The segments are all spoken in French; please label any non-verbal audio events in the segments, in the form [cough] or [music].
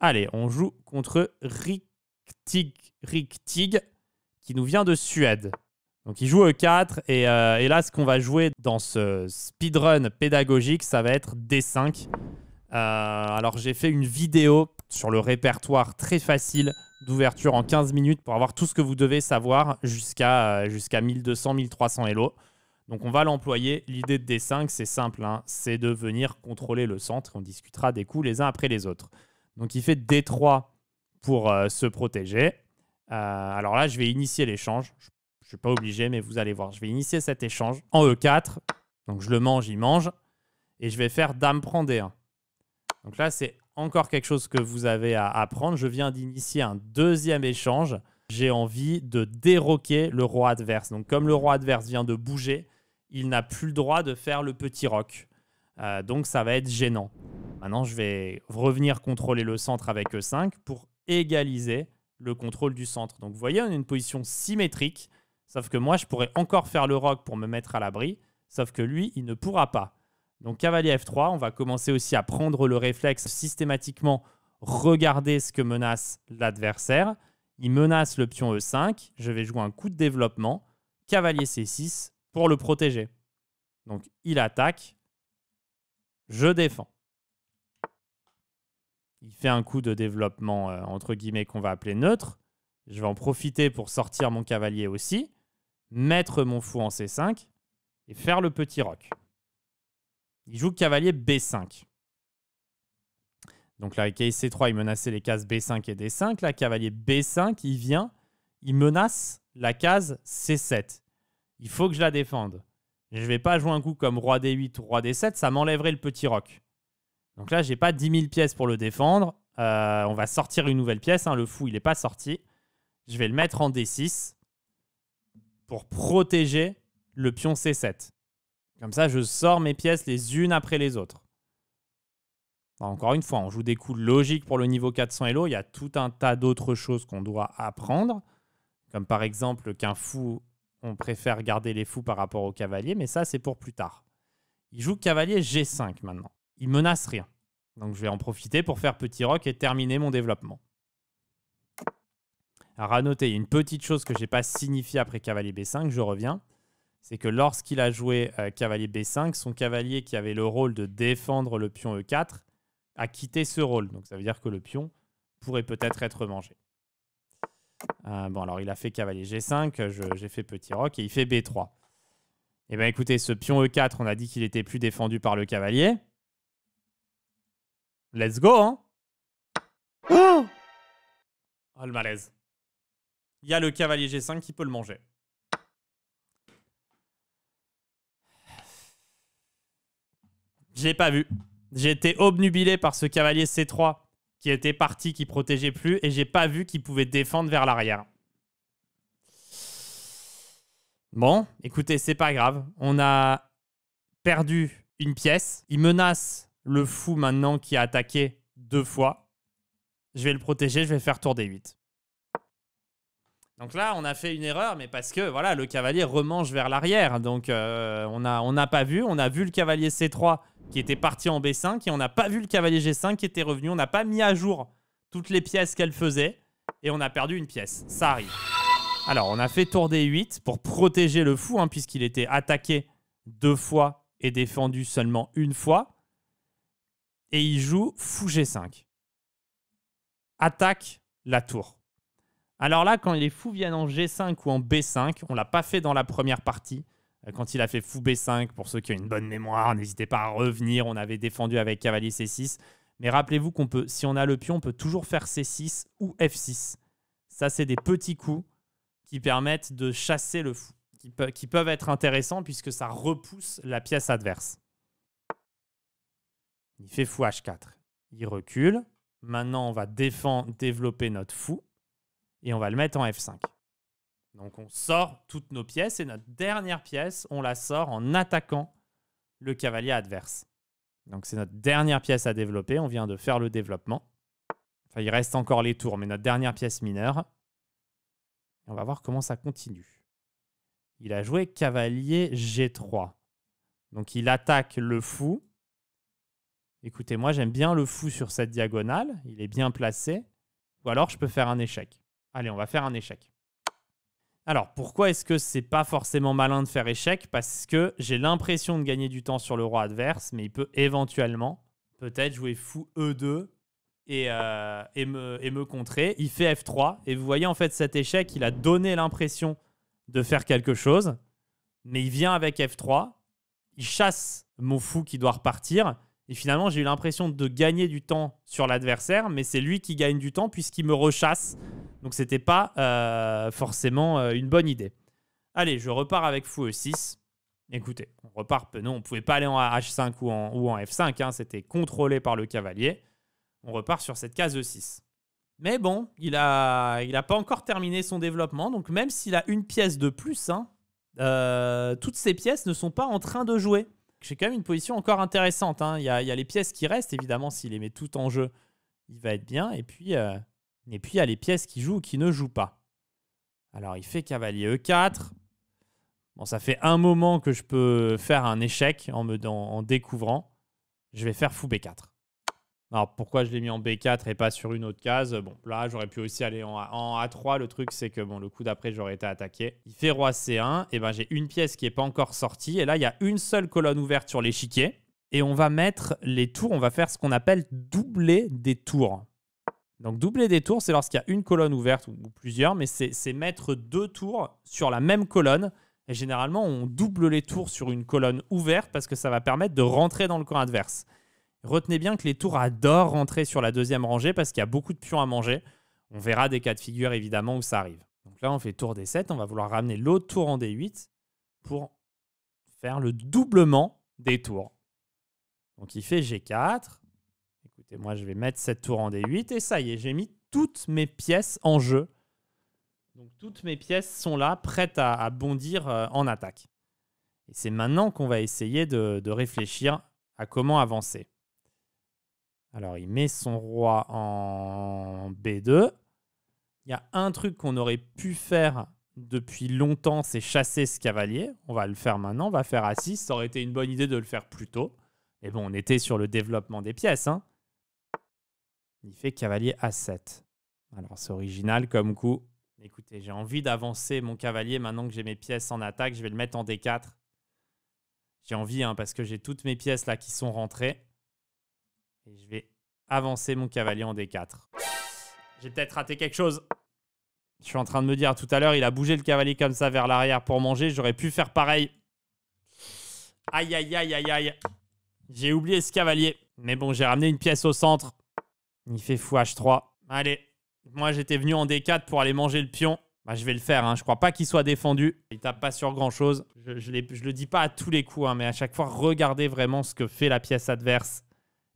Allez, on joue contre Riktig, Riktig qui nous vient de Suède. Donc il joue E4 euh, et, là ce qu'on va jouer dans ce speedrun pédagogique ça va être D5. Euh, alors j'ai fait une vidéo sur le répertoire très facile d'ouverture en 15 minutes pour avoir tout ce que vous devez savoir jusqu'à 1200-1300 euh, Elo. Donc on va l'employer. L'idée de D5 c'est simple, hein. c'est de venir contrôler le centre. On discutera des coups les uns après les autres. Donc il fait D3 pour euh, se protéger. Euh, alors là, je vais initier l'échange. Je ne suis pas obligé, mais vous allez voir. Je vais initier cet échange en E4. Donc je le mange, il mange. Et je vais faire Dame prend D1. Donc là, c'est encore quelque chose que vous avez à apprendre. Je viens d'initier un deuxième échange. J'ai envie de déroquer le roi adverse. Donc comme le roi adverse vient de bouger, il n'a plus le droit de faire le petit roc. Euh, donc ça va être gênant. Maintenant, je vais revenir contrôler le centre avec E5 pour égaliser le contrôle du centre. Donc vous voyez, on a une position symétrique, sauf que moi, je pourrais encore faire le rock pour me mettre à l'abri, sauf que lui, il ne pourra pas. Donc cavalier F3, on va commencer aussi à prendre le réflexe systématiquement regarder ce que menace l'adversaire. Il menace le pion E5, je vais jouer un coup de développement, cavalier C6 pour le protéger. Donc il attaque, je défends il fait un coup de développement euh, entre guillemets qu'on va appeler neutre. Je vais en profiter pour sortir mon cavalier aussi, mettre mon fou en C5 et faire le petit roc. Il joue cavalier B5. Donc là, avec C3, il menaçait les cases B5 et D5. Là, cavalier B5, il vient, il menace la case C7. Il faut que je la défende. Je ne vais pas jouer un coup comme roi D8 ou roi D7, ça m'enlèverait le petit roc. Donc là, j'ai pas 10 000 pièces pour le défendre. Euh, on va sortir une nouvelle pièce. Hein. Le fou, il n'est pas sorti. Je vais le mettre en D6 pour protéger le pion C7. Comme ça, je sors mes pièces les unes après les autres. encore une fois, on joue des coups logiques pour le niveau 400 Elo. Il y a tout un tas d'autres choses qu'on doit apprendre. Comme par exemple qu'un fou, on préfère garder les fous par rapport au cavalier. Mais ça, c'est pour plus tard. Il joue cavalier G5 maintenant il menace rien. Donc je vais en profiter pour faire petit rock et terminer mon développement. Alors à noter, une petite chose que je n'ai pas signifiée après cavalier B5, je reviens. C'est que lorsqu'il a joué euh, cavalier B5, son cavalier qui avait le rôle de défendre le pion E4 a quitté ce rôle. Donc ça veut dire que le pion pourrait peut-être être mangé. Euh, bon, alors il a fait cavalier G5, j'ai fait petit rock et il fait B3. Eh bien écoutez, ce pion E4, on a dit qu'il était plus défendu par le cavalier. Let's go, hein Oh le malaise. Il y a le cavalier G5 qui peut le manger. J'ai pas vu. J'ai été obnubilé par ce cavalier C3 qui était parti, qui protégeait plus, et j'ai pas vu qu'il pouvait défendre vers l'arrière. Bon, écoutez, c'est pas grave. On a perdu une pièce. Il menace le fou maintenant qui a attaqué deux fois. Je vais le protéger, je vais faire tour des 8. Donc là, on a fait une erreur, mais parce que voilà, le cavalier remange vers l'arrière. Donc euh, on n'a on pas vu. On a vu le cavalier C3 qui était parti en B5 et on n'a pas vu le cavalier G5 qui était revenu. On n'a pas mis à jour toutes les pièces qu'elle faisait et on a perdu une pièce. Ça arrive. Alors on a fait tour D8 pour protéger le fou hein, puisqu'il était attaqué deux fois et défendu seulement une fois et il joue fou G5. Attaque la tour. Alors là, quand les fous viennent en G5 ou en B5, on l'a pas fait dans la première partie. Euh, quand il a fait fou B5, pour ceux qui ont une bonne mémoire, n'hésitez pas à revenir. On avait défendu avec cavalier C6. Mais rappelez-vous qu'on peut, si on a le pion, on peut toujours faire C6 ou F6. Ça, c'est des petits coups qui permettent de chasser le fou, qui peuvent être intéressants puisque ça repousse la pièce adverse. Il fait fou h4. Il recule. Maintenant, on va défendre, développer notre fou et on va le mettre en f5. Donc on sort toutes nos pièces et notre dernière pièce, on la sort en attaquant le cavalier adverse. Donc c'est notre dernière pièce à développer, on vient de faire le développement. Enfin, il reste encore les tours, mais notre dernière pièce mineure. on va voir comment ça continue. Il a joué cavalier G3. Donc il attaque le fou écoutez, moi j'aime bien le fou sur cette diagonale, il est bien placé, ou alors je peux faire un échec. Allez, on va faire un échec. Alors, pourquoi est-ce que c'est pas forcément malin de faire échec Parce que j'ai l'impression de gagner du temps sur le roi adverse, mais il peut éventuellement, peut-être, jouer fou E2 euh, et, me, et, me, contrer. Il fait F3, et vous voyez, en fait, cet échec, il a donné l'impression de faire quelque chose, mais il vient avec F3, il chasse mon fou qui doit repartir, et finalement, j'ai eu l'impression de gagner du temps sur l'adversaire, mais c'est lui qui gagne du temps puisqu'il me rechasse. Donc c'était pas euh, forcément euh, une bonne idée. Allez, je repars avec fou e 6 Écoutez, on repart. Euh, non, on pouvait pas aller en H5 ou en, F5. Hein, c'était contrôlé par le cavalier. On repart sur cette case E6. Mais bon, il n'a il pas encore terminé son développement. Donc même s'il a une pièce de plus, hein, toutes ces pièces ne sont pas en train de jouer j'ai quand même une position encore intéressante. Hein. Il, y a, les pièces qui restent, évidemment, s'il les met tout en jeu, il va être bien. Euh, et puis, il y a les pièces qui jouent ou qui ne jouent pas. Alors, il fait cavalier E4. Bon, ça fait un moment que je peux faire un échec en, me, en découvrant. Je vais faire fou B4. Alors pourquoi je l'ai mis en B4 et pas sur une autre case Bon, là j'aurais pu aussi aller en, a, 3 Le truc c'est que bon, le coup d'après j'aurais été attaqué. Il fait roi C1, et eh ben j'ai une pièce qui n'est pas encore sortie, et là il y a une seule colonne ouverte sur l'échiquier, et on va mettre les tours, on va faire ce qu'on appelle doubler des tours. Donc doubler des tours, c'est lorsqu'il y a une colonne ouverte ou, ou plusieurs, mais c'est mettre deux tours sur la même colonne. Et généralement, on double les tours sur une colonne ouverte parce que ça va permettre de rentrer dans le camp adverse. Retenez bien que les tours adorent rentrer sur la deuxième rangée parce qu'il y a beaucoup de pions à manger. On verra des cas de figure évidemment où ça arrive. Donc là, on fait tour D7, on va vouloir ramener l'autre tour en D8 pour faire le doublement des tours. Donc il fait G4. Écoutez, moi je vais mettre cette tour en D8 et ça y est, j'ai mis toutes mes pièces en jeu. Donc toutes mes pièces sont là, prêtes à, bondir euh, en attaque. Et c'est maintenant qu'on va essayer de réfléchir à comment avancer. Alors, il met son roi en B2. Il y a un truc qu'on aurait pu faire depuis longtemps, c'est chasser ce cavalier. On va le faire maintenant, on va faire A6. Ça aurait été une bonne idée de le faire plus tôt. Mais bon, on était sur le développement des pièces. Hein. Il fait cavalier A7. Alors, c'est original comme coup. Écoutez, j'ai envie d'avancer mon cavalier maintenant que j'ai mes pièces en attaque. Je vais le mettre en D4. J'ai envie, hein, parce que j'ai toutes mes pièces là qui sont rentrées je vais avancer mon cavalier en D4. J'ai peut-être raté quelque chose. Je suis en train de me dire, tout à l'heure, il a bougé le cavalier comme ça vers l'arrière pour manger. J'aurais pu faire pareil. Aïe, aïe, aïe, aïe, aïe. J'ai oublié ce cavalier. Mais bon, j'ai ramené une pièce au centre. Il fait fou H3. Allez, moi j'étais venu en D4 pour aller manger le pion. Bah, je vais le faire, hein. je crois pas qu'il soit défendu. Il tape pas sur grand chose. Je, je, le dis pas à tous les coups, hein, mais à chaque fois, regardez vraiment ce que fait la pièce adverse.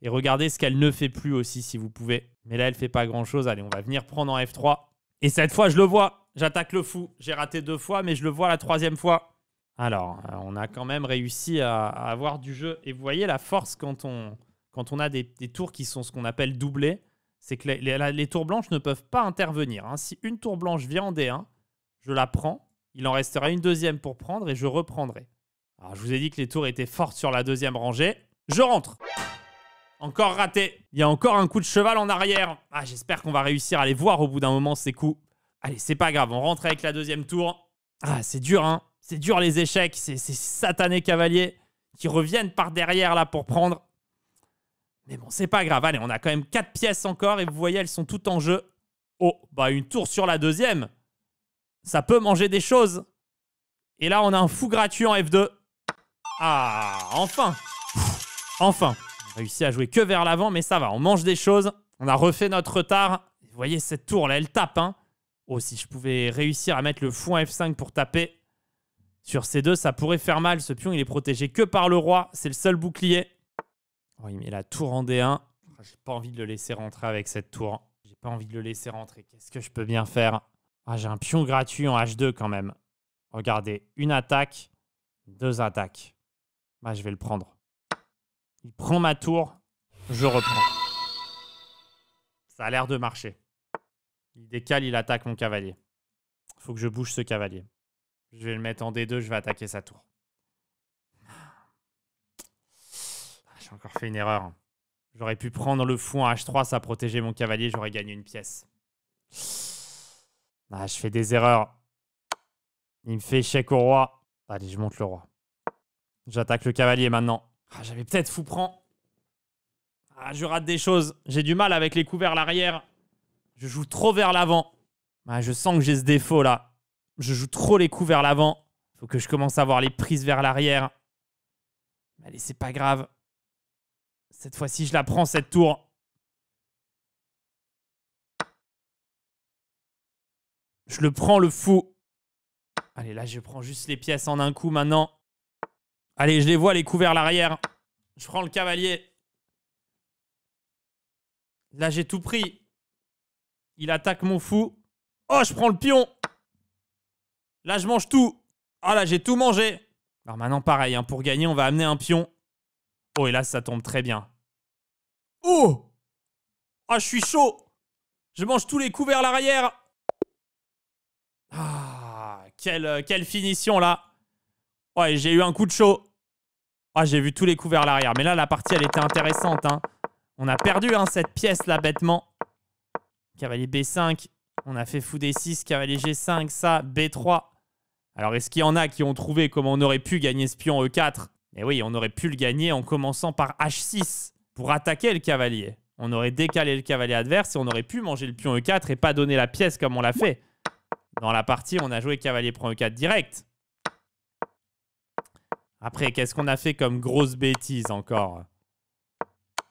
Et regardez ce qu'elle ne fait plus aussi, si vous pouvez. Mais là, elle ne fait pas grand-chose. Allez, on va venir prendre en F3. Et cette fois, je le vois. J'attaque le fou. J'ai raté deux fois, mais je le vois la troisième fois. Alors, euh, on a quand même réussi à, avoir du jeu. Et vous voyez la force quand on, quand on a des, tours qui sont ce qu'on appelle doublés. C'est que les, tours blanches ne peuvent pas intervenir. Hein. Si une tour blanche vient en D1, je la prends. Il en restera une deuxième pour prendre et je reprendrai. Alors, je vous ai dit que les tours étaient fortes sur la deuxième rangée. Je rentre. Encore raté. Il y a encore un coup de cheval en arrière. Ah, j'espère qu'on va réussir à les voir au bout d'un moment, ces coups. Allez, c'est pas grave, on rentre avec la deuxième tour. Ah, c'est dur, hein. C'est dur les échecs, C'est ces satanés cavaliers qui reviennent par derrière là pour prendre. Mais bon, c'est pas grave. Allez, on a quand même quatre pièces encore et vous voyez, elles sont toutes en jeu. Oh, bah une tour sur la deuxième. Ça peut manger des choses. Et là, on a un fou gratuit en F2. Ah, enfin Enfin réussi à jouer que vers l'avant, mais ça va, on mange des choses. On a refait notre retard. Vous voyez, cette tour là, elle tape. Hein. oh, si je pouvais réussir à mettre le fou en F5 pour taper sur C2, ça pourrait faire mal. Ce pion, il est protégé que par le roi. C'est le seul bouclier. Oh, il met la tour en D1. J'ai pas envie de le laisser rentrer avec cette tour. J'ai pas envie de le laisser rentrer. Qu'est-ce que je peux bien faire Ah, j'ai un pion gratuit en H2 quand même. Regardez, une attaque, deux attaques. Bah je vais le prendre. Il prend ma tour, je reprends. Ça a l'air de marcher. Il décale, il attaque mon cavalier. faut que je bouge ce cavalier. Je vais le mettre en D2, je vais attaquer sa tour. Ah, j'ai encore fait une erreur. J'aurais pu prendre le fou en H3, ça protégeait mon cavalier, j'aurais gagné une pièce. Ah, je fais des erreurs. Il me fait échec au roi. Allez, je monte le roi. J'attaque le cavalier maintenant. Ah, j'avais peut-être fou Ah, je rate des choses. J'ai du mal avec les coups vers l'arrière. Je joue trop vers l'avant. Ah, je sens que j'ai ce défaut là. Je joue trop les coups vers l'avant. Faut que je commence à avoir les prises vers l'arrière. Allez, c'est pas grave. Cette fois-ci, je la prends cette tour. Je le prends le fou. Allez, là, je prends juste les pièces en un coup maintenant. Allez, je les vois, les couverts l'arrière. Je prends le cavalier. Là, j'ai tout pris. Il attaque mon fou. Oh, je prends le pion. Là, je mange tout. Ah là, j'ai tout mangé. Alors maintenant, pareil, hein, pour gagner, on va amener un pion. Oh, et là, ça tombe très bien. Oh Ah, je suis chaud Je mange tous les couverts l'arrière Ah, quelle, euh, quelle finition, là Ouais, j'ai eu un coup de chaud. Ah, j'ai vu tous les coups vers l'arrière. Mais là, la partie, elle était intéressante. Hein. On a perdu hein, cette pièce là, bêtement. Cavalier B5. On a fait fou des 6 cavalier G5, ça, B3. Alors, est-ce qu'il y en a qui ont trouvé comment on aurait pu gagner ce pion E4 Eh oui, on aurait pu le gagner en commençant par H6 pour attaquer le cavalier. On aurait décalé le cavalier adverse et on aurait pu manger le pion E4 et pas donner la pièce comme on l'a fait. Dans la partie, on a joué cavalier prend e E4 direct. Après, qu'est-ce qu'on a fait comme grosse bêtise encore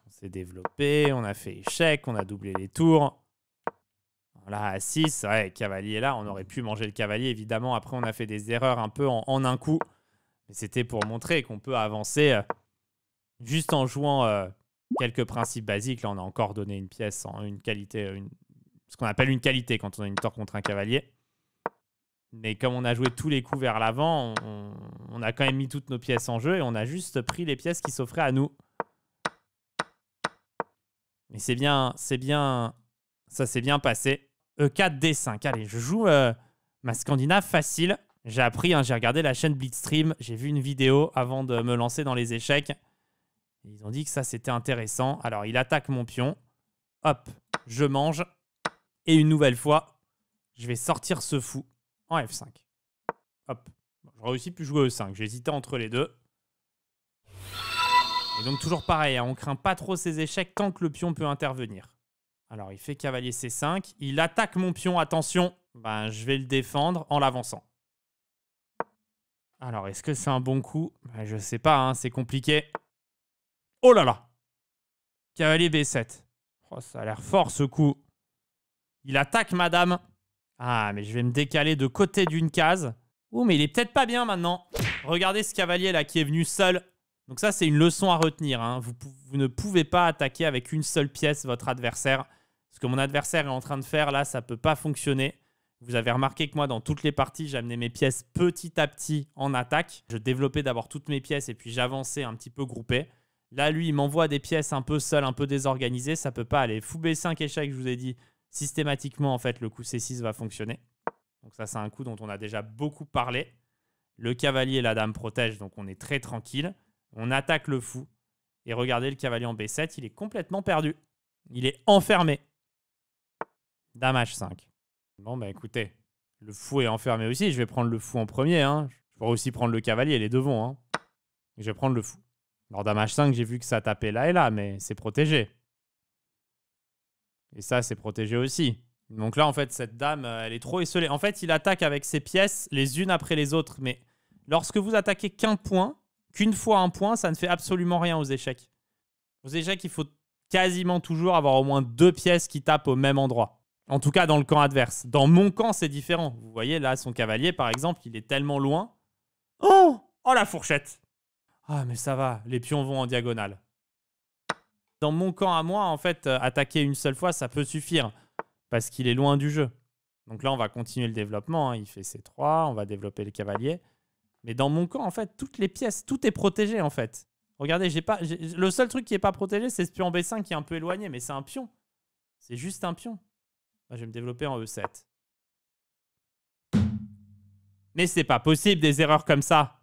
On s'est développé, on a fait échec, on a doublé les tours. Là, à 6, ouais, cavalier là, on aurait pu manger le cavalier, évidemment. Après, on a fait des erreurs un peu en, un coup. Mais c'était pour montrer qu'on peut avancer euh, juste en jouant euh, quelques principes basiques. Là, on a encore donné une pièce en une qualité, ce qu'on appelle une qualité quand on a une tour contre un cavalier. Mais comme on a joué tous les coups vers l'avant, on, a quand même mis toutes nos pièces en jeu et on a juste pris les pièces qui s'offraient à nous. Mais c'est bien, c'est bien, ça s'est bien passé. E4, euh, D5. Allez, je joue euh, ma Scandinave facile. J'ai appris, hein, j'ai regardé la chaîne Blitzstream, j'ai vu une vidéo avant de me lancer dans les échecs. Ils ont dit que ça c'était intéressant. Alors il attaque mon pion. Hop, je mange. Et une nouvelle fois, je vais sortir ce fou. F5. Hop. J'aurais aussi pu jouer E5. J'hésitais entre les deux. Et donc toujours pareil, hein, on craint pas trop ses échecs tant que le pion peut intervenir. Alors il fait cavalier C5, il attaque mon pion, attention Ben je vais le défendre en l'avançant. Alors est-ce que c'est un bon coup ben, Je sais pas, hein, c'est compliqué. Oh là là Cavalier B7. Oh, ça a l'air fort ce coup. Il attaque madame. Ah, mais je vais me décaler de côté d'une case. Oh, mais il est peut-être pas bien maintenant. Regardez ce cavalier là qui est venu seul. Donc ça, c'est une leçon à retenir. Hein. Vous, ne pouvez pas attaquer avec une seule pièce votre adversaire. Ce que mon adversaire est en train de faire là, ça ne peut pas fonctionner. Vous avez remarqué que moi, dans toutes les parties, j'amenais mes pièces petit à petit en attaque. Je développais d'abord toutes mes pièces et puis j'avançais un petit peu groupé. Là, lui, il m'envoie des pièces un peu seules, un peu désorganisées. Ça peut pas aller. Fou B5 échec, je vous ai dit, systématiquement, en fait, le coup C6 va fonctionner. Donc ça, c'est un coup dont on a déjà beaucoup parlé. Le cavalier et la dame protègent, donc on est très tranquille. On attaque le fou. Et regardez le cavalier en B7, il est complètement perdu. Il est enfermé. Dame H5. Bon, bah écoutez, le fou est enfermé aussi. Je vais prendre le fou en premier. Hein. Je pourrais aussi prendre le cavalier, les deux devant hein. Je vais prendre le fou. Alors, Dame H5, j'ai vu que ça tapait là et là, mais c'est protégé. Et ça, c'est protégé aussi. Donc là, en fait, cette dame, euh, elle est trop esselée. En fait, il attaque avec ses pièces les unes après les autres. Mais lorsque vous attaquez qu'un point, qu'une fois un point, ça ne fait absolument rien aux échecs. Aux échecs, il faut quasiment toujours avoir au moins deux pièces qui tapent au même endroit. En tout cas, dans le camp adverse. Dans mon camp, c'est différent. Vous voyez, là, son cavalier, par exemple, il est tellement loin. Oh Oh, la fourchette Ah, mais ça va, les pions vont en diagonale dans mon camp à moi, en fait, euh, attaquer une seule fois, ça peut suffire parce qu'il est loin du jeu. Donc là, on va continuer le développement. Hein. Il fait c 3 on va développer le cavalier. Mais dans mon camp, en fait, toutes les pièces, tout est protégé, en fait. Regardez, j'ai pas, le seul truc qui est pas protégé, c'est ce pion B5 qui est un peu éloigné, mais c'est un pion. C'est juste un pion. je vais me développer en E7. Mais c'est pas possible, des erreurs comme ça.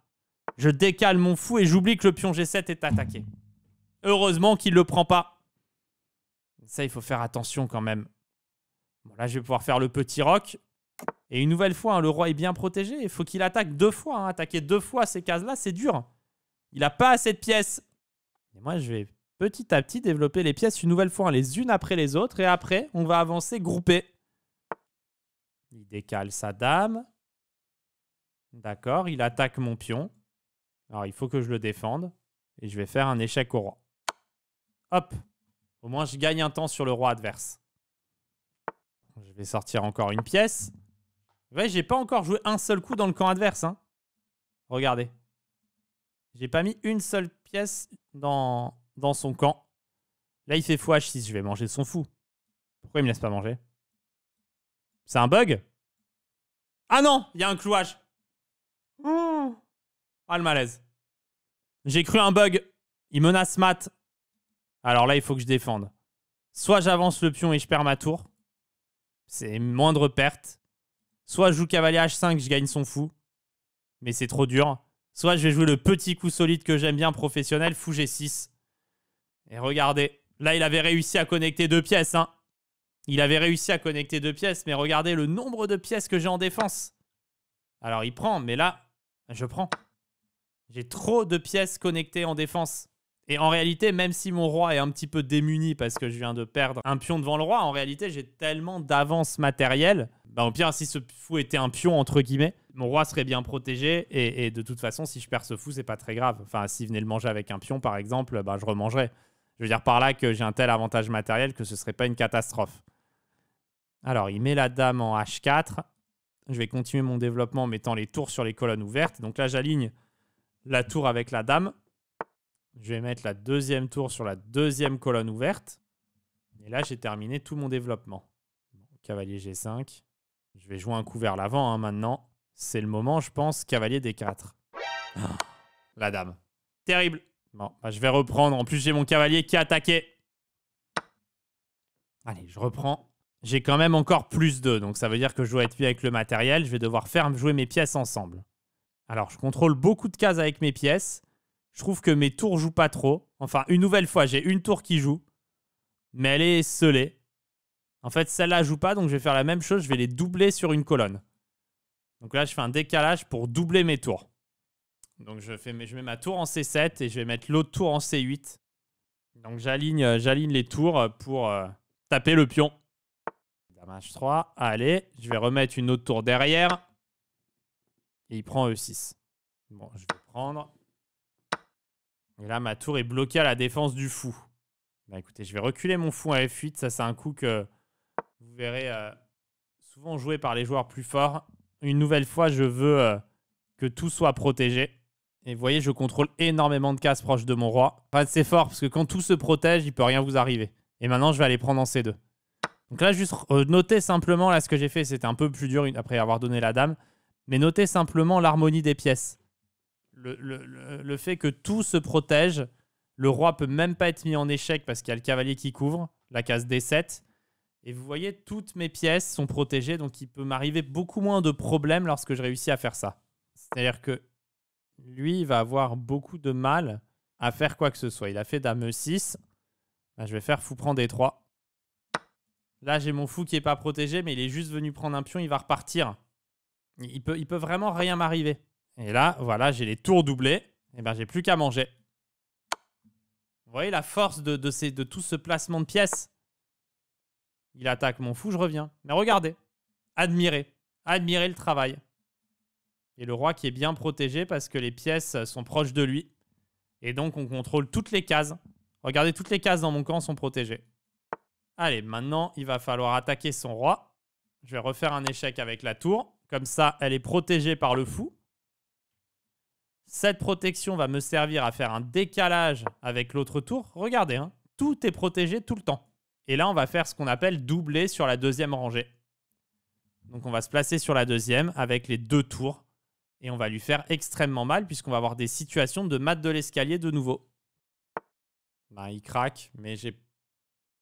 Je décale mon fou et j'oublie que le pion G7 est attaqué. Heureusement qu'il ne le prend pas. Ça, il faut faire attention quand même. Bon, là, je vais pouvoir faire le petit rock. Et une nouvelle fois, hein, le roi est bien protégé. Il faut qu'il attaque deux fois. Hein. Attaquer deux fois ces cases-là, c'est dur. Il n'a pas assez de pièces. Et moi, je vais petit à petit développer les pièces une nouvelle fois, hein, les unes après les autres. Et après, on va avancer groupé. Il décale sa dame. D'accord, il attaque mon pion. Alors, il faut que je le défende. Et je vais faire un échec au roi. Hop. Au moins, je gagne un temps sur le roi adverse. Je vais sortir encore une pièce. Ouais, j'ai pas encore joué un seul coup dans le camp adverse. Hein. Regardez. J'ai pas mis une seule pièce dans, dans son camp. Là, il fait h 6 Je vais manger son fou. Pourquoi il me laisse pas manger C'est un bug Ah non Il y a un clouage. Oh, Ah, le malaise. J'ai cru un bug. Il menace Matt alors là, il faut que je défende. Soit j'avance le pion et je perds ma tour. C'est moindre perte. Soit je joue cavalier H5, je gagne son fou. Mais c'est trop dur. Soit je vais jouer le petit coup solide que j'aime bien, professionnel, fou G6. Et regardez, là, il avait réussi à connecter deux pièces. Hein. Il avait réussi à connecter deux pièces, mais regardez le nombre de pièces que j'ai en défense. Alors il prend, mais là, je prends. J'ai trop de pièces connectées en défense. Et en réalité, même si mon roi est un petit peu démuni parce que je viens de perdre un pion devant le roi, en réalité, j'ai tellement d'avance matérielle. Bah, au pire, si ce fou était un pion, entre guillemets, mon roi serait bien protégé. Et, de toute façon, si je perds ce fou, c'est pas très grave. Enfin, s'il venait le manger avec un pion, par exemple, bah, je remangerais. Je veux dire par là que j'ai un tel avantage matériel que ce serait pas une catastrophe. Alors, il met la dame en H4. Je vais continuer mon développement en mettant les tours sur les colonnes ouvertes. Donc là, j'aligne la tour avec la dame. Je vais mettre la deuxième tour sur la deuxième colonne ouverte. Et là, j'ai terminé tout mon développement. Cavalier G5. Je vais jouer un coup vers l'avant hein, maintenant. C'est le moment, je pense, cavalier D4. la dame. Terrible. Bon, bah, je vais reprendre. En plus, j'ai mon cavalier qui a attaqué. Allez, je reprends. J'ai quand même encore plus de donc ça veut dire que je dois être bien avec le matériel. Je vais devoir faire jouer mes pièces ensemble. Alors, je contrôle beaucoup de cases avec mes pièces. Je trouve que mes tours jouent pas trop. Enfin, une nouvelle fois, j'ai une tour qui joue, mais elle est scellée. En fait, celle-là joue pas, donc je vais faire la même chose. Je vais les doubler sur une colonne. Donc là, je fais un décalage pour doubler mes tours. Donc je, fais, je mets ma tour en C7 et je vais mettre l'autre tour en C8. Donc euh, j'aligne, les tours pour euh, taper le pion. Damage 3 Allez, je vais remettre une autre tour derrière. Et il prend E6. Bon, je vais prendre. Et là, ma tour est bloquée à la défense du fou. Bah écoutez, je vais reculer mon fou à F8. Ça, c'est un coup que vous verrez euh, souvent joué par les joueurs plus forts. Une nouvelle fois, je veux euh, que tout soit protégé. Et vous voyez, je contrôle énormément de cases proches de mon roi. Pas c'est fort, parce que quand tout se protège, il peut rien vous arriver. Et maintenant, je vais aller prendre en C2. Donc là, juste notez simplement, là, ce que j'ai fait, c'était un peu plus dur après avoir donné la dame. Mais notez simplement l'harmonie des pièces le, fait que tout se protège, le roi peut même pas être mis en échec parce qu'il y a le cavalier qui couvre, la case D7. Et vous voyez, toutes mes pièces sont protégées, donc il peut m'arriver beaucoup moins de problèmes lorsque je réussis à faire ça. C'est-à-dire que lui, il va avoir beaucoup de mal à faire quoi que ce soit. Il a fait dame 6. Bah, je vais faire fou prend D3. Là, j'ai mon fou qui n'est pas protégé, mais il est juste venu prendre un pion, il va repartir. Il peut, il peut vraiment rien m'arriver. Et là, voilà, j'ai les tours doublées. Et eh ben, j'ai plus qu'à manger. Vous voyez la force de, ces, de tout ce placement de pièces Il attaque mon fou, je reviens. Mais regardez, admirez, admirez le travail. Et le roi qui est bien protégé parce que les pièces sont proches de lui. Et donc on contrôle toutes les cases. Regardez, toutes les cases dans mon camp sont protégées. Allez, maintenant il va falloir attaquer son roi. Je vais refaire un échec avec la tour. Comme ça, elle est protégée par le fou. Cette protection va me servir à faire un décalage avec l'autre tour. Regardez, hein, tout est protégé tout le temps. Et là, on va faire ce qu'on appelle doubler sur la deuxième rangée. Donc on va se placer sur la deuxième avec les deux tours. Et on va lui faire extrêmement mal puisqu'on va avoir des situations de mat de l'escalier de nouveau. Bah, il craque, mais j'ai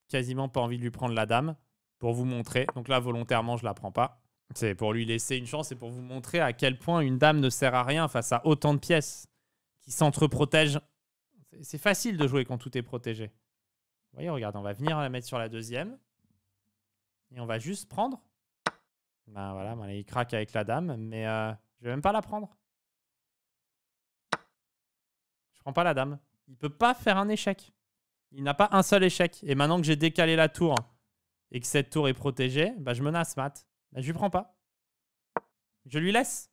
quasiment pas envie de lui prendre la dame pour vous montrer. Donc là, volontairement, je la prends pas. C'est pour lui laisser une chance et pour vous montrer à quel point une dame ne sert à rien face à autant de pièces qui s'entreprotègent. C'est facile de jouer quand tout est protégé. Vous voyez, regarde, on va venir la mettre sur la deuxième. Et on va juste prendre. Ben voilà, ben, il craque avec la dame, mais euh, je vais même pas la prendre. Je prends pas la dame. Il peut pas faire un échec. Il n'a pas un seul échec. Et maintenant que j'ai décalé la tour et que cette tour est protégée, ben, je menace Matt. Je bah, je lui prends pas. Je lui laisse.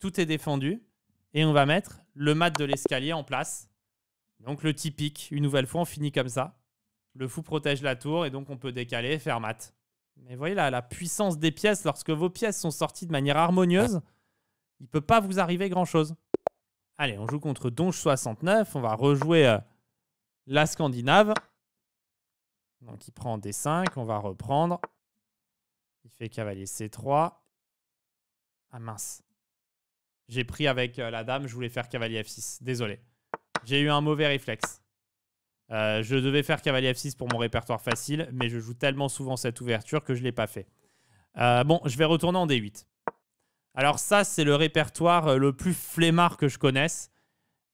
Tout est défendu. Et on va mettre le mat de l'escalier en place. Donc le typique, une nouvelle fois, on finit comme ça. Le fou protège la tour et donc on peut décaler faire mat. Mais voyez la puissance des pièces, lorsque vos pièces sont sorties de manière harmonieuse, il ne peut pas vous arriver grand-chose. Allez, on joue contre Donge 69. On va rejouer euh, la Scandinave. Donc il prend D5, on va reprendre. Il fait cavalier C3. Ah mince. J'ai pris avec euh, la dame, je voulais faire cavalier F6. Désolé. J'ai eu un mauvais réflexe. Euh, je devais faire cavalier F6 pour mon répertoire facile, mais je joue tellement souvent cette ouverture que je ne l'ai pas fait. Euh, bon, je vais retourner en D8. Alors ça, c'est le répertoire le plus flemmard que je connaisse.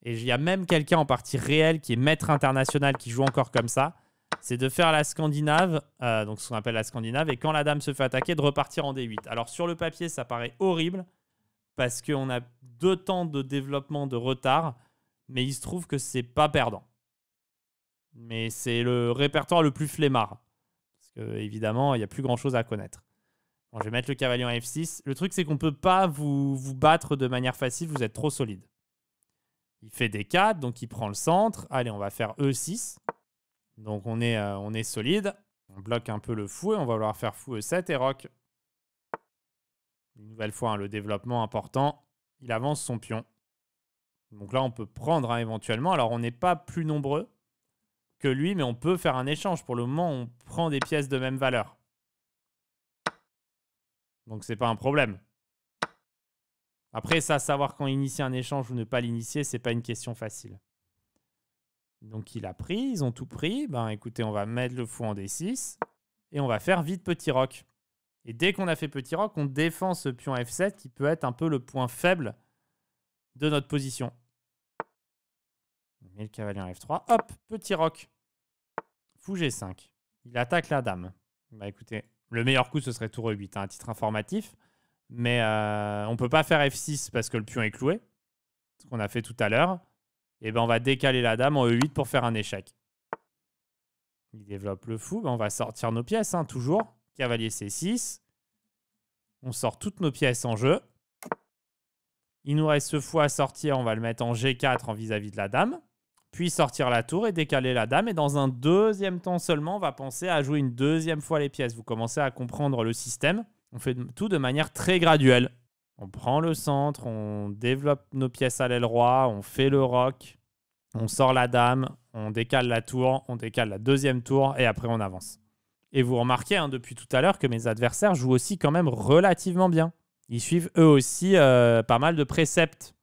Et il y a même quelqu'un en partie réelle qui est maître international qui joue encore comme ça c'est de faire la Scandinave, euh, donc ce qu'on appelle la Scandinave, et quand la dame se fait attaquer, de repartir en D8. Alors sur le papier, ça paraît horrible, parce qu'on a deux temps de développement de retard, mais il se trouve que c'est pas perdant. Mais c'est le répertoire le plus flemmard. Parce que, évidemment, il n'y a plus grand chose à connaître. je vais mettre le cavalier en F6. Le truc, c'est qu'on ne peut pas vous, vous battre de manière facile, vous êtes trop solide. Il fait D4, donc il prend le centre. Allez, on va faire E6. Donc on est, euh, on est solide. On bloque un peu le fou et on va vouloir faire fou E7 et Rock. Une nouvelle fois, hein, le développement important. Il avance son pion. Donc là, on peut prendre hein, éventuellement. Alors on n'est pas plus nombreux que lui, mais on peut faire un échange. Pour le moment, on prend des pièces de même valeur. Donc c'est pas un problème. Après ça, savoir quand initier un échange ou ne pas l'initier, c'est pas une question facile. Donc il a pris, ils ont tout pris. Ben écoutez, on va mettre le fou en D6 et on va faire vite petit roc. Et dès qu'on a fait petit roc, on défend ce pion F7 qui peut être un peu le point faible de notre position. On met le cavalier en F3. Hop, petit roc. Fou G5. Il attaque la dame. Bah écoutez, le meilleur coup ce serait tour E8 hein, à titre informatif. Mais euh, on ne peut pas faire F6 parce que le pion est cloué. Ce qu'on a fait tout à l'heure. Et eh ben on va décaler la dame en E8 pour faire un échec. Il développe le fou. Ben, on va sortir nos pièces, hein, toujours. Cavalier C6. On sort toutes nos pièces en jeu. Il nous reste ce fou à sortir. On va le mettre en G4 en vis à -vis de la dame. Puis sortir la tour et décaler la dame. Et dans un deuxième temps seulement, on va penser à jouer une deuxième fois les pièces. Vous commencez à comprendre le système. On fait tout de manière très graduelle on prend le centre, on développe nos pièces à l'aile roi, on fait le rock, on sort la dame, on décale la tour, on décale la deuxième tour et après on avance. Et vous remarquez hein, depuis tout à l'heure que mes adversaires jouent aussi quand même relativement bien. Ils suivent eux aussi euh, pas mal de préceptes.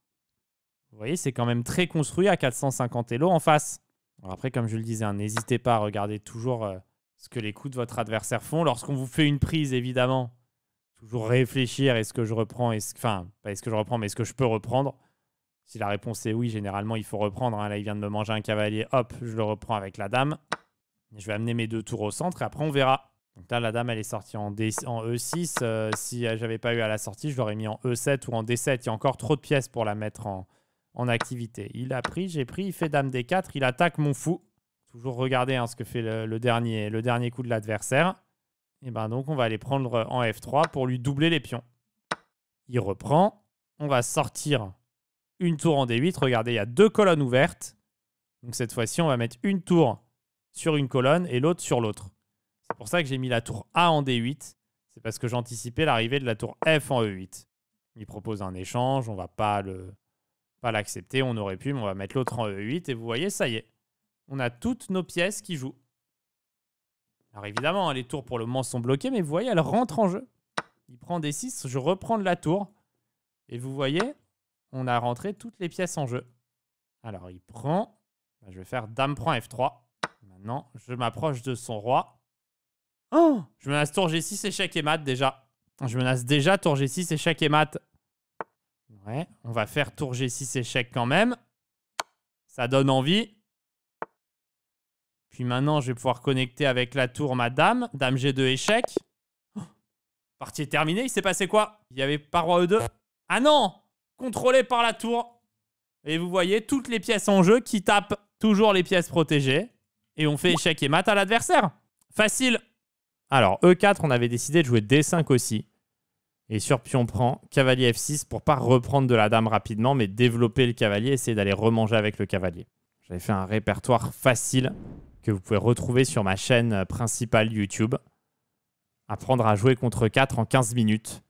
Vous voyez, c'est quand même très construit à 450 Elo en face. après, comme je le disais, hein, n'hésitez pas à regarder toujours euh, ce que les coups de votre adversaire font. Lorsqu'on vous fait une prise, évidemment, toujours réfléchir est-ce que je reprends, est-ce, enfin, pas est-ce que je reprends, mais est-ce que je peux reprendre Si la réponse est oui, généralement, il faut reprendre. Hein. Là, il vient de me manger un cavalier, hop, je le reprends avec la dame. Je vais amener mes deux tours au centre et après, on verra. là, la dame, elle est sortie en, E6. E euh, si si euh, j'avais pas eu à la sortie, je l'aurais mis en E7 ou en D7. Il y a encore trop de pièces pour la mettre en, en activité. Il a pris, j'ai pris, il fait dame D4, il attaque mon fou. Toujours regarder hein, ce que fait le, dernier, le dernier coup de l'adversaire. Et eh ben donc, on va aller prendre euh, en F3 pour lui doubler les pions. Il reprend. On va sortir une tour en D8. Regardez, il y a deux colonnes ouvertes. Donc cette fois-ci, on va mettre une tour sur une colonne et l'autre sur l'autre. C'est pour ça que j'ai mis la tour A en D8. C'est parce que j'anticipais l'arrivée de la tour F en E8. Il propose un échange, on va pas le pas l'accepter, on aurait pu, mais on va mettre l'autre en E8 et vous voyez, ça y est. On a toutes nos pièces qui jouent. Alors évidemment, hein, les tours pour le moment sont bloquées, mais vous voyez, elle rentre en jeu. Il prend des 6, je reprends de la tour. Et vous voyez, on a rentré toutes les pièces en jeu. Alors il prend, bah, je vais faire dame prend F3. Maintenant, je m'approche de son roi. Oh Je menace tour G6, échec et mat déjà. Je menace déjà tour G6, échec et mat. Ouais, on va faire tour G6, échec quand même. Ça donne envie. Puis maintenant, je vais pouvoir connecter avec la tour ma dame. Dame G2 échec. Oh, partie terminée. Il s'est passé quoi Il y avait pas roi E2. Ah non Contrôlé par la tour. Et vous voyez toutes les pièces en jeu qui tapent toujours les pièces protégées. Et on fait échec et mat à l'adversaire. Facile. Alors, E4, on avait décidé de jouer D5 aussi. Et sur pion prend, cavalier F6 pour pas reprendre de la dame rapidement, mais développer le cavalier, essayer d'aller remanger avec le cavalier. J'avais fait un répertoire facile que vous pouvez retrouver sur ma chaîne euh, principale YouTube. Apprendre à jouer contre 4 en 15 minutes.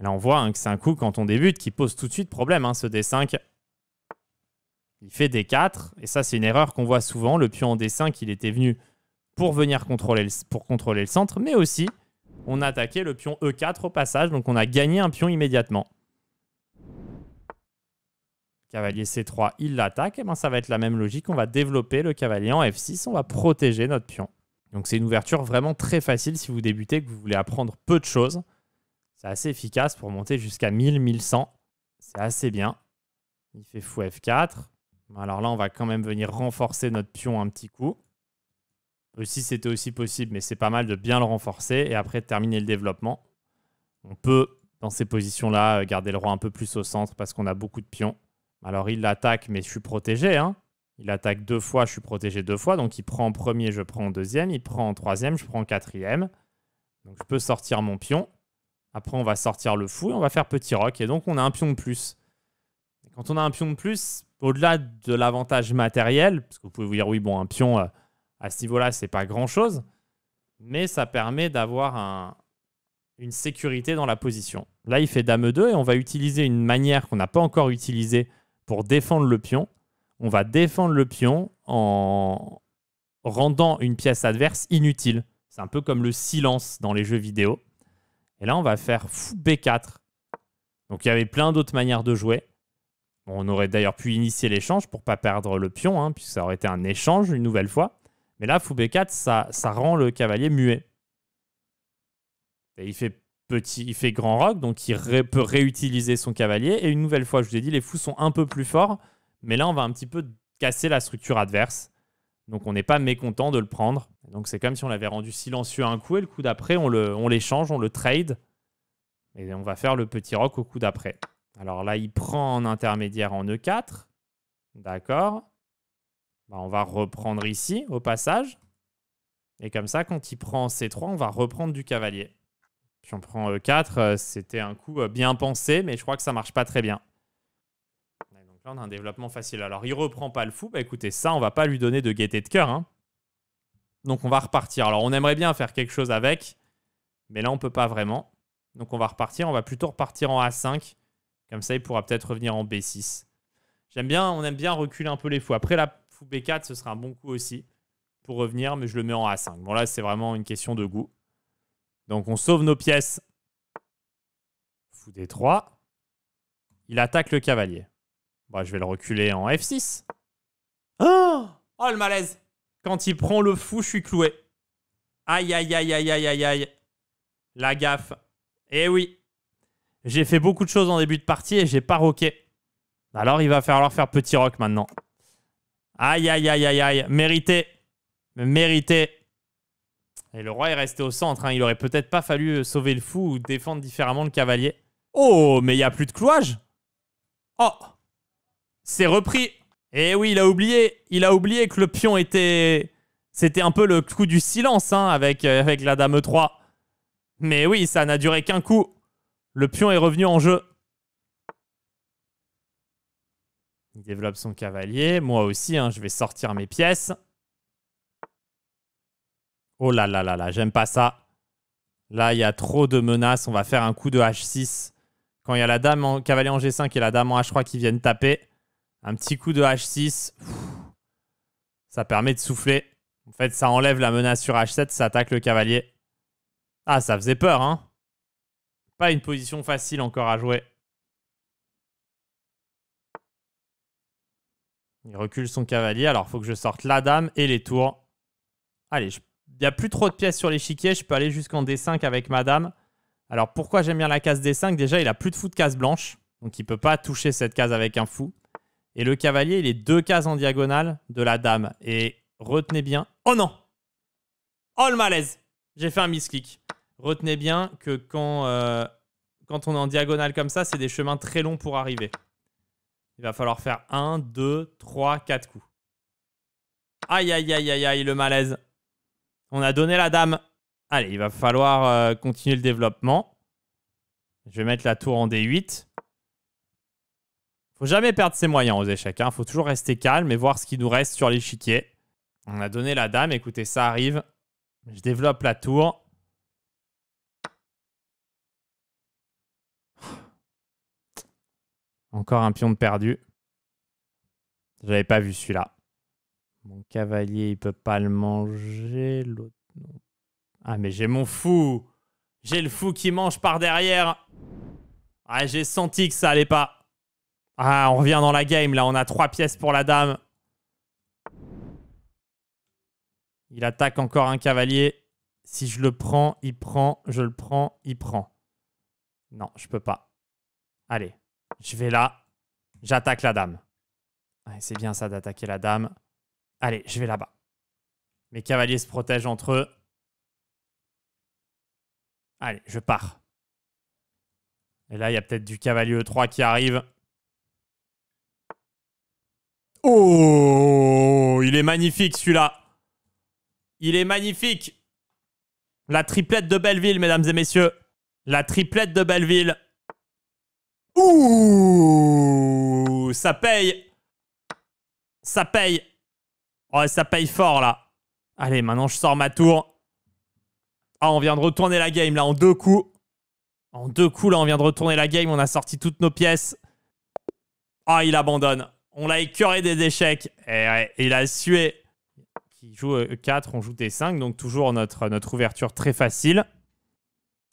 Là, on voit hein, que c'est un coup, quand on débute, qui pose tout de suite problème, hein, ce D5. Il fait D4, et ça, c'est une erreur qu'on voit souvent. Le pion en D5, il était venu pour venir contrôler le, pour contrôler le centre, mais aussi, on a attaqué le pion E4 au passage, donc on a gagné un pion immédiatement cavalier C3, il l'attaque, et eh ben ça va être la même logique. On va développer le cavalier en F6, on va protéger notre pion. Donc c'est une ouverture vraiment très facile si vous débutez, que vous voulez apprendre peu de choses. C'est assez efficace pour monter jusqu'à 1000, 1100. C'est assez bien. Il fait fou F4. Alors là, on va quand même venir renforcer notre pion un petit coup. Aussi, c'était aussi possible, mais c'est pas mal de bien le renforcer et après terminer le développement. On peut, dans ces positions-là, euh, garder le roi un peu plus au centre parce qu'on a beaucoup de pions. Alors il l'attaque, mais je suis protégé. Hein. Il attaque deux fois, je suis protégé deux fois. Donc il prend en premier, je prends en deuxième. Il prend en troisième, je prends en quatrième. Donc je peux sortir mon pion. Après, on va sortir le fou et on va faire petit rock. Et donc, on a un pion de plus. quand on a un pion de plus, au-delà de l'avantage matériel, parce que vous pouvez vous dire, oui, bon, un pion euh, à ce niveau-là, c'est pas grand-chose, mais ça permet d'avoir une sécurité dans la position. Là, il fait dame 2 et on va utiliser une manière qu'on n'a pas encore utilisée pour défendre le pion. On va défendre le pion en rendant une pièce adverse inutile. C'est un peu comme le silence dans les jeux vidéo. Et là, on va faire B4. Donc il y avait plein d'autres manières de jouer. On aurait d'ailleurs pu initier l'échange pour pas perdre le pion, hein, puisque ça aurait été un échange une nouvelle fois. Mais là, fou b4, ça, ça rend le cavalier muet. Et il fait petit, il fait grand rock, donc il peut réutiliser son cavalier. Et une nouvelle fois, je vous ai dit, les fous sont un peu plus forts, mais là, on va un petit peu casser la structure adverse. Donc on n'est pas mécontent de le prendre. Donc c'est comme si on l'avait rendu silencieux un coup, et le coup d'après, on l'échange, on, on le trade. Et on va faire le petit rock au coup d'après. Alors là, il prend en intermédiaire en E4. D'accord. Bah, on va reprendre ici, au passage. Et comme ça, quand il prend C3, on va reprendre du cavalier on prend prends euh, 4, euh, c'était un coup euh, bien pensé, mais je crois que ça marche pas très bien. Donc là, on a un développement facile. Alors, il reprend pas le fou. Bah écoutez, ça, on va pas lui donner de gaieté de cœur. Hein. Donc, on va repartir. Alors, on aimerait bien faire quelque chose avec, mais là, on peut pas vraiment. Donc, on va repartir. On va plutôt repartir en A5. Comme ça, il pourra peut-être revenir en B6. J'aime bien, on aime bien reculer un peu les fous. Après, la fou B4, ce sera un bon coup aussi pour revenir, mais je le mets en A5. Bon, là, c'est vraiment une question de goût. Donc on sauve nos pièces. Fou des 3. Il attaque le cavalier. Bon, bah, je vais le reculer en F6. Oh, oh le malaise Quand il prend le fou, je suis cloué. Aïe, aïe, aïe, aïe, aïe, aïe, La gaffe. Eh oui. J'ai fait beaucoup de choses en début de partie et j'ai pas roqué. Alors il va falloir faire petit rock maintenant. Aïe, aïe, aïe, aïe, aïe. Mérité. Mérité. Et le roi est resté au centre. Hein. Il aurait peut-être pas fallu sauver le fou ou défendre différemment le cavalier. Oh, mais il n'y a plus de clouage Oh C'est repris Eh oui, il a oublié Il a oublié que le pion était... C'était un peu le coup du silence hein, avec, euh, avec la dame 3. Mais oui, ça n'a duré qu'un coup. Le pion est revenu en jeu. Il développe son cavalier. Moi aussi, hein, je vais sortir mes pièces. Oh là là là là, j'aime pas ça. Là, il y a trop de menaces. On va faire un coup de H6. Quand il y a la dame en cavalier en G5 et la dame en H3 qui viennent taper, un petit coup de H6, ça permet de souffler. En fait, ça enlève la menace sur H7, ça attaque le cavalier. Ah, ça faisait peur, hein Pas une position facile encore à jouer. Il recule son cavalier. Alors, faut que je sorte la dame et les tours. Allez, je il n'y a plus trop de pièces sur l'échiquier. Je peux aller jusqu'en D5 avec madame. Alors pourquoi j'aime bien la case D5 Déjà, il a plus de fou de case blanche. Donc il ne peut pas toucher cette case avec un fou. Et le cavalier, il est deux cases en diagonale de la dame. Et retenez bien. Oh non Oh le malaise J'ai fait un misclick. Retenez bien que quand, euh, quand on est en diagonale comme ça, c'est des chemins très longs pour arriver. Il va falloir faire 1, 2, 3, 4 coups. Aïe, aïe, aïe, aïe, aïe, le malaise. On a donné la dame. Allez, il va falloir euh, continuer le développement. Je vais mettre la tour en D8. Faut jamais perdre ses moyens aux échecs. Il hein. Faut toujours rester calme et voir ce qui nous reste sur l'échiquier. On a donné la dame. Écoutez, ça arrive. Je développe la tour. Encore un pion de perdu. J'avais pas vu celui-là. Mon cavalier, il peut pas le manger. Ah, mais j'ai mon fou J'ai le fou qui mange par derrière Ah, j'ai senti que ça allait pas. Ah, on revient dans la game, là. On a trois pièces pour la dame. Il attaque encore un cavalier. Si je le prends, il prend. Je le prends, il prend. Non, je peux pas. Allez, je vais là. J'attaque la dame. C'est bien ça d'attaquer la dame. Allez, je vais là-bas. Mes cavaliers se protègent entre eux. Allez, je pars. Et là, il y a peut-être du cavalier E3 qui arrive. Oh, il est magnifique celui-là. Il est magnifique. La triplette de Belleville, mesdames et messieurs. La triplette de Belleville. Ouh, ça paye. Ça paye. Oh, ça paye fort là. Allez, maintenant je sors ma tour. Ah, on vient de retourner la game là en deux coups. En deux coups là, on vient de retourner la game. On a sorti toutes nos pièces. Ah, il abandonne. On l'a écœuré des échecs. Et eh il a sué. Qui joue 4, euh, on joue T5. Donc toujours notre, euh, notre ouverture très facile.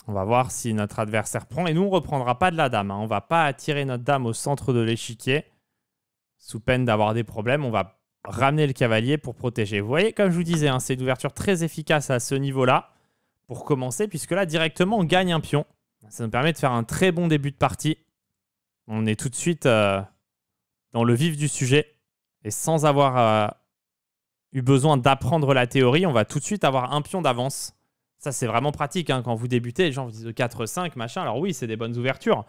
On va voir si notre adversaire prend. Et nous, on ne reprendra pas de la dame. Hein. On va pas attirer notre dame au centre de l'échiquier. Sous peine d'avoir des problèmes, on va ramener le cavalier pour protéger. Vous voyez, comme je vous disais, hein, c'est une ouverture très efficace à ce niveau-là pour commencer, puisque là, directement, on gagne un pion. Ça nous permet de faire un très bon début de partie. On est tout de suite euh, dans le vif du sujet. Et sans avoir euh, eu besoin d'apprendre la théorie, on va tout de suite avoir un pion d'avance. Ça, c'est vraiment pratique. Hein. Quand vous débutez, les gens vous disent 4-5, machin. Alors oui, c'est des bonnes ouvertures.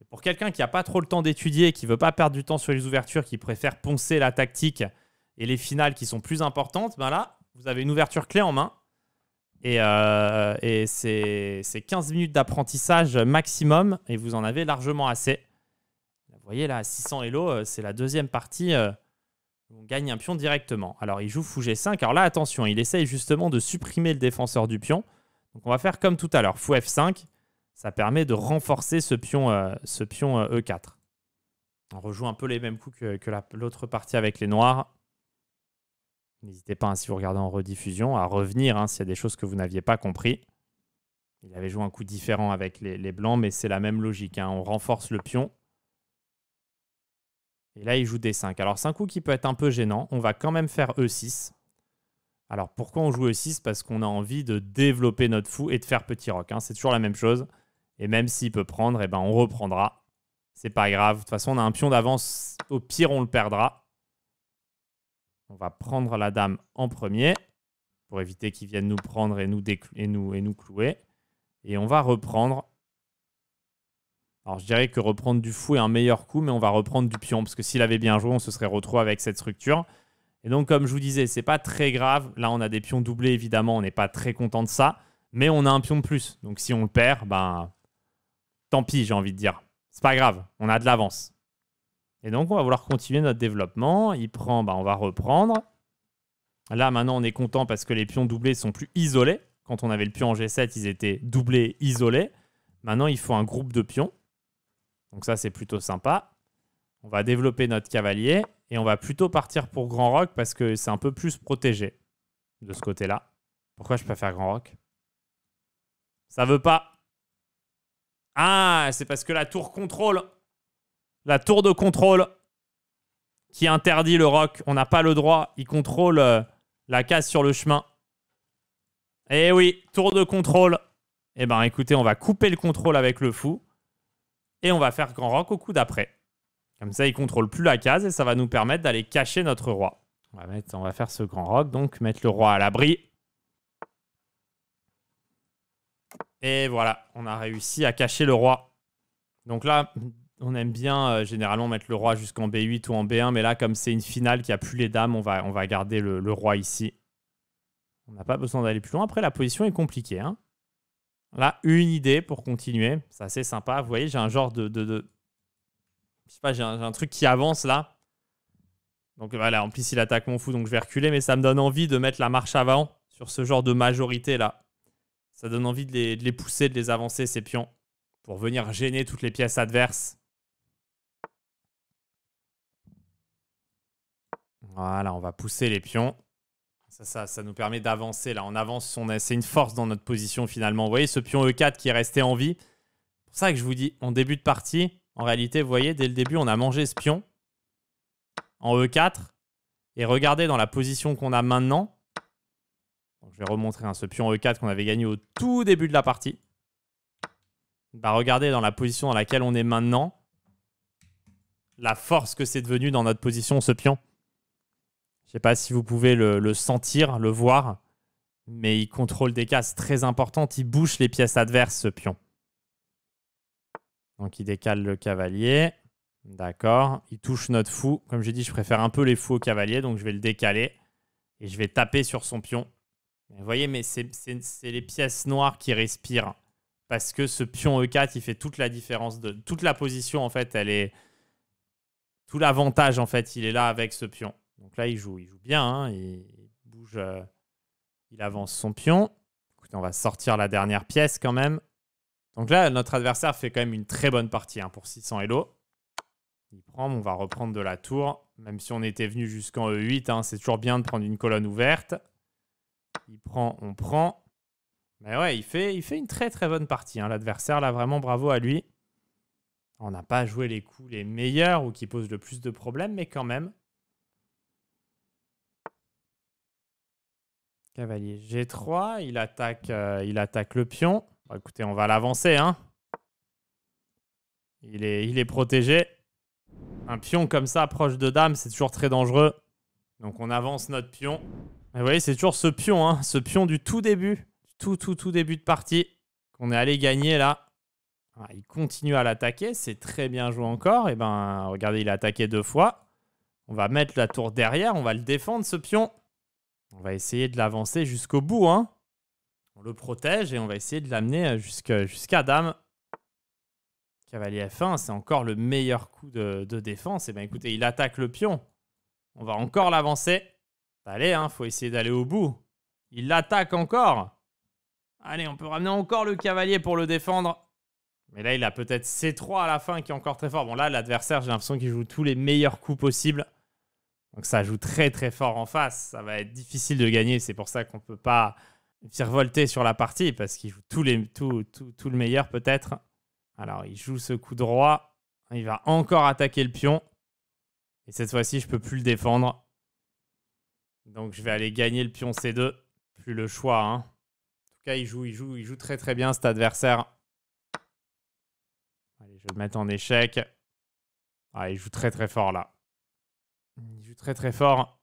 Mais pour quelqu'un qui n'a pas trop le temps d'étudier, qui ne veut pas perdre du temps sur les ouvertures, qui préfère poncer la tactique et les finales qui sont plus importantes, ben là, vous avez une ouverture clé en main. Et, euh, c'est 15 minutes d'apprentissage maximum et vous en avez largement assez. Vous voyez là, 600 Elo, euh, c'est la deuxième partie euh, où on gagne un pion directement. Alors il joue Fou G5. Alors là, attention, il essaye justement de supprimer le défenseur du pion. Donc on va faire comme tout à l'heure, Fou F5. Ça permet de renforcer ce pion, ce pion E4. E on rejoue un peu les mêmes coups que, l'autre partie avec les noirs. N'hésitez pas, hein, si vous regardez en rediffusion, à revenir hein, s'il y a des choses que vous n'aviez pas compris. Il avait joué un coup différent avec les, blancs, mais c'est la même logique. Hein. On renforce le pion. Et là, il joue D5. Alors, c'est un coup qui peut être un peu gênant. On va quand même faire E6. Alors, pourquoi on joue E6 Parce qu'on a envie de développer notre fou et de faire petit rock. C'est toujours la même chose. Et même s'il peut prendre, eh ben, on reprendra. C'est pas grave. De toute façon, on a un pion d'avance. Au pire, on le perdra. On va prendre la dame en premier pour éviter qu'il vienne nous prendre et nous, nous, et nous clouer. Et on va reprendre. Alors je dirais que reprendre du fou est un meilleur coup, mais on va reprendre du pion, parce que s'il avait bien joué, on se serait retrouvé avec cette structure. Et donc comme je vous disais, c'est pas très grave. Là, on a des pions doublés, évidemment, on n'est pas très content de ça, mais on a un pion de plus. Donc si on le perd, ben tant pis, j'ai envie de dire. C'est pas grave, on a de l'avance. Et donc, on va vouloir continuer notre développement. Il prend, bah, on va reprendre. Là, maintenant, on est content parce que les pions doublés sont plus isolés. Quand on avait le pion en G7, ils étaient doublés, isolés. Maintenant, il faut un groupe de pions. Donc ça, c'est plutôt sympa. On va développer notre cavalier et on va plutôt partir pour Grand Rock parce que c'est un peu plus protégé de ce côté-là. Pourquoi je préfère Grand Rock Ça veut pas. Ah, c'est parce que la tour contrôle la tour de contrôle qui interdit le rock. On n'a pas le droit. Il contrôle euh, la case sur le chemin. Eh oui, tour de contrôle. Eh ben écoutez, on va couper le contrôle avec le fou. Et on va faire grand rock au coup d'après. Comme ça, il contrôle plus la case et ça va nous permettre d'aller cacher notre roi. On va, on va faire ce grand rock, donc mettre le roi à l'abri. Et voilà, on a réussi à cacher le roi. Donc là, on aime bien euh, généralement mettre le roi jusqu'en B8 ou en B1, mais là, comme c'est une finale qui a plus les dames, on va, on va garder le, roi ici. On n'a pas besoin d'aller plus loin. Après, la position est compliquée. Hein. Là, une idée pour continuer. C'est assez sympa. Vous voyez, j'ai un genre de... de, Je sais pas, j'ai un, truc qui avance là. Donc voilà, en plus, il attaque mon fou, donc je vais reculer. Mais ça me donne envie de mettre la marche avant sur ce genre de majorité là. Ça donne envie de les, de les pousser, de les avancer, ces pions, pour venir gêner toutes les pièces adverses. Voilà, on va pousser les pions. Ça, ça, nous permet d'avancer. Là, on avance. c'est une force dans notre position finalement. Vous voyez ce pion E4 qui est resté en vie. C'est pour ça que je vous dis, en début de partie, en réalité, vous voyez, dès le début, on a mangé ce pion en E4. Et regardez dans la position qu'on a maintenant. je vais remontrer hein, ce pion E4 qu'on avait gagné au tout début de la partie. Bah, regardez dans la position dans laquelle on est maintenant. La force que c'est devenu dans notre position, ce pion. Je sais pas si vous pouvez le, sentir, le voir, mais il contrôle des cases très importantes. Il bouche les pièces adverses, ce pion. Donc il décale le cavalier. D'accord. Il touche notre fou. Comme j'ai dit, je préfère un peu les fous au cavalier, donc je vais le décaler. Et je vais taper sur son pion. Vous voyez, mais c'est les pièces noires qui respirent. Parce que ce pion E4, il fait toute la différence. de Toute la position, en fait, elle est... Tout l'avantage, en fait, il est là avec ce pion. Donc là, il joue, il joue bien. Hein, il, bouge. Euh, il avance son pion. Écoutez, on va sortir la dernière pièce quand même. Donc là, notre adversaire fait quand même une très bonne partie hein, pour 600 Elo. Il prend, on va reprendre de la tour. Même si on était venu jusqu'en E8, hein, c'est toujours bien de prendre une colonne ouverte. Il prend, on prend. Mais ouais, il fait, il fait une très très bonne partie. L'adversaire, là, vraiment bravo à lui. On n'a pas joué les coups les meilleurs ou qui posent le plus de problèmes, mais quand même, Cavalier G3, il attaque, euh, il attaque le pion. écoutez, on va l'avancer. Hein. Il, est, il est protégé. Un pion comme ça, proche de dame, c'est toujours très dangereux. Donc on avance notre pion. vous voyez, c'est toujours ce pion, hein, ce pion du tout début, tout, tout, tout début de partie, qu'on est allé gagner là. Ah, il continue à l'attaquer, c'est très bien joué encore. Et eh ben, regardez, il a attaqué deux fois. On va mettre la tour derrière, on va le défendre ce pion. On va essayer de l'avancer jusqu'au bout. Hein. On le protège et on va essayer de l'amener euh, jusqu'à Dame. Cavalier F1, c'est encore le meilleur coup de, défense. Et eh bien écoutez, il attaque le pion. On va encore l'avancer. Allez, hein, faut essayer d'aller au bout. Il l'attaque encore. Allez, on peut ramener encore le cavalier pour le défendre. Mais là, il a peut-être C3 à la fin qui est encore très fort. Bon, là, l'adversaire, j'ai l'impression qu'il joue tous les meilleurs coups possibles. Donc ça joue très très fort en face. Ça va être difficile de gagner. C'est pour ça qu'on ne peut pas volter sur la partie parce qu'il joue tout, le meilleur peut-être. Alors il joue ce coup droit. Il va encore attaquer le pion. Et cette fois-ci, je ne peux plus le défendre. Donc je vais aller gagner le pion C2. Plus le choix. Hein. En tout cas, il joue, il joue, il joue très très bien cet adversaire. Allez, je vais le mettre en échec. Ah, il joue très très fort là. Il joue très très fort.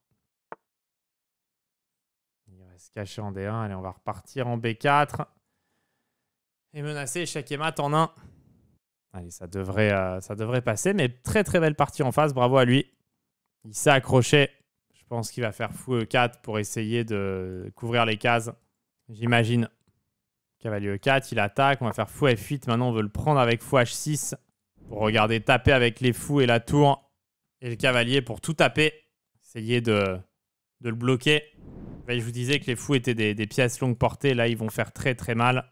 Il va se en D1. Allez, on va repartir en B4. Et menacer échec et en 1. Allez, ça devrait, euh, ça devrait passer. Mais très très belle partie en face. Bravo à lui. Il s'est accroché. Je pense qu'il va faire fou E4 pour essayer de couvrir les cases. J'imagine. Cavalier E4, il attaque. On va faire fou F8. Maintenant, on veut le prendre avec fou H6 pour regarder taper avec les fous et la tour. Et le cavalier, pour tout taper, essayer de, le bloquer. Ben, je vous disais que les fous étaient des, pièces longues portées. Là, ils vont faire très très mal.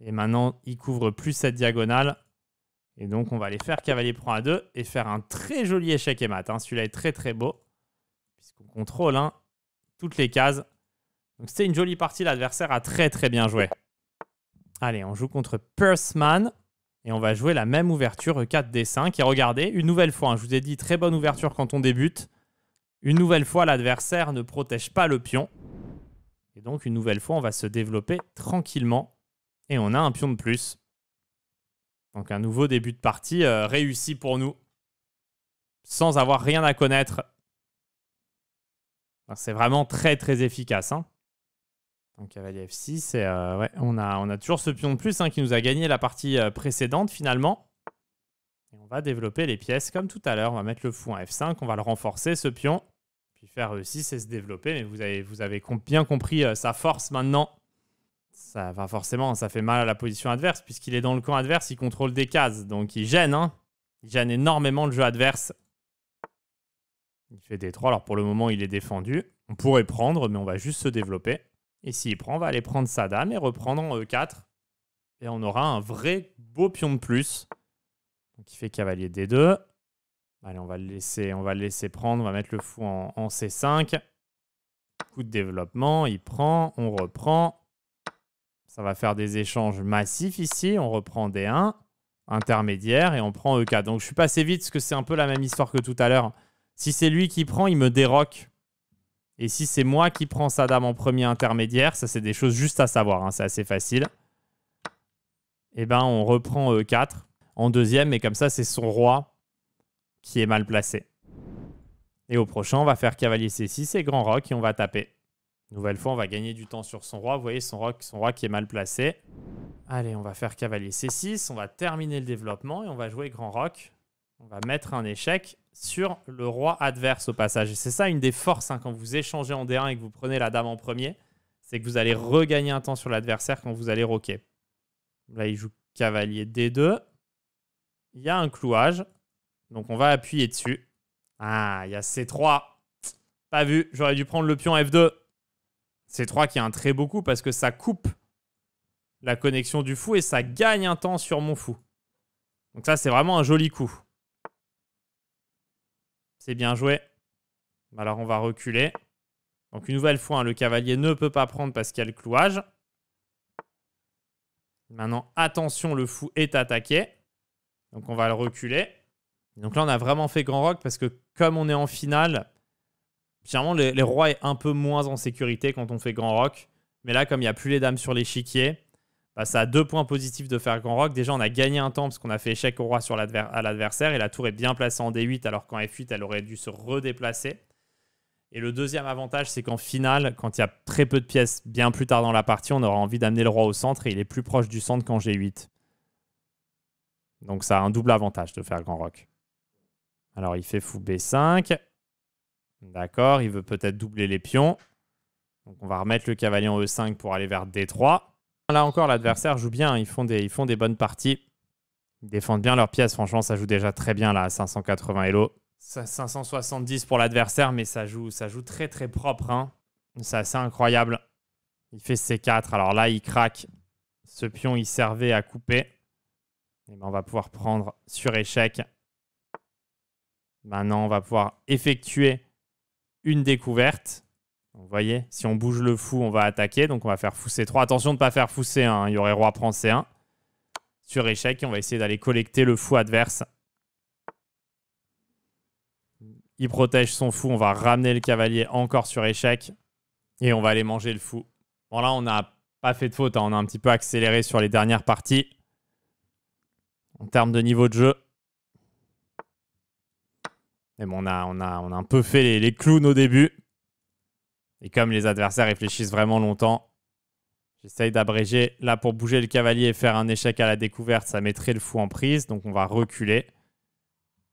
Et maintenant, ils couvrent plus cette diagonale. Et donc, on va aller faire cavalier prend à 2 et faire un très joli échec et mat. Hein. Celui-là est très très beau. Puisqu'on contrôle hein, toutes les cases. Donc, c'était une jolie partie. L'adversaire a très très bien joué. Allez, on joue contre Persman. Et on va jouer la même ouverture 4 D5. Et regardez, une nouvelle fois, hein, je vous ai dit très bonne ouverture quand on débute. Une nouvelle fois, l'adversaire ne protège pas le pion. Et donc, une nouvelle fois, on va se développer tranquillement. Et on a un pion de plus. Donc, un nouveau début de partie euh, réussi pour nous. Sans avoir rien à connaître. C'est vraiment très, très efficace. Hein. Donc cavalier F6, et, euh, on, a, on a toujours ce pion de plus hein, qui nous a gagné la partie euh, précédente finalement. Et on va développer les pièces comme tout à l'heure. On va mettre le fou en F5, on va le renforcer ce pion. Puis faire E6 et se développer. Mais vous avez, vous avez bien compris euh, sa force maintenant. Ça va forcément, ça fait mal à la position adverse puisqu'il est dans le camp adverse, il contrôle des cases. Donc il gêne, hein. Il gêne énormément le jeu adverse. Il fait D3, alors pour le moment il est défendu. On pourrait prendre, mais on va juste se développer. Et s'il prend, on va aller prendre sa dame et reprendre en E4. Et on aura un vrai beau pion de plus. Donc il fait cavalier D2. Allez, on va le laisser, on va laisser prendre. On va mettre le fou en, en C5. Coup de développement, il prend, on reprend. Ça va faire des échanges massifs ici. On reprend D1, intermédiaire, et on prend E4. Donc je suis passé vite parce que c'est un peu la même histoire que tout à l'heure. Si c'est lui qui prend, il me déroque. Et si c'est moi qui prends sa dame en premier intermédiaire, ça c'est des choses juste à savoir, hein, c'est assez facile. Et eh ben on reprend E4 euh, en deuxième, et comme ça c'est son roi qui est mal placé. Et au prochain, on va faire cavalier C6 et grand roc et on va taper. Nouvelle fois, on va gagner du temps sur son roi. Vous voyez, son roc son roi qui est mal placé. Allez, on va faire cavalier C6, on va terminer le développement et on va jouer grand roc on va mettre un échec sur le roi adverse au passage. Et c'est ça une des forces hein, quand vous échangez en D1 et que vous prenez la dame en premier, c'est que vous allez regagner un temps sur l'adversaire quand vous allez roquer. Là, il joue cavalier D2. Il y a un clouage. Donc on va appuyer dessus. Ah, il y a C3. Pas vu, j'aurais dû prendre le pion F2. C3 qui est un très beau coup parce que ça coupe la connexion du fou et ça gagne un temps sur mon fou. Donc ça, c'est vraiment un joli coup bien joué. Alors on va reculer. Donc une nouvelle fois, hein, le cavalier ne peut pas prendre parce qu'il y a le clouage. Maintenant, attention, le fou est attaqué. Donc on va le reculer. Donc là, on a vraiment fait grand rock parce que comme on est en finale, finalement, les, les rois est un peu moins en sécurité quand on fait grand rock. Mais là, comme il n'y a plus les dames sur l'échiquier, bah, ça a deux points positifs de faire Grand Rock. Déjà, on a gagné un temps parce qu'on a fait échec au roi sur à l'adversaire et la tour est bien placée en D8 alors qu'en F8, elle aurait dû se redéplacer. Et le deuxième avantage, c'est qu'en finale, quand il y a très peu de pièces bien plus tard dans la partie, on aura envie d'amener le roi au centre et il est plus proche du centre qu'en G8. Donc ça a un double avantage de faire Grand Rock. Alors il fait fou B5. D'accord, il veut peut-être doubler les pions. Donc on va remettre le cavalier en E5 pour aller vers D3. Là encore, l'adversaire joue bien, ils font, des, ils font des bonnes parties. Ils défendent bien leurs pièces, franchement, ça joue déjà très bien là à 580 Elo. 570 pour l'adversaire, mais ça joue, ça joue très très propre. Hein. C'est assez incroyable. Il fait C4, alors là il craque. Ce pion il servait à couper. Et ben, on va pouvoir prendre sur échec. Maintenant on va pouvoir effectuer une découverte. Vous voyez, si on bouge le fou, on va attaquer. Donc on va faire fou C3. Attention de ne pas faire fou C1. Il y aurait roi prend C1. Sur échec, on va essayer d'aller collecter le fou adverse. Il protège son fou. On va ramener le cavalier encore sur échec. Et on va aller manger le fou. Bon là, on n'a pas fait de faute. Hein, on a un petit peu accéléré sur les dernières parties. En termes de niveau de jeu. Mais eh bon, on a, on a, on a un peu fait les, les clowns au début. Et comme les adversaires réfléchissent vraiment longtemps, j'essaye d'abréger. Là, pour bouger le cavalier et faire un échec à la découverte, ça mettrait le fou en prise. Donc on va reculer.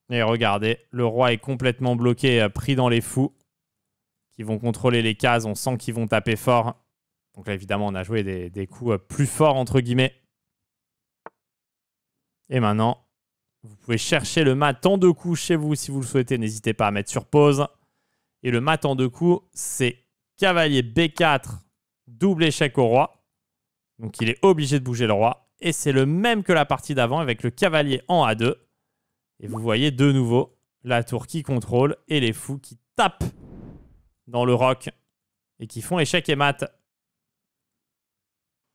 Et regardez, le roi est complètement bloqué, euh, pris dans les fous. Qui vont contrôler les cases. On sent qu'ils vont taper fort. Donc là, évidemment, on a joué des, coups euh, plus forts, entre guillemets. Et maintenant, vous pouvez chercher le mat en deux coups chez vous si vous le souhaitez. N'hésitez pas à mettre sur pause. Et le mat en deux coups, c'est cavalier B4, double échec au roi. Donc il est obligé de bouger le roi. Et c'est le même que la partie d'avant avec le cavalier en A2. Et vous voyez de nouveau la tour qui contrôle et les fous qui tapent dans le roc et qui font échec et mat.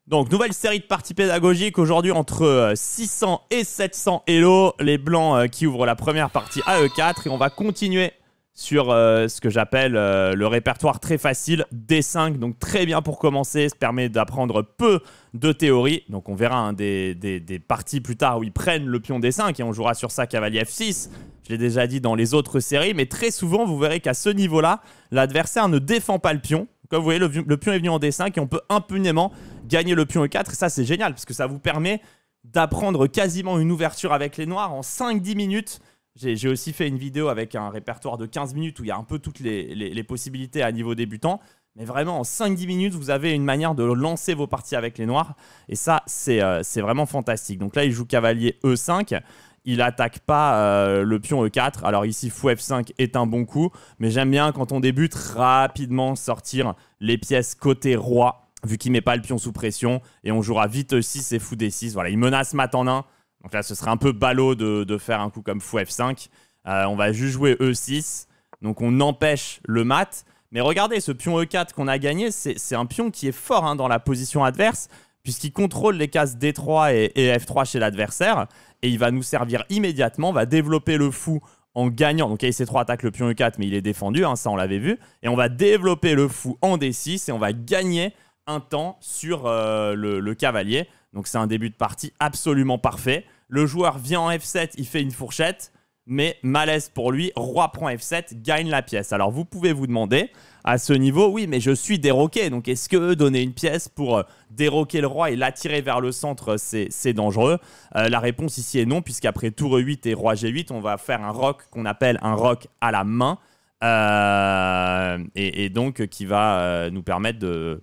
Donc, nouvelle série de parties pédagogiques aujourd'hui entre 600 euh, et 700 Elo. Les blancs euh, qui ouvrent la première partie à E4 et on va continuer sur euh, ce que j'appelle euh, le répertoire très facile D5, donc très bien pour commencer, ça permet d'apprendre peu de théorie, donc on verra hein, des, des, parties plus tard où ils prennent le pion D5 et on jouera sur ça cavalier F6, je l'ai déjà dit dans les autres séries, mais très souvent vous verrez qu'à ce niveau-là, l'adversaire ne défend pas le pion, comme vous voyez le, le, pion est venu en D5 et on peut impunément gagner le pion E4, et ça c'est génial, parce que ça vous permet d'apprendre quasiment une ouverture avec les noirs en 5-10 minutes, j'ai aussi fait une vidéo avec un répertoire de 15 minutes où il y a un peu toutes les, possibilités à niveau débutant. Mais vraiment, en 5-10 minutes, vous avez une manière de lancer vos parties avec les noirs. Et ça, c'est euh, vraiment fantastique. Donc là, il joue cavalier E5 il attaque pas euh, le pion E4. Alors ici, fou F5 est un bon coup, mais j'aime bien quand on débute rapidement sortir les pièces côté roi, vu qu'il met pas le pion sous pression, et on jouera vite E6 et fou D6. Voilà, il menace mat en 1. Donc là, ce serait un peu ballot de, faire un coup comme fou F5. Euh, on va juste jouer E6. Donc on empêche le mat. Mais regardez, ce pion E4 qu'on a gagné, c'est un pion qui est fort hein, dans la position adverse, puisqu'il contrôle les cases D3 et, F3 chez l'adversaire. Et il va nous servir immédiatement, va développer le fou en gagnant. Donc AC3 attaque le pion E4, mais il est défendu, hein, ça on l'avait vu. Et on va développer le fou en D6 et on va gagner un temps sur euh, le cavalier. Donc c'est un début de partie absolument parfait. Le joueur vient en F7, il fait une fourchette, mais malaise pour lui, roi prend F7, gagne la pièce. Alors vous pouvez vous demander, à ce niveau, oui, mais je suis déroqué, donc est-ce que donner une pièce pour euh, déroquer le roi et l'attirer vers le centre, c'est dangereux euh, La réponse ici est non, puisqu'après tour E8 et roi G8, on va faire un roc qu'on appelle un roc à la main, euh, et, donc qui va nous permettre de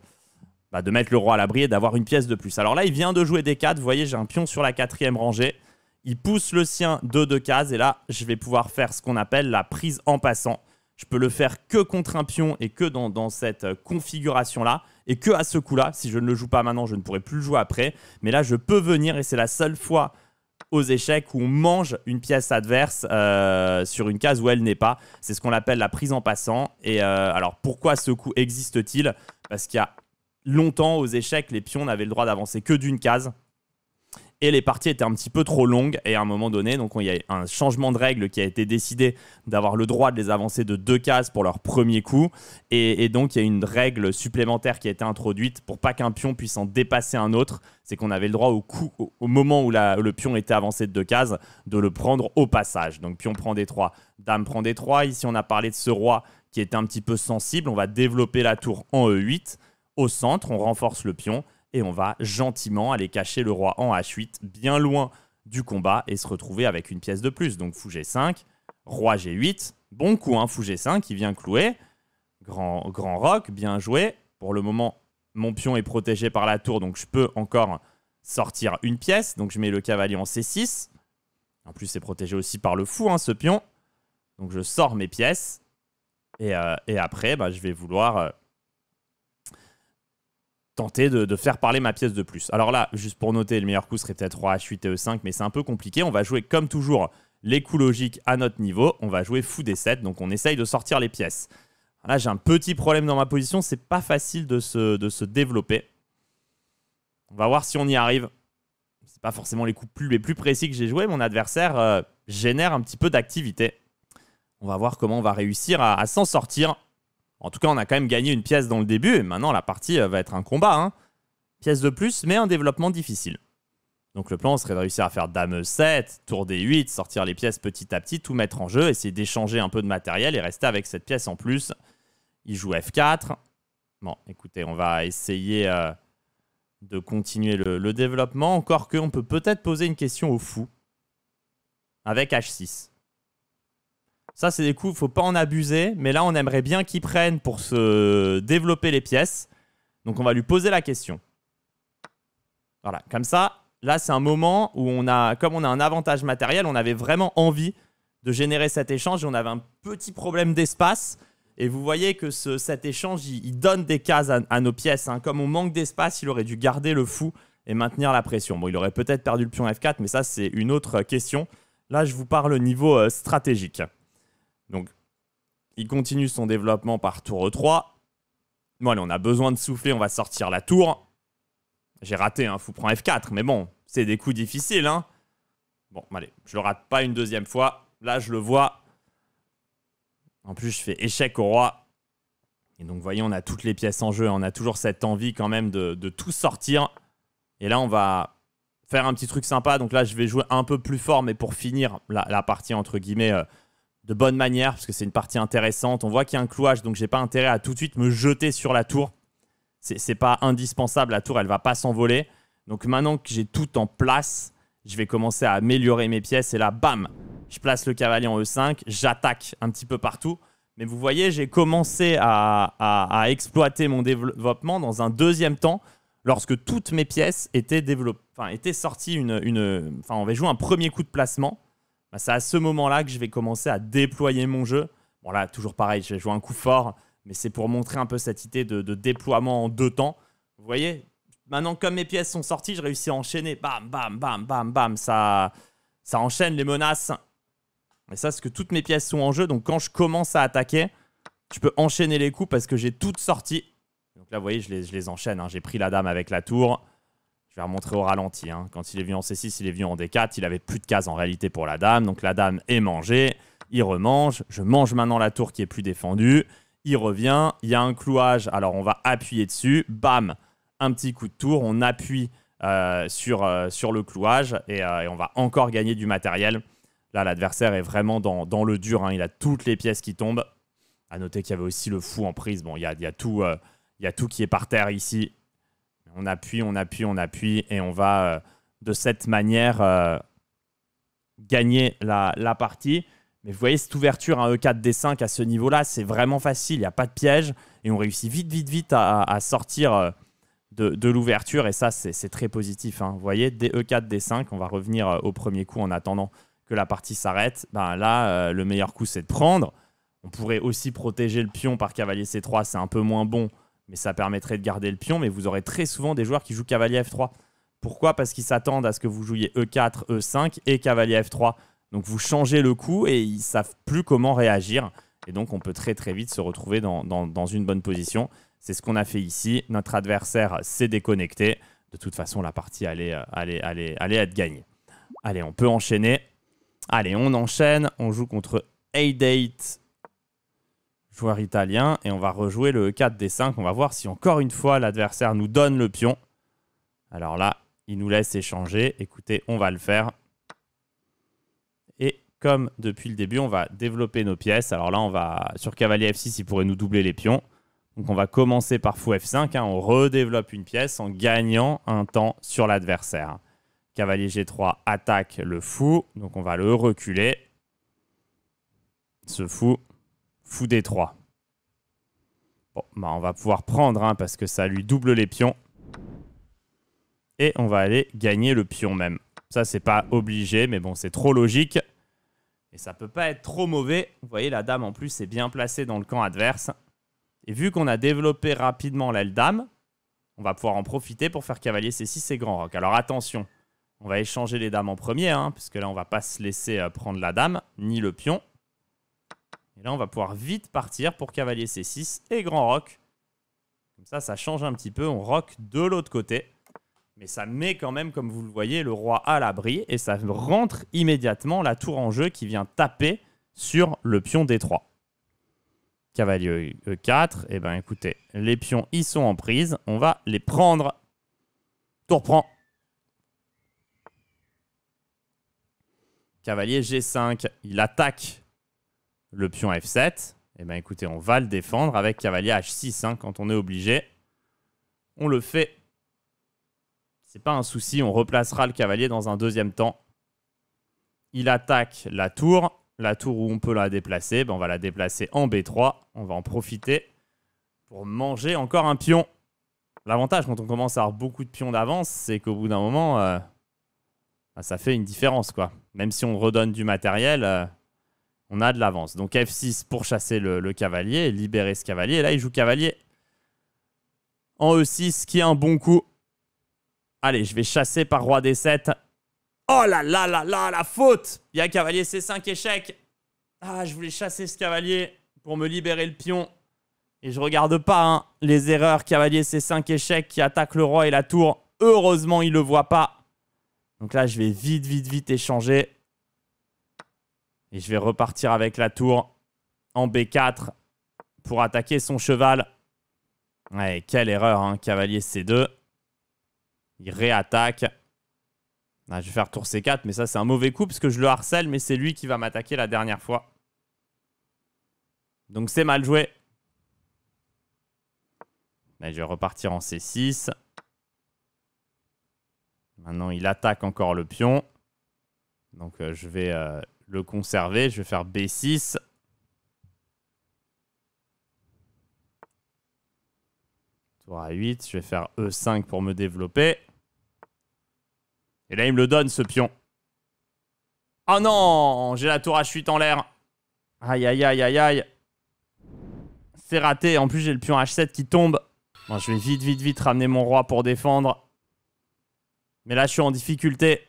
bah, de mettre le roi à l'abri et d'avoir une pièce de plus. Alors là, il vient de jouer des 4. Vous voyez, j'ai un pion sur la quatrième rangée. Il pousse le sien de deux cases. Et là, je vais pouvoir faire ce qu'on appelle la prise en passant. Je peux le faire que contre un pion et que dans, cette euh, configuration-là. Et que à ce coup-là, si je ne le joue pas maintenant, je ne pourrai plus le jouer après. Mais là, je peux venir et c'est la seule fois aux échecs où on mange une pièce adverse euh, sur une case où elle n'est pas. C'est ce qu'on appelle la prise en passant. Et euh, alors pourquoi ce coup existe-t-il Parce qu'il y a longtemps, aux échecs, les pions n'avaient le droit d'avancer que d'une case. Et les parties étaient un petit peu trop longues. Et à un moment donné, donc il y a un changement de règle qui a été décidé d'avoir le droit de les avancer de deux cases pour leur premier coup. Et, donc il y a une règle supplémentaire qui a été introduite pour pas qu'un pion puisse en dépasser un autre. C'est qu'on avait le droit au au, moment où, le pion était avancé de deux cases, de le prendre au passage. Donc pion prend des trois, dame prend des trois. Ici on a parlé de ce roi qui était un petit peu sensible. On va développer la tour en E8. Au centre, on renforce le pion et on va gentiment aller cacher le roi en h8 bien loin du combat et se retrouver avec une pièce de plus. Donc fou g5, roi g8, bon coup, hein, fou g5, qui vient clouer. Grand, grand roc, bien joué. Pour le moment, mon pion est protégé par la tour, donc je peux encore sortir une pièce. Donc je mets le cavalier en c6. En plus, c'est protégé aussi par le fou, hein, ce pion. Donc je sors mes pièces. Et, euh, après, bah, je vais vouloir... Euh, tenter de, faire parler ma pièce de plus. Alors là, juste pour noter, le meilleur coup serait peut-être 3 H8 et E5, mais c'est un peu compliqué. On va jouer comme toujours les coups logiques à notre niveau. On va jouer fou des 7, donc on essaye de sortir les pièces. là, j'ai un petit problème dans ma position. C'est pas facile de se, de se développer. On va voir si on y arrive. C'est pas forcément les coups les plus précis que j'ai joués. Mon adversaire euh, génère un petit peu d'activité. On va voir comment on va réussir à, à s'en sortir. En tout cas, on a quand même gagné une pièce dans le début, et maintenant la partie euh, va être un combat. Hein. Pièce de plus, mais un développement difficile. Donc le plan serait de réussir à faire dame 7, tour d8, sortir les pièces petit à petit, tout mettre en jeu, essayer d'échanger un peu de matériel et rester avec cette pièce en plus. Il joue f4. Bon, écoutez, on va essayer euh, de continuer le, le développement, encore qu'on peut peut-être poser une question au fou. Avec h6. Ça, c'est des coups, faut pas en abuser. Mais là, on aimerait bien qu'il prenne pour se développer les pièces. Donc, on va lui poser la question. Voilà, comme ça, là, c'est un moment où on a, comme on a un avantage matériel, on avait vraiment envie de générer cet échange et on avait un petit problème d'espace. Et vous voyez que ce, cet échange, il, donne des cases à, nos pièces. Hein. Comme on manque d'espace, il aurait dû garder le fou et maintenir la pression. Bon, il aurait peut-être perdu le pion F4, mais ça, c'est une autre question. Là, je vous parle au niveau euh, stratégique. Donc, il continue son développement par tour E3. Bon, allez, on a besoin de souffler, on va sortir la tour. J'ai raté, hein, fou prend F4, mais bon, c'est des coups difficiles, hein. Bon, allez, je le rate pas une deuxième fois. Là, je le vois. En plus, je fais échec au roi. Et donc, vous voyez, on a toutes les pièces en jeu. Hein. On a toujours cette envie quand même de, tout sortir. Et là, on va faire un petit truc sympa. Donc là, je vais jouer un peu plus fort, mais pour finir la, partie, entre guillemets, euh, de bonne manière, parce que c'est une partie intéressante. On voit qu'il y a un clouage, donc j'ai pas intérêt à tout de suite me jeter sur la tour. C'est pas indispensable, la tour, elle va pas s'envoler. Donc maintenant que j'ai tout en place, je vais commencer à améliorer mes pièces. Et là, bam, je place le cavalier en E5, j'attaque un petit peu partout. Mais vous voyez, j'ai commencé à, exploiter mon développement dans un deuxième temps, lorsque toutes mes pièces étaient, étaient sorties. Une, une, enfin, on va jouer un premier coup de placement. Bah, c'est à ce moment-là que je vais commencer à déployer mon jeu. Bon là, toujours pareil, je vais jouer un coup fort, mais c'est pour montrer un peu cette idée de, déploiement en deux temps. Vous voyez, maintenant comme mes pièces sont sorties, je réussis à enchaîner. Bam, bam, bam, bam, bam, ça, ça enchaîne les menaces. Et ça, c'est que toutes mes pièces sont en jeu. Donc quand je commence à attaquer, je peux enchaîner les coups parce que j'ai toutes sorties. Donc là, vous voyez, je les, enchaîne. Hein. J'ai pris la dame avec la tour. Je vais remontrer au ralenti. Hein. Quand il est venu en C6, il est venu en D4. Il avait plus de cases en réalité pour la dame. Donc la dame est mangée. Il remange. Je mange maintenant la tour qui est plus défendue. Il revient. Il y a un clouage. Alors on va appuyer dessus. Bam Un petit coup de tour. On appuie euh, sur, euh, sur le clouage euh, et, on va encore gagner du matériel. Là, l'adversaire est vraiment dans, le dur. Hein. Il a toutes les pièces qui tombent. À noter qu'il y avait aussi le fou en prise. Bon, il y y a il y a tout qui est par terre ici on appuie, on appuie, on appuie, et on va euh, de cette manière euh, gagner la, partie. Mais vous voyez, cette ouverture, un E4, D5 à ce niveau-là, c'est vraiment facile, il n'y a pas de piège, et on réussit vite, vite, vite à, sortir euh, de, l'ouverture, et ça, c'est très positif. Hein. Vous voyez, E4, e D5, on va revenir au premier coup en attendant que la partie s'arrête. Ben là, le meilleur coup, c'est de prendre. On pourrait aussi protéger le pion par cavalier C3, c'est un peu moins bon mais ça permettrait de garder le pion, mais vous aurez très souvent des joueurs qui jouent cavalier F3. Pourquoi Parce qu'ils s'attendent à ce que vous jouiez E4, E5 et cavalier F3. Donc vous changez le coup et ils savent plus comment réagir. Et donc on peut très très vite se retrouver dans, une bonne position. C'est ce qu'on a fait ici. Notre adversaire s'est déconnecté. De toute façon, la partie allait, allait euh, être gagnée. Allez, on peut enchaîner. Allez, on enchaîne. On joue contre A-Date joueur italien, et on va rejouer le 4 des 5. On va voir si encore une fois l'adversaire nous donne le pion. Alors là, il nous laisse échanger. Écoutez, on va le faire. Et comme depuis le début, on va développer nos pièces. Alors là, on va sur cavalier F6, il pourrait nous doubler les pions. Donc on va commencer par fou F5. Hein. on redéveloppe une pièce en gagnant un temps sur l'adversaire. Cavalier G3 attaque le fou. Donc on va le reculer. Ce fou, Fou D3. Bon, bah, on va pouvoir prendre, hein, parce que ça lui double les pions. Et on va aller gagner le pion même. Ça, c'est pas obligé, mais bon, c'est trop logique. Et ça peut pas être trop mauvais. Vous voyez, la dame, en plus, est bien placée dans le camp adverse. Et vu qu'on a développé rapidement l'aile dame, on va pouvoir en profiter pour faire cavalier C6 et grand Rock. Alors attention, on va échanger les dames en premier, hein, puisque là on va pas se laisser euh, prendre la dame, ni le pion. Et là, on va pouvoir vite partir pour cavalier C6 et grand Rock. Comme ça, ça change un petit peu. On rock de l'autre côté. Mais ça met quand même, comme vous le voyez, le roi à l'abri. Et ça rentre immédiatement la tour en jeu qui vient taper sur le pion D3. Cavalier E4. Euh, eh bien, écoutez, les pions, y sont en prise. On va les prendre. Tour prend. Cavalier G5. Il attaque le pion F7, eh bien écoutez, on va le défendre avec cavalier H6 hein, quand on est obligé. On le fait. C'est pas un souci, on replacera le cavalier dans un deuxième temps. Il attaque la tour. La tour où on peut la déplacer, ben on va la déplacer en B3. On va en profiter pour manger encore un pion. L'avantage quand on commence à avoir beaucoup de pions d'avance, c'est qu'au bout d'un moment, euh, ben, ça fait une différence. quoi. Même si on redonne du matériel, euh, on a de l'avance. Donc F6 pour chasser le, cavalier, libérer ce cavalier. là, il joue cavalier en E6, qui est un bon coup. Allez, je vais chasser par roi D7. Oh là là là là, la faute Il y a cavalier C5, échec. Ah, je voulais chasser ce cavalier pour me libérer le pion. Et je regarde pas hein, les erreurs. Cavalier C5, échec qui attaque le roi et la tour. Heureusement, il le voit pas. Donc là, je vais vite, vite, vite échanger. Et je vais repartir avec la tour en B4 pour attaquer son cheval. Ouais, quelle erreur, hein, cavalier C2. Il réattaque. Ah, je vais faire tour C4, mais ça c'est un mauvais coup parce que je le harcèle, mais c'est lui qui va m'attaquer la dernière fois. Donc c'est mal joué. Bah, je vais repartir en C6. Maintenant, il attaque encore le pion. Donc euh, je vais... Euh, le conserver. Je vais faire B6. Tour a 8. Je vais faire E5 pour me développer. Et là, il me le donne, ce pion. Oh non J'ai la tour H8 en l'air. Aïe, aïe, aïe, aïe, aïe. C'est raté. En plus, j'ai le pion H7 qui tombe. je vais vite, vite, vite ramener mon roi pour défendre. Mais là, je suis en difficulté.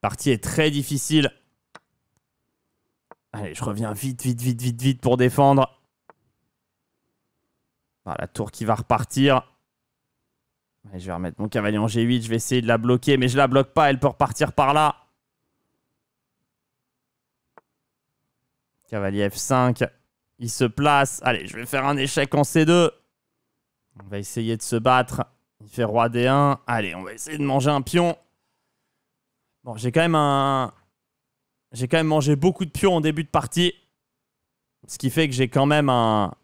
partie est très difficile. Allez, je reviens vite, vite, vite, vite, vite pour défendre. Ah, la tour qui va repartir. je vais remettre mon cavalier en G8. Je vais essayer de la bloquer, mais je la bloque pas. Elle peut repartir par là. Cavalier F5. Il se place. Allez, je vais faire un échec en C2. On va essayer de se battre. Il fait roi D1. Allez, on va essayer de manger un pion. Bon, j'ai quand même un, j'ai quand même mangé beaucoup de pions en début de partie. Ce qui fait que j'ai quand même un...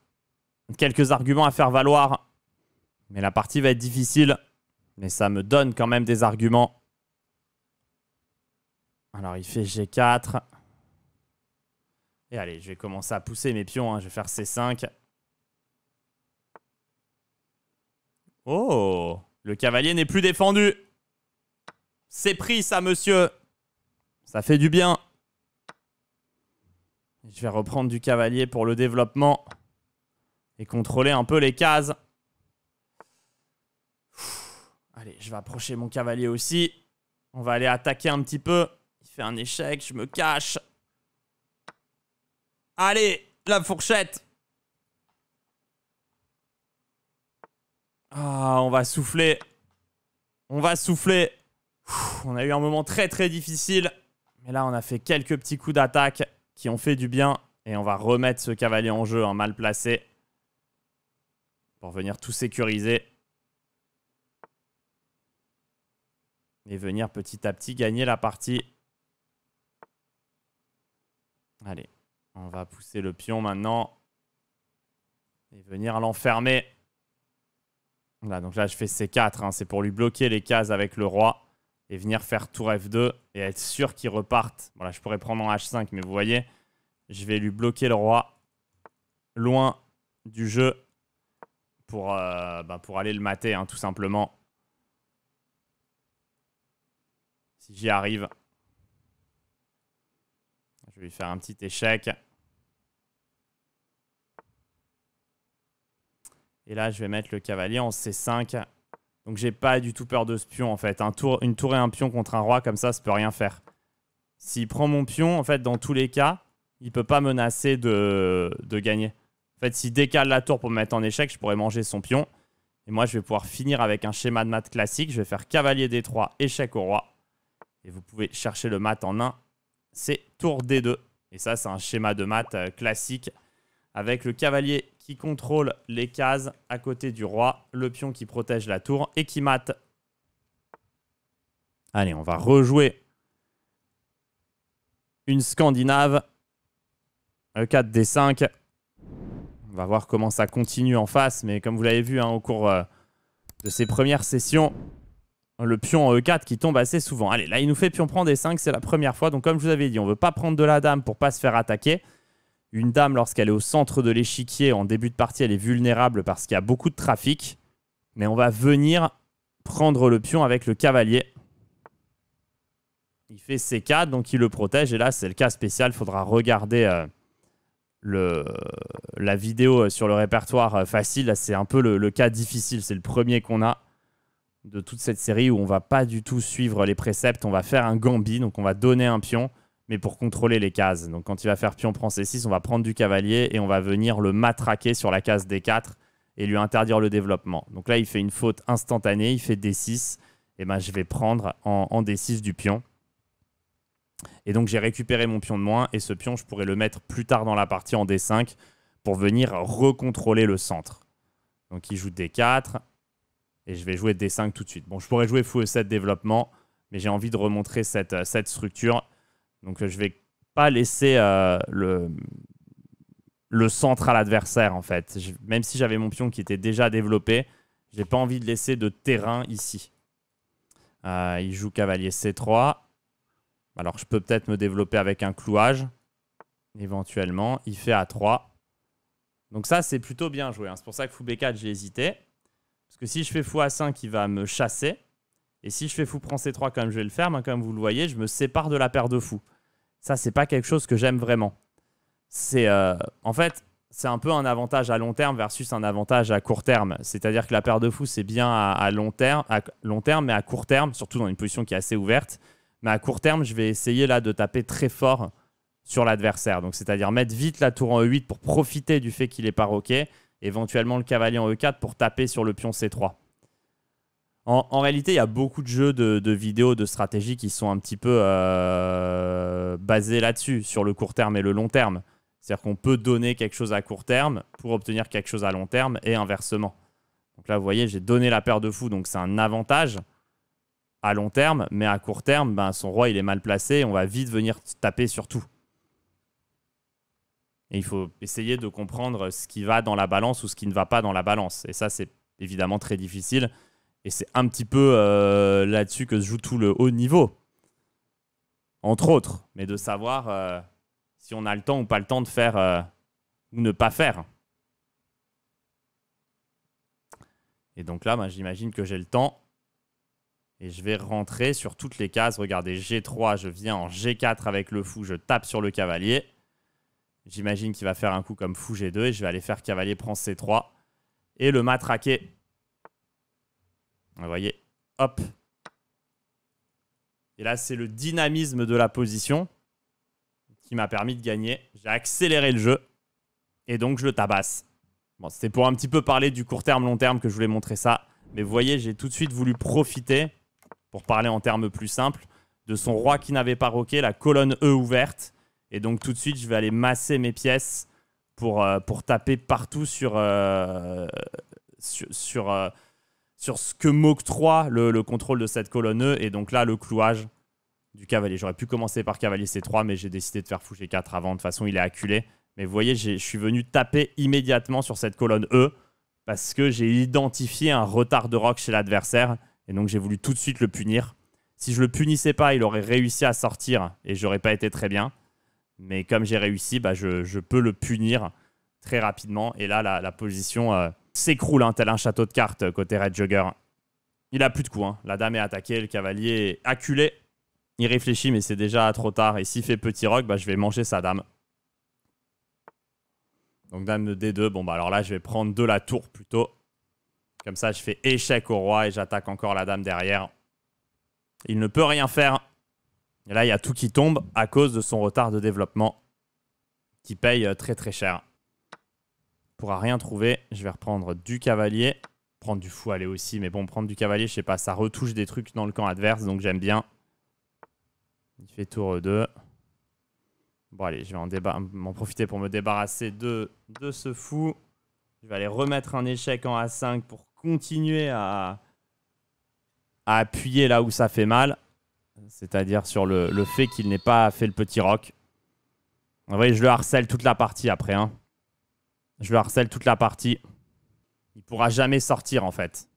quelques arguments à faire valoir. Mais la partie va être difficile. Mais ça me donne quand même des arguments. Alors il fait G4. Et allez, je vais commencer à pousser mes pions. Hein. Je vais faire C5. Oh Le cavalier n'est plus défendu. C'est pris ça, monsieur. Ça fait du bien. Je vais reprendre du cavalier pour le développement et contrôler un peu les cases. allez, je vais approcher mon cavalier aussi. On va aller attaquer un petit peu. Il fait un échec, je me cache. Allez, la fourchette. Ah, on va souffler. On va souffler. on a eu un moment très très difficile. Mais là, on a fait quelques petits coups d'attaque qui ont fait du bien. Et on va remettre ce cavalier en jeu, un mal placé, pour venir tout sécuriser. Et venir petit à petit gagner la partie. Allez, on va pousser le pion maintenant. Et venir l'enfermer. Là donc là je fais C4, hein. c'est pour lui bloquer les cases avec le roi et venir faire tour F2 et être sûr qu'il reparte. Voilà, je pourrais prendre en H5, mais vous voyez, je vais lui bloquer le roi loin du jeu pour, euh, bah, pour aller le mater, hein, tout simplement. Si j'y arrive, je vais lui faire un petit échec. Et là, je vais mettre le cavalier en C5 donc j'ai pas du tout peur de ce pion en fait. Un tour, une tour et un pion contre un roi comme ça, ça peut rien faire. S'il prend mon pion, en fait, dans tous les cas, il peut pas menacer de, de gagner. En fait, s'il décale la tour pour me mettre en échec, je pourrais manger son pion. Et moi, je vais pouvoir finir avec un schéma de maths classique. Je vais faire cavalier d3, échec au roi. Et vous pouvez chercher le mat en 1. C'est tour d2. Et ça, c'est un schéma de maths euh, classique avec le cavalier qui contrôle les cases à côté du roi, le pion qui protège la tour et qui mate. Allez, on va rejouer une Scandinave. E4, D5. On va voir comment ça continue en face, mais comme vous l'avez vu hein, au cours euh, de ces premières sessions, le pion E4 euh, qui tombe assez souvent. Allez, là, il nous fait pion prendre D5, c'est la première fois. Donc, comme je vous avais dit, on ne veut pas prendre de la dame pour pas se faire attaquer. Une dame, lorsqu'elle est au centre de l'échiquier, en début de partie, elle est vulnérable parce qu'il y a beaucoup de trafic. Mais on va venir prendre le pion avec le cavalier. Il fait C4, donc il le protège. Et là, c'est le cas spécial. Il faudra regarder euh, le, la vidéo euh, sur le répertoire euh, facile. C'est un peu le, le cas difficile. C'est le premier qu'on a de toute cette série où on va pas du tout suivre les préceptes. On va faire un gambit, donc on va donner un pion mais pour contrôler les cases. Donc quand il va faire pion prend C6, on va prendre du cavalier et on va venir le matraquer sur la case D4 et lui interdire le développement. Donc là, il fait une faute instantanée, il fait D6, et eh ben je vais prendre en, D6 du pion. Et donc j'ai récupéré mon pion de moins, et ce pion, je pourrais le mettre plus tard dans la partie en D5 pour venir recontrôler le centre. Donc il joue D4, et je vais jouer D5 tout de suite. Bon, je pourrais jouer fou E7 développement, mais j'ai envie de remontrer cette, cette structure donc euh, je vais pas laisser euh, le, le centre à l'adversaire en fait. même si j'avais mon pion qui était déjà développé, j'ai pas envie de laisser de terrain ici. Euh, il joue cavalier C3. Alors je peux peut-être me développer avec un clouage. Éventuellement, il fait A3. Donc ça, c'est plutôt bien joué. Hein. C'est pour ça que fou B4, j'ai hésité. Parce que si je fais fou A5, il va me chasser. Et si je fais fou prend C3 comme je vais le faire, ben, comme vous le voyez, je me sépare de la paire de fous. Ça, c'est pas quelque chose que j'aime vraiment. C'est euh, en fait, c'est un peu un avantage à long terme versus un avantage à court terme. C'est-à-dire que la paire de fous, c'est bien à, long terme, à long terme, mais à court terme, surtout dans une position qui est assez ouverte. Mais à court terme, je vais essayer là de taper très fort sur l'adversaire. Donc, c'est-à-dire mettre vite la tour en E8 pour profiter du fait qu'il est pas roqué, éventuellement le cavalier en E4 pour taper sur le pion C3. En, réalité, il y a beaucoup de jeux de, vidéos, de stratégie qui sont un petit peu euh, basés là-dessus, sur le court terme et le long terme. C'est-à-dire qu'on peut donner quelque chose à court terme pour obtenir quelque chose à long terme et inversement. Donc là, vous voyez, j'ai donné la paire de fous, donc c'est un avantage à long terme, mais à court terme, ben, son roi, il est mal placé on va vite venir taper sur tout. Et il faut essayer de comprendre ce qui va dans la balance ou ce qui ne va pas dans la balance. Et ça, c'est évidemment très difficile et c'est un petit peu euh, là-dessus que se joue tout le haut niveau. Entre autres. Mais de savoir euh, si on a le temps ou pas le temps de faire euh, ou ne pas faire. Et donc là, j'imagine que j'ai le temps. Et je vais rentrer sur toutes les cases. Regardez, G3, je viens en G4 avec le fou, je tape sur le cavalier. J'imagine qu'il va faire un coup comme fou G2 et je vais aller faire cavalier prend C3 et le matraquer. Vous voyez, hop. Et là, c'est le dynamisme de la position qui m'a permis de gagner. J'ai accéléré le jeu et donc je le tabasse. Bon, c'était pour un petit peu parler du court terme, long terme que je voulais montrer ça. Mais vous voyez, j'ai tout de suite voulu profiter, pour parler en termes plus simples, de son roi qui n'avait pas roqué, la colonne E ouverte. Et donc tout de suite, je vais aller masser mes pièces pour, euh, pour taper partout sur, euh, euh, sur ce que m'octroie le, le, contrôle de cette colonne E, et donc là, le clouage du cavalier. J'aurais pu commencer par cavalier C3, mais j'ai décidé de faire fouger 4 avant. De toute façon, il est acculé. Mais vous voyez, je suis venu taper immédiatement sur cette colonne E, parce que j'ai identifié un retard de rock chez l'adversaire, et donc j'ai voulu tout de suite le punir. Si je le punissais pas, il aurait réussi à sortir, et j'aurais pas été très bien. Mais comme j'ai réussi, bah je, peux le punir très rapidement. Et là, la, position... Euh, s'écroule hein, tel un château de cartes euh, côté Red Jugger. Il a plus de coups. Hein. La dame est attaquée, le cavalier est acculé. Il réfléchit, mais c'est déjà trop tard. Et s'il fait petit rock, bah, je vais manger sa dame. Donc dame de D2. Bon, bah alors là, je vais prendre de la tour plutôt. Comme ça, je fais échec au roi et j'attaque encore la dame derrière. Il ne peut rien faire. Et là, il y a tout qui tombe à cause de son retard de développement qui paye euh, très très cher pourra rien trouver. Je vais reprendre du cavalier. Prendre du fou aller aussi, mais bon, prendre du cavalier, je sais pas, ça retouche des trucs dans le camp adverse, donc j'aime bien. Il fait tour 2. Bon, allez, je vais m'en profiter pour me débarrasser de, de ce fou. Je vais aller remettre un échec en A5 pour continuer à, appuyer là où ça fait mal. C'est-à-dire sur le, le fait qu'il n'ait pas fait le petit rock. Vous voyez, je le harcèle toute la partie après. Hein. Je le harcèle toute la partie. Il pourra jamais sortir en fait.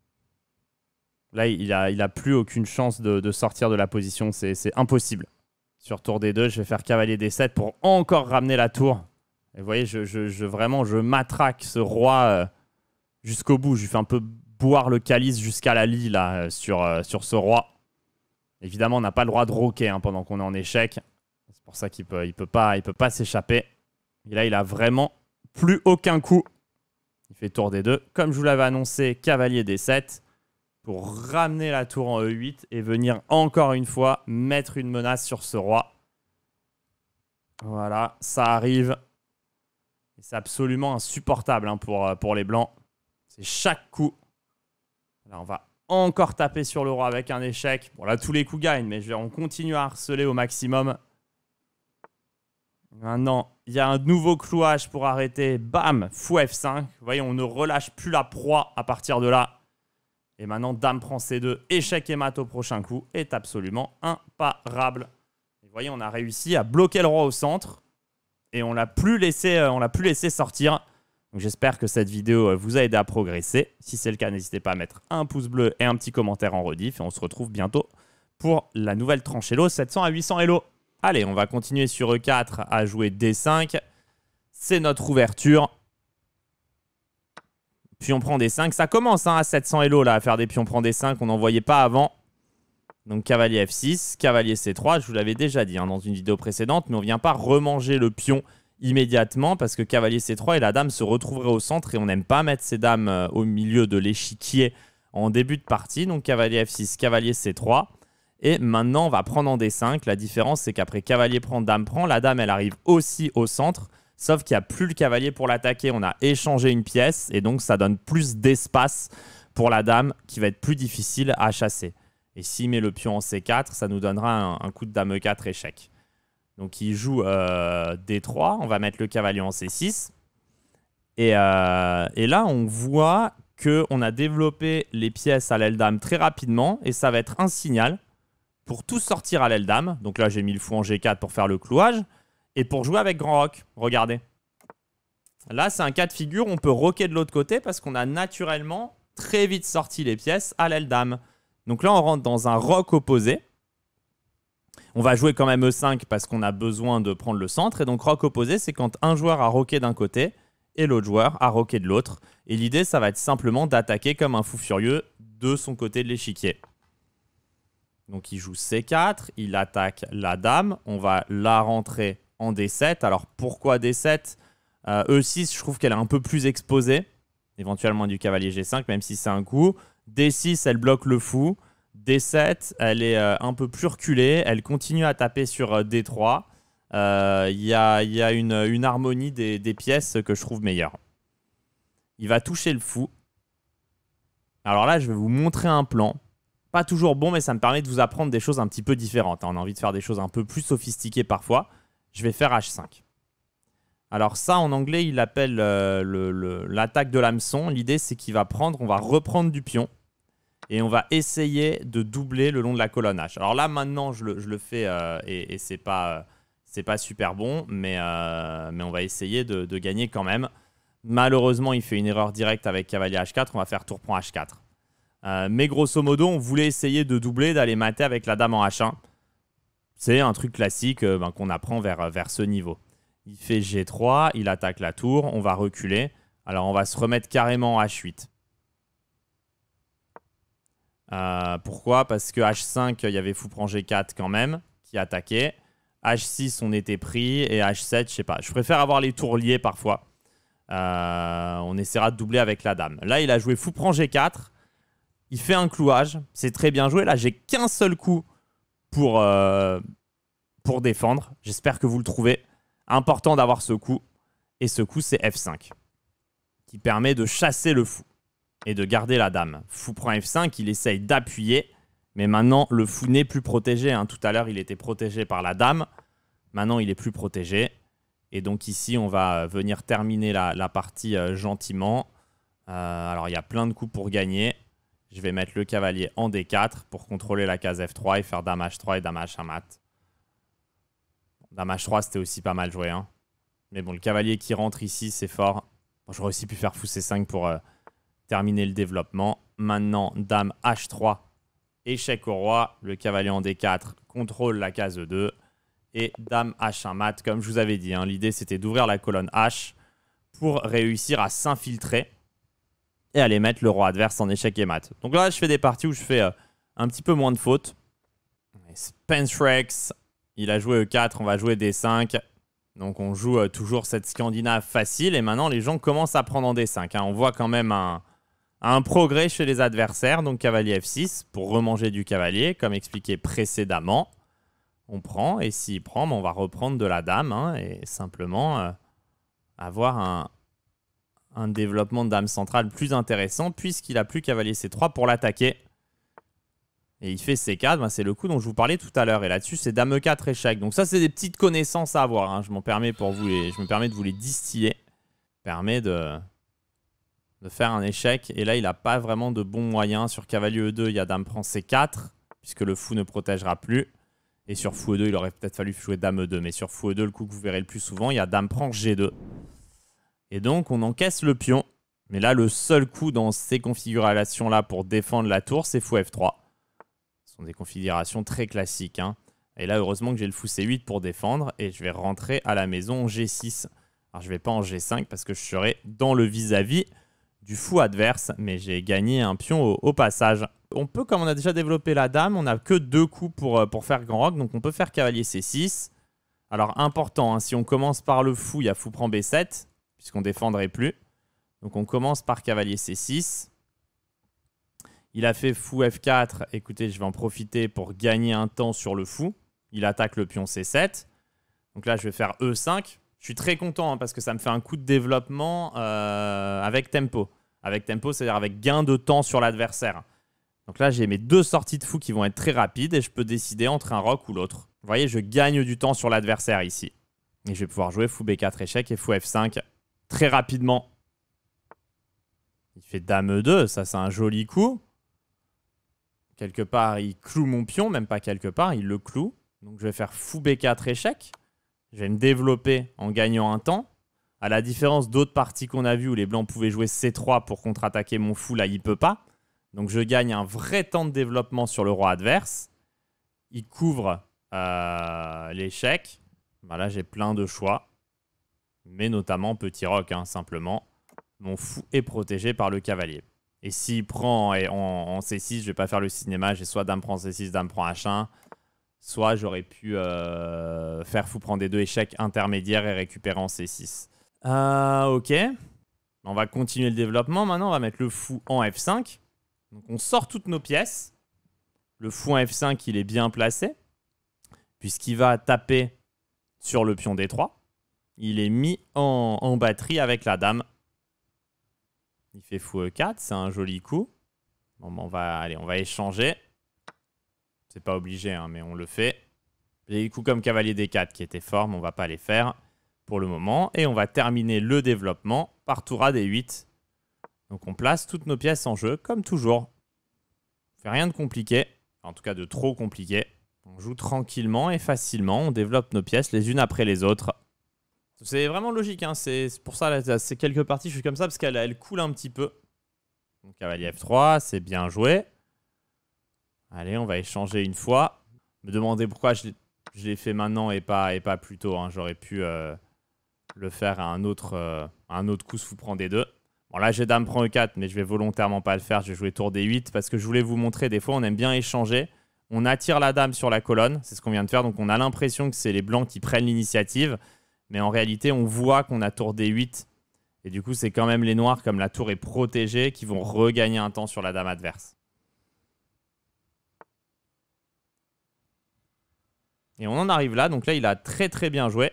Là, il a, a plus aucune chance de, sortir de la position. C'est impossible. Sur tour D2, je vais faire cavalier D7 pour encore ramener la tour. Et vous voyez, je, vraiment, je matraque ce roi euh, jusqu'au bout. Je lui fais un peu boire le calice jusqu'à la lie là, euh, sur, euh, sur ce roi. Évidemment, on n'a pas le droit de roquer hein, pendant qu'on est en échec. C'est pour ça qu'il ne peut, il peut pas s'échapper. Et là, il a vraiment plus aucun coup. Il fait tour des deux. Comme je vous l'avais annoncé, cavalier des 7 pour ramener la tour en E8 et venir encore une fois mettre une menace sur ce roi. Voilà, ça arrive. C'est absolument insupportable hein, pour, euh, pour les blancs. C'est chaque coup. Là, on va encore taper sur le roi avec un échec. Bon, là, tous les coups gagnent, mais on continue à harceler au maximum. Maintenant, il y a un nouveau clouage pour arrêter. Bam, fou F5. Vous voyez, on ne relâche plus la proie à partir de là. Et maintenant, dame prend C2, échec et mat au prochain coup est absolument imparable. Vous voyez, on a réussi à bloquer le roi au centre et on l'a plus laissé, euh, on l'a plus laissé sortir. Donc j'espère que cette vidéo euh, vous a aidé à progresser. Si c'est le cas, n'hésitez pas à mettre un pouce bleu et un petit commentaire en rediff. Et on se retrouve bientôt pour la nouvelle tranche Hello, 700 à 800 Hello. Allez, on va continuer sur E4 à jouer D5. C'est notre ouverture. Puis on prend D5. Ça commence hein, à 700 Elo là, à faire des pions prend D5. On n'en voyait pas avant. Donc cavalier F6, cavalier C3. Je vous l'avais déjà dit hein, dans une vidéo précédente, mais on ne vient pas remanger le pion immédiatement parce que cavalier C3 et la dame se retrouveraient au centre et on n'aime pas mettre ces dames euh, au milieu de l'échiquier en début de partie. Donc cavalier F6, cavalier C3. Et maintenant, on va prendre en D5. La différence, c'est qu'après cavalier prend, dame prend. La dame, elle arrive aussi au centre. Sauf qu'il n'y a plus le cavalier pour l'attaquer. On a échangé une pièce. Et donc, ça donne plus d'espace pour la dame qui va être plus difficile à chasser. Et s'il met le pion en C4, ça nous donnera un, coup de dame E4 échec. Donc, il joue euh, D3. On va mettre le cavalier en C6. Et, euh, et là, on voit qu'on a développé les pièces à l'aile dame très rapidement. Et ça va être un signal pour tout sortir à l'aile d'âme. Donc là, j'ai mis le fou en G4 pour faire le clouage. Et pour jouer avec Grand Rock. Regardez. Là, c'est un cas de figure. On peut roquer de l'autre côté parce qu'on a naturellement très vite sorti les pièces à l'aile dame. Donc là, on rentre dans un rock opposé. On va jouer quand même E5 parce qu'on a besoin de prendre le centre. Et donc, rock opposé, c'est quand un joueur a roqué d'un côté et l'autre joueur a roqué de l'autre. Et l'idée, ça va être simplement d'attaquer comme un fou furieux de son côté de l'échiquier. Donc il joue C4, il attaque la dame, on va la rentrer en D7. Alors pourquoi D7 E6, euh, e je trouve qu'elle est un peu plus exposée, éventuellement du cavalier G5, même si c'est un coup. D6, elle bloque le fou. D7, elle est euh, un peu plus reculée, elle continue à taper sur euh, D3. Il y a, une, harmonie des pièces que je trouve meilleure. Il va toucher le fou. Alors là, je vais vous montrer un plan toujours bon, mais ça me permet de vous apprendre des choses un petit peu différentes. Hein. On a envie de faire des choses un peu plus sophistiquées parfois. Je vais faire H5. Alors ça, en anglais, il appelle euh, l'attaque de l'hameçon. L'idée, c'est qu'il va prendre, on va reprendre du pion et on va essayer de doubler le long de la colonne H. Alors là, maintenant, je le, fais euh, et, c'est pas, euh, c'est pas super bon, mais, mais on va essayer de, de, gagner quand même. Malheureusement, il fait une erreur directe avec cavalier H4. On va faire tour prend H4. Euh, mais grosso modo, on voulait essayer de doubler, d'aller mater avec la dame en H1. C'est un truc classique euh, ben, qu'on apprend vers, euh, vers ce niveau. Il fait G3, il attaque la tour, on va reculer. Alors on va se remettre carrément en H8. pourquoi Parce que H5, il y avait fou G4 quand même, qui attaquait. H6, on était pris. Et H7, je sais pas. Je préfère avoir les tours liés parfois. on essaiera de doubler avec la dame. Là, il a joué fou prend G4. Il fait un clouage. C'est très bien joué. Là, j'ai qu'un seul coup pour, euh, pour défendre. J'espère que vous le trouvez. Important d'avoir ce coup. Et ce coup, c'est F5. Qui permet de chasser le fou. Et de garder la dame. Fou prend F5. Il essaye d'appuyer. Mais maintenant, le fou n'est plus protégé. Hein. Tout à l'heure, il était protégé par la dame. Maintenant, il est plus protégé. Et donc ici, on va euh, venir terminer la, partie euh, gentiment. alors, il y a plein de coups pour gagner. Je vais mettre le cavalier en D4 pour contrôler la case F3 et faire Dame H3 et Dame H1 mat. Dame H3, c'était aussi pas mal joué. Hein. Mais bon, le cavalier qui rentre ici, c'est fort. J'aurais aussi pu faire fou 5 pour euh, terminer le développement. Maintenant, Dame H3, échec au roi. Le cavalier en D4 contrôle la case E2. Et Dame H1 mat, comme je vous avais dit. Hein, l'idée, c'était d'ouvrir la colonne H pour réussir à s'infiltrer et aller mettre le roi adverse en échec et mat. Donc là, je fais des parties où je fais euh, un petit peu moins de fautes. Spence Rex, il a joué E4, on va jouer D5. Donc on joue euh, toujours cette Scandinave facile et maintenant les gens commencent à prendre en D5. Hein. On voit quand même un, progrès chez les adversaires. Donc cavalier F6 pour remanger du cavalier, comme expliqué précédemment. On prend et s'il prend, ben, on va reprendre de la dame hein, et simplement euh, avoir un, un développement de Dame centrale plus intéressant puisqu'il a plus cavalier C3 pour l'attaquer. Et il fait C4, ben, c'est le coup dont je vous parlais tout à l'heure. Et là-dessus, c'est Dame E4 échec. Donc ça, c'est des petites connaissances à avoir. Hein. Je m'en permets pour vous les... je me permets de vous les distiller. Permet de... de faire un échec. Et là, il n'a pas vraiment de bons moyens. Sur cavalier E2, il y a Dame prend C4 puisque le fou ne protégera plus. Et sur fou E2, il aurait peut-être fallu jouer Dame E2. Mais sur fou E2, le coup que vous verrez le plus souvent, il y a Dame prend G2. Et donc, on encaisse le pion. Mais là, le seul coup dans ces configurations-là pour défendre la tour, c'est fou F3. Ce sont des configurations très classiques. Hein. Et là, heureusement que j'ai le fou C8 pour défendre. Et je vais rentrer à la maison en G6. Alors, je ne vais pas en G5 parce que je serai dans le vis-à-vis du fou adverse. Mais j'ai gagné un pion au, passage. On peut, comme on a déjà développé la dame, on n'a que deux coups pour, euh, pour faire grand rock. Donc, on peut faire cavalier C6. Alors, important, hein, si on commence par le fou, il y a fou prend B7 puisqu'on défendrait plus. Donc on commence par cavalier C6. Il a fait fou F4. Écoutez, je vais en profiter pour gagner un temps sur le fou. Il attaque le pion C7. Donc là, je vais faire E5. Je suis très content hein, parce que ça me fait un coup de développement euh, avec tempo. Avec tempo, c'est-à-dire avec gain de temps sur l'adversaire. Donc là, j'ai mes deux sorties de fou qui vont être très rapides et je peux décider entre un roc ou l'autre. Vous voyez, je gagne du temps sur l'adversaire ici. Et je vais pouvoir jouer fou B4 échec et fou F5 très rapidement. Il fait dame 2, ça c'est un joli coup. Quelque part, il cloue mon pion, même pas quelque part, il le cloue. Donc je vais faire fou B4 échec. Je vais me développer en gagnant un temps. À la différence d'autres parties qu'on a vues où les blancs pouvaient jouer C3 pour contre-attaquer mon fou, là il peut pas. Donc je gagne un vrai temps de développement sur le roi adverse. Il couvre euh, l'échec. là j'ai plein de choix mais notamment Petit rock, hein, simplement. Mon fou est protégé par le cavalier. Et s'il prend en, C6, je ne vais pas faire le cinéma, j'ai soit dame prend C6, dame prend H1, soit j'aurais pu euh, faire fou prendre des deux échecs intermédiaires et récupérer en C6. Euh, ok. On va continuer le développement maintenant, on va mettre le fou en F5. Donc on sort toutes nos pièces. Le fou en F5, il est bien placé, puisqu'il va taper sur le pion D3. Il est mis en, batterie avec la dame. Il fait fou E4, c'est un joli coup. Bon, on va, aller, on va échanger. C'est pas obligé, hein, mais on le fait. Les des coups comme cavalier D4 qui étaient forts, mais on va pas les faire pour le moment. Et on va terminer le développement par tour à D8. Donc on place toutes nos pièces en jeu, comme toujours. On fait rien de compliqué, en tout cas de trop compliqué. On joue tranquillement et facilement, on développe nos pièces les unes après les autres. C'est vraiment logique, hein. c'est pour ça, c'est quelques parties, je suis comme ça, parce qu'elle elle coule un petit peu. Donc cavalier F3, c'est bien joué. Allez, on va échanger une fois. Me demander pourquoi je, l'ai fait maintenant et pas, et pas plus tôt. Hein. J'aurais pu euh, le faire à un autre, euh, un autre coup, si vous prenez des deux. Bon, là, j'ai dame prend E4, mais je vais volontairement pas le faire. Je vais jouer tour D8 parce que je voulais vous montrer, des fois, on aime bien échanger. On attire la dame sur la colonne, c'est ce qu'on vient de faire. Donc, on a l'impression que c'est les blancs qui prennent l'initiative. Mais en réalité, on voit qu'on a tour D8. Et du coup, c'est quand même les noirs, comme la tour est protégée, qui vont regagner un temps sur la dame adverse. Et on en arrive là. Donc là, il a très très bien joué.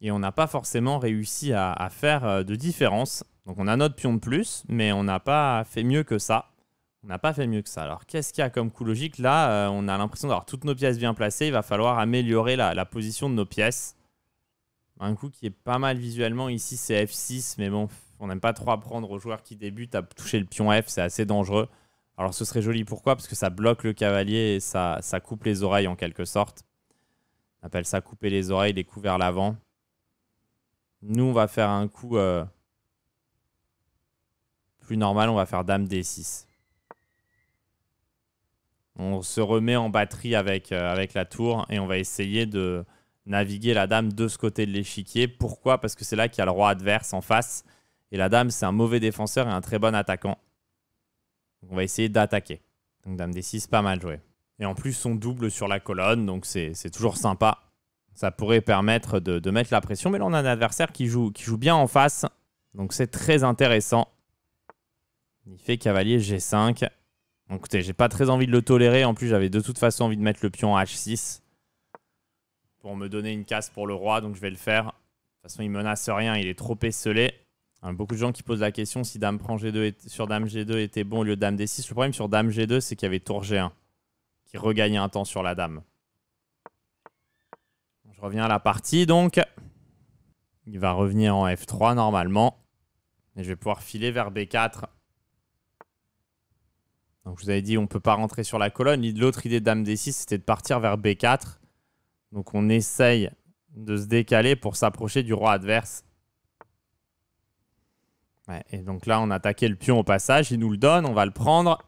Et on n'a pas forcément réussi à, faire euh, de différence. Donc on a notre pion de plus, mais on n'a pas fait mieux que ça. On n'a pas fait mieux que ça. Alors qu'est-ce qu'il y a comme coup logique Là, euh, on a l'impression d'avoir toutes nos pièces bien placées. Il va falloir améliorer la position de nos pièces un coup qui est pas mal visuellement. Ici, c'est F6, mais bon, on n'aime pas trop apprendre aux joueurs qui débutent à toucher le pion F, c'est assez dangereux. Alors ce serait joli, pourquoi Parce que ça bloque le cavalier et ça, ça coupe les oreilles en quelque sorte. On appelle ça couper les oreilles, les coups vers l'avant. Nous, on va faire un coup euh, plus normal, on va faire Dame D6. On se remet en batterie avec, euh, avec la tour et on va essayer de, naviguer la dame de ce côté de l'échiquier. Pourquoi Parce que c'est là qu'il y a le roi adverse en face. Et la dame, c'est un mauvais défenseur et un très bon attaquant. on va essayer d'attaquer. Donc dame d6, pas mal joué. Et en plus, son double sur la colonne, donc c'est toujours sympa. Ça pourrait permettre de, mettre la pression. Mais là, on a un adversaire qui joue, qui joue bien en face. Donc c'est très intéressant. Il fait cavalier G5. Donc écoutez, j'ai pas très envie de le tolérer. En plus, j'avais de toute façon envie de mettre le pion H6 pour me donner une case pour le roi, donc je vais le faire. De toute façon, il menace rien, il est trop esselé. Hein, beaucoup de gens qui posent la question si dame prend G2 sur dame G2 était bon au lieu de dame D6. Le problème sur dame G2, c'est qu'il y avait tour G1 qui regagnait un temps sur la dame. Je reviens à la partie donc. Il va revenir en F3 normalement. Et je vais pouvoir filer vers B4. Donc je vous avais dit, on ne peut pas rentrer sur la colonne. L'autre idée de Dame D6, c'était de partir vers B4. Donc on essaye de se décaler pour s'approcher du roi adverse. et donc là, on a le pion au passage. Il nous le donne, on va le prendre.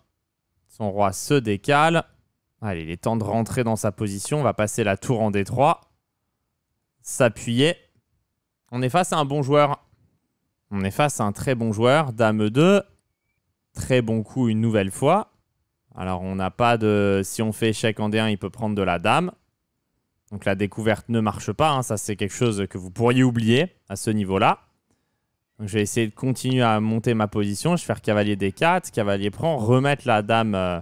Son roi se décale. Allez, il est temps de rentrer dans sa position. On va passer la tour en D3. S'appuyer. On est face à un bon joueur. On est face à un très bon joueur. Dame 2. Très bon coup une nouvelle fois. Alors, on n'a pas de... Si on fait échec en D1, il peut prendre de la dame. Donc la découverte ne marche pas, hein, ça c'est quelque chose que vous pourriez oublier à ce niveau-là. je vais essayer de continuer à monter ma position, je vais faire cavalier D4, cavalier prend, remettre la dame euh,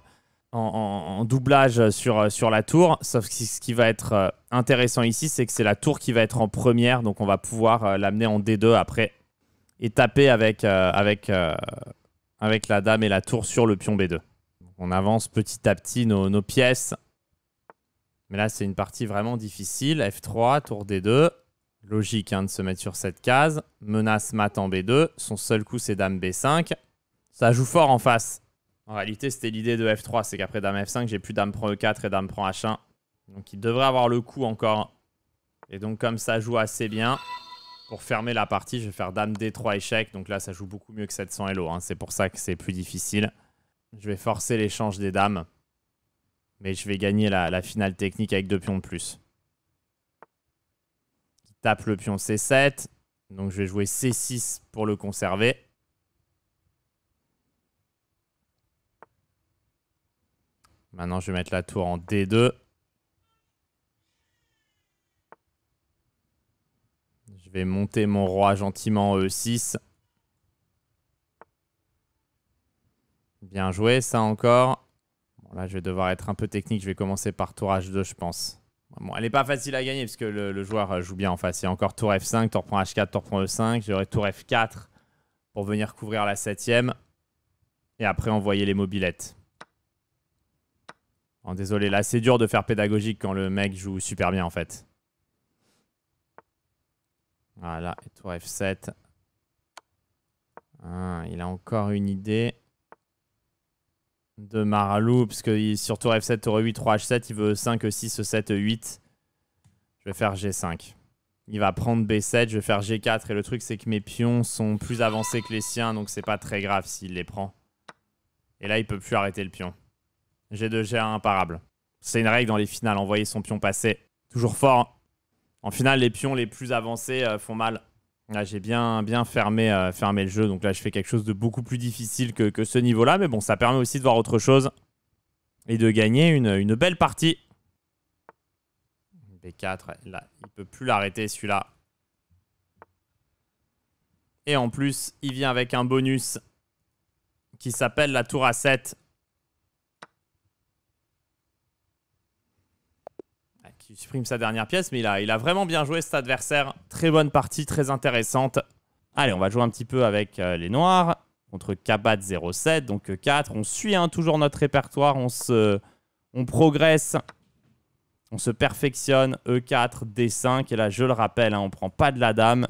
en, doublage sur, euh, sur la tour. Sauf que ce qui va être euh, intéressant ici, c'est que c'est la tour qui va être en première, donc on va pouvoir l'amener en D2 après et taper avec, avec, avec la dame et la tour sur le pion B2. on avance petit à petit nos pièces mais là, c'est une partie vraiment difficile. F3, tour D2. Logique hein, de se mettre sur cette case. Menace mat en B2. Son seul coup, c'est dame B5. Ça joue fort en face. En réalité, c'était l'idée de F3. C'est qu'après dame F5, j'ai plus dame prend E4 et dame prend H1. Donc il devrait avoir le coup encore. Et donc comme ça joue assez bien, pour fermer la partie, je vais faire dame D3 échec. Donc là, ça joue beaucoup mieux que 700 Elo. Hein. C'est pour ça que c'est plus difficile. Je vais forcer l'échange des dames. Mais je vais gagner la, finale technique avec deux pions de plus. Il tape le pion C7. Donc je vais jouer C6 pour le conserver. Maintenant, je vais mettre la tour en D2. Je vais monter mon roi gentiment en E6. Bien joué, ça encore je vais devoir être un peu technique. Je vais commencer par tour H2, je pense. Bon, elle n'est pas facile à gagner parce que le, joueur euh, joue bien en face. Il y a encore tour F5, tour prend H4, tour prend E5. J'aurai tour F4 pour venir couvrir la septième. Et après envoyer les mobilettes. Oh, désolé, là c'est dur de faire pédagogique quand le mec joue super bien en fait. Voilà, et tour F7. Ah, il a encore une idée de Maralou, parce que sur tour F7, tour 8, 3 H7, il veut 5, 6, 7, 8. Je vais faire G5. Il va prendre B7, je vais faire G4. Et le truc, c'est que mes pions sont plus avancés que les siens, donc c'est pas très grave s'il les prend. Et là, il peut plus arrêter le pion. G2, G1, imparable. C'est une règle dans les finales, envoyer son pion passer. Toujours fort. Hein. En finale, les pions les plus avancés euh, font mal. Là, j'ai bien, bien fermé, euh, fermé le jeu, donc là je fais quelque chose de beaucoup plus difficile que, ce niveau-là, mais bon, ça permet aussi de voir autre chose et de gagner une, belle partie. B4, là, il peut plus l'arrêter celui-là. Et en plus, il vient avec un bonus qui s'appelle la tour à 7 Il supprime sa dernière pièce, mais il a, il a vraiment bien joué cet adversaire. Très bonne partie, très intéressante. Allez, on va jouer un petit peu avec euh, les noirs contre Kabat 07, donc 4. Euh, on suit hein, toujours notre répertoire, on, se, on progresse, on se perfectionne. E4, D5, et là, je le rappelle, hein, on prend pas de la dame.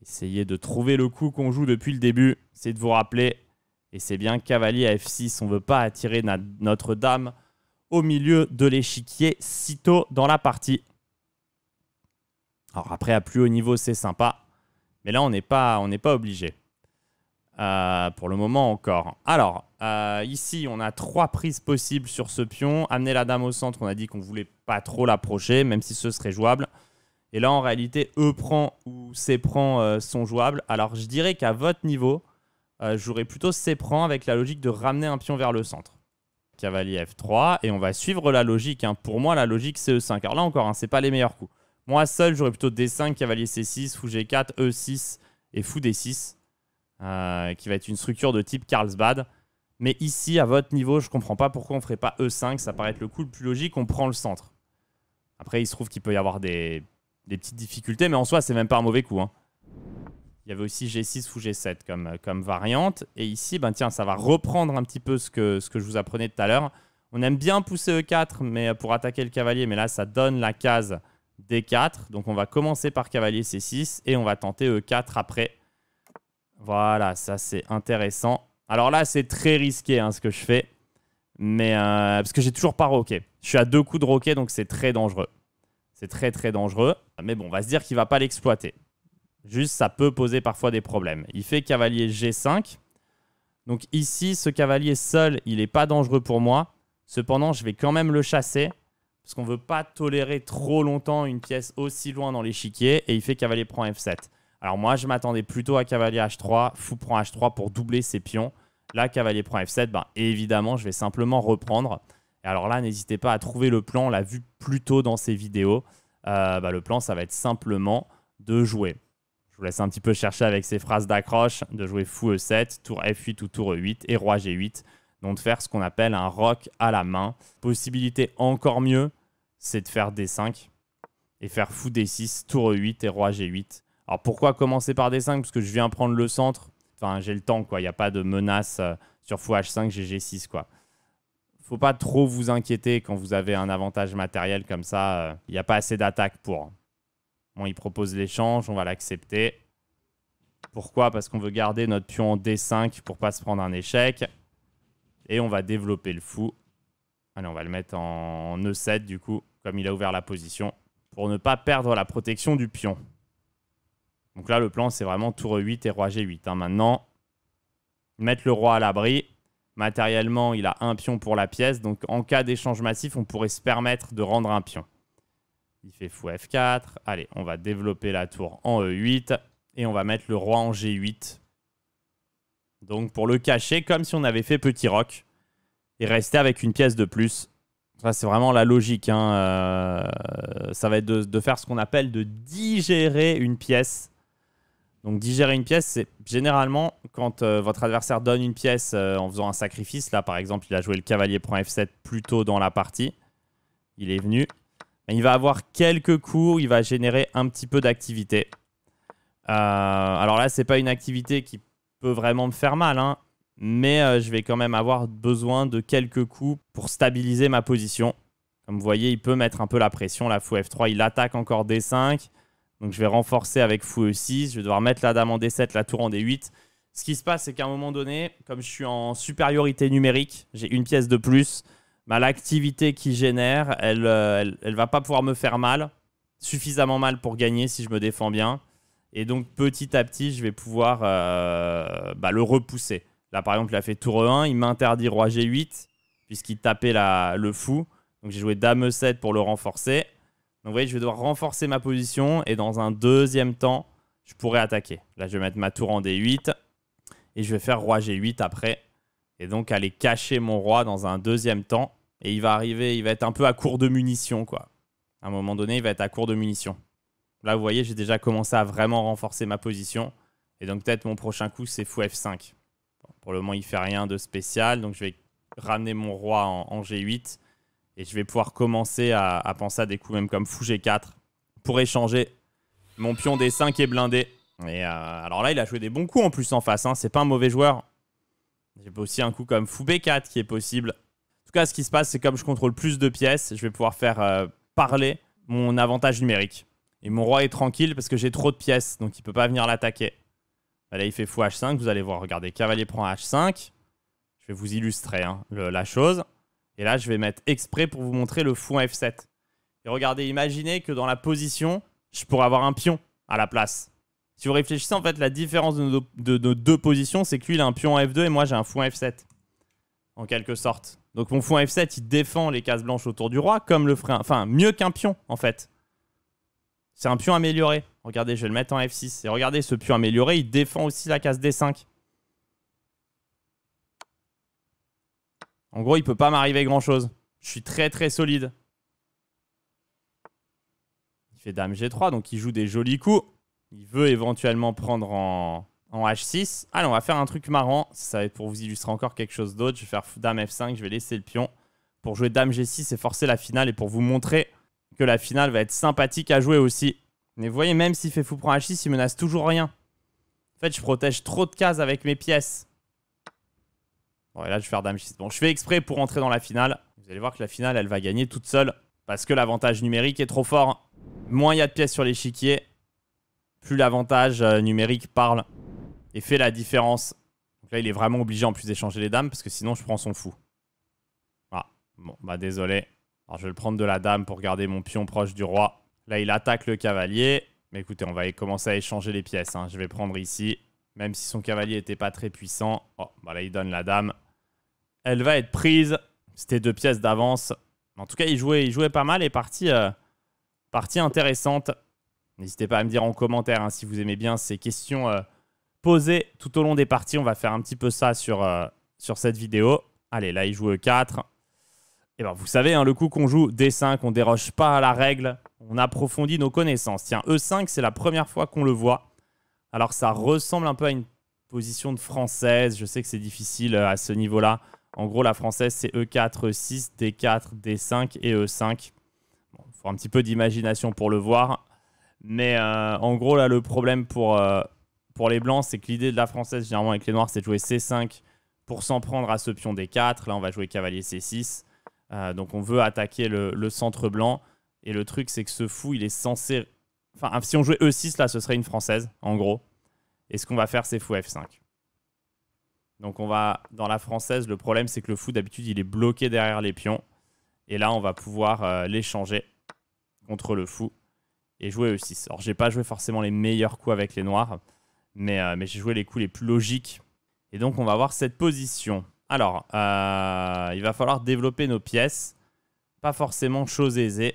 Essayez de trouver le coup qu'on joue depuis le début, c'est de vous rappeler. Et c'est bien cavalier à F6, on veut pas attirer notre dame au milieu de l'échiquier sitôt dans la partie. Alors après, à plus haut niveau, c'est sympa. Mais là, on n'est pas, on pas obligé. Euh, pour le moment encore. Alors, euh, ici, on a trois prises possibles sur ce pion. Amener la dame au centre, on a dit qu'on voulait pas trop l'approcher, même si ce serait jouable. Et là, en réalité, E prend ou C prend euh, sont jouables. Alors, je dirais qu'à votre niveau, j'aurais plutôt C prend avec la logique de ramener un pion vers le centre cavalier F3, et on va suivre la logique. Hein. Pour moi, la logique, c'est E5. Alors là encore, hein, c'est pas les meilleurs coups. Moi seul, j'aurais plutôt D5, cavalier C6, fou G4, E6 et fou D6, euh, qui va être une structure de type Carlsbad. Mais ici, à votre niveau, je comprends pas pourquoi on ferait pas E5. Ça paraît être le coup le plus logique. On prend le centre. Après, il se trouve qu'il peut y avoir des, petites difficultés, mais en soi, c'est même pas un mauvais coup. Hein. Il y avait aussi G6 ou G7 comme, comme variante. Et ici, ben tiens, ça va reprendre un petit peu ce que, ce que je vous apprenais tout à l'heure. On aime bien pousser E4 mais euh, pour attaquer le cavalier, mais là, ça donne la case D4. Donc, on va commencer par cavalier C6 et on va tenter E4 après. Voilà, ça, c'est intéressant. Alors là, c'est très risqué hein, ce que je fais. Mais euh, parce que j'ai toujours pas roqué. Je suis à deux coups de roquet, donc c'est très dangereux. C'est très, très dangereux. Mais bon, on va se dire qu'il va pas l'exploiter. Juste, ça peut poser parfois des problèmes. Il fait cavalier G5. Donc ici, ce cavalier seul, il n'est pas dangereux pour moi. Cependant, je vais quand même le chasser. Parce qu'on ne veut pas tolérer trop longtemps une pièce aussi loin dans l'échiquier. Et il fait cavalier prend F7. Alors moi, je m'attendais plutôt à cavalier H3, fou prend H3 pour doubler ses pions. Là, cavalier prend F7, ben, évidemment, je vais simplement reprendre. Et alors là, n'hésitez pas à trouver le plan. On l'a vu plus tôt dans ces vidéos. Euh, bah, le plan, ça va être simplement de jouer vous laisse un petit peu chercher avec ces phrases d'accroche, de jouer fou E7, tour F8 ou tour E8 et roi G8. Donc de faire ce qu'on appelle un rock à la main. Possibilité encore mieux, c'est de faire D5 et faire fou D6, tour E8 et roi G8. Alors pourquoi commencer par D5 Parce que je viens prendre le centre. Enfin, j'ai le temps, quoi. Il n'y a pas de menace euh, sur fou H5, g 6 quoi. Faut pas trop vous inquiéter quand vous avez un avantage matériel comme ça. Euh, il n'y a pas assez d'attaque pour. Bon, il propose l'échange, on va l'accepter. Pourquoi Parce qu'on veut garder notre pion en D5 pour pas se prendre un échec. Et on va développer le fou. Allez, on va le mettre en E7 du coup, comme il a ouvert la position, pour ne pas perdre la protection du pion. Donc là, le plan, c'est vraiment tour E8 et roi G8. Hein. Maintenant, mettre le roi à l'abri. Matériellement, il a un pion pour la pièce. Donc en cas d'échange massif, on pourrait se permettre de rendre un pion. Il fait fou F4. Allez, on va développer la tour en E8. Et on va mettre le roi en G8. Donc pour le cacher, comme si on avait fait petit roc. Et rester avec une pièce de plus. Ça, c'est vraiment la logique. Hein. Euh, ça va être de, faire ce qu'on appelle de digérer une pièce. Donc digérer une pièce, c'est généralement quand euh, votre adversaire donne une pièce euh, en faisant un sacrifice. Là, par exemple, il a joué le cavalier prend F7 plus tôt dans la partie. Il est venu, il va avoir quelques coups, il va générer un petit peu d'activité. Euh, alors là, c'est pas une activité qui peut vraiment me faire mal, hein, mais euh, je vais quand même avoir besoin de quelques coups pour stabiliser ma position. Comme vous voyez, il peut mettre un peu la pression. Là, fou F3, il attaque encore D5. Donc je vais renforcer avec fou E6. Je vais devoir mettre la dame en D7, la tour en D8. Ce qui se passe, c'est qu'à un moment donné, comme je suis en supériorité numérique, j'ai une pièce de plus, l'activité qui génère, euh, elle, elle, va pas pouvoir me faire mal, suffisamment mal pour gagner si je me défends bien. Et donc petit à petit, je vais pouvoir euh, bah, le repousser. Là, par exemple, il a fait tour 1 il m'interdit roi G8, puisqu'il tapait la, le fou. Donc j'ai joué dame E7 pour le renforcer. Donc vous voyez, je vais devoir renforcer ma position, et dans un deuxième temps, je pourrais attaquer. Là, je vais mettre ma tour en D8, et je vais faire roi G8 après, et donc aller cacher mon roi dans un deuxième temps. Et il va arriver, il va être un peu à court de munitions, quoi. À un moment donné, il va être à court de munitions. Là, vous voyez, j'ai déjà commencé à vraiment renforcer ma position. Et donc, peut-être mon prochain coup, c'est fou F5. pour le moment, il fait rien de spécial. Donc, je vais ramener mon roi en, G8. Et je vais pouvoir commencer à, penser à des coups même comme fou G4 pour échanger. Mon pion D5 est blindé. Et euh, alors là, il a joué des bons coups en plus en face. Ce hein. C'est pas un mauvais joueur. J'ai aussi un coup comme fou B4 qui est possible. En tout cas, ce qui se passe, c'est comme je contrôle plus de pièces, je vais pouvoir faire euh, parler mon avantage numérique. Et mon roi est tranquille parce que j'ai trop de pièces, donc il peut pas venir l'attaquer. Bah là, il fait fou H5, vous allez voir, regardez, cavalier prend H5. Je vais vous illustrer hein, la chose. Et là, je vais mettre exprès pour vous montrer le fou F7. Et regardez, imaginez que dans la position, je pourrais avoir un pion à la place. Si vous réfléchissez, en fait, la différence de nos, deux positions, c'est que lui, il a un pion en F2 et moi, j'ai un fou en F7. En quelque sorte. Donc mon fou en F7, il défend les cases blanches autour du roi, comme le frein, Enfin, mieux qu'un pion, en fait. C'est un pion amélioré. Regardez, je vais le mettre en F6. Et regardez, ce pion amélioré, il défend aussi la case D5. En gros, il peut pas m'arriver grand-chose. Je suis très très solide. Il fait dame G3, donc il joue des jolis coups il veut éventuellement prendre en, en H6. Allez, on va faire un truc marrant. Ça va être pour vous illustrer encore quelque chose d'autre. Je vais faire Dame F5, je vais laisser le pion pour jouer Dame G6 et forcer la finale et pour vous montrer que la finale va être sympathique à jouer aussi. Mais vous voyez, même s'il fait fou prendre H6, il menace toujours rien. En fait, je protège trop de cases avec mes pièces. Bon, et là, je vais faire Dame G6. Bon, je fais exprès pour entrer dans la finale. Vous allez voir que la finale, elle va gagner toute seule parce que l'avantage numérique est trop fort. Moins il y a de pièces sur l'échiquier, plus l'avantage euh, numérique parle et fait la différence. là, il est vraiment obligé en plus d'échanger les dames parce que sinon, je prends son fou. Ah, bon, bah désolé. Alors, je vais le prendre de la dame pour garder mon pion proche du roi. Là, il attaque le cavalier. Mais écoutez, on va commencer à échanger les pièces. Hein. Je vais prendre ici. Même si son cavalier n'était pas très puissant. Oh, bah là, il donne la dame. Elle va être prise. C'était deux pièces d'avance. En tout cas, il jouait, il jouait pas mal et partie euh, intéressante. N'hésitez pas à me dire en commentaire hein, si vous aimez bien ces questions euh, posées tout au long des parties. On va faire un petit peu ça sur, euh, sur cette vidéo. Allez, là, il joue E4. Et eh ben, vous savez, hein, le coup qu'on joue D5, on ne déroge pas à la règle. On approfondit nos connaissances. Tiens, E5, c'est la première fois qu'on le voit. Alors, ça ressemble un peu à une position de française. Je sais que c'est difficile euh, à ce niveau-là. En gros, la française, c'est E4, E6, D4, D5 et E5. Il faut un petit peu d'imagination pour le voir. Mais euh, en gros, là, le problème pour, euh, pour les blancs, c'est que l'idée de la française, généralement, avec les noirs, c'est de jouer C5 pour s'en prendre à ce pion D4. Là, on va jouer cavalier C6. Euh, donc, on veut attaquer le, le centre blanc. Et le truc, c'est que ce fou, il est censé. Enfin, si on jouait E6, là, ce serait une française, en gros. Et ce qu'on va faire, c'est fou F5. Donc, on va. Dans la française, le problème, c'est que le fou, d'habitude, il est bloqué derrière les pions. Et là, on va pouvoir l'échanger contre le fou et jouer E6. Alors, j'ai pas joué forcément les meilleurs coups avec les noirs, euh, mais, j'ai joué les coups les plus logiques. Et donc, on va voir cette position. Alors, euh, il va falloir développer nos pièces. Pas forcément chose aisée.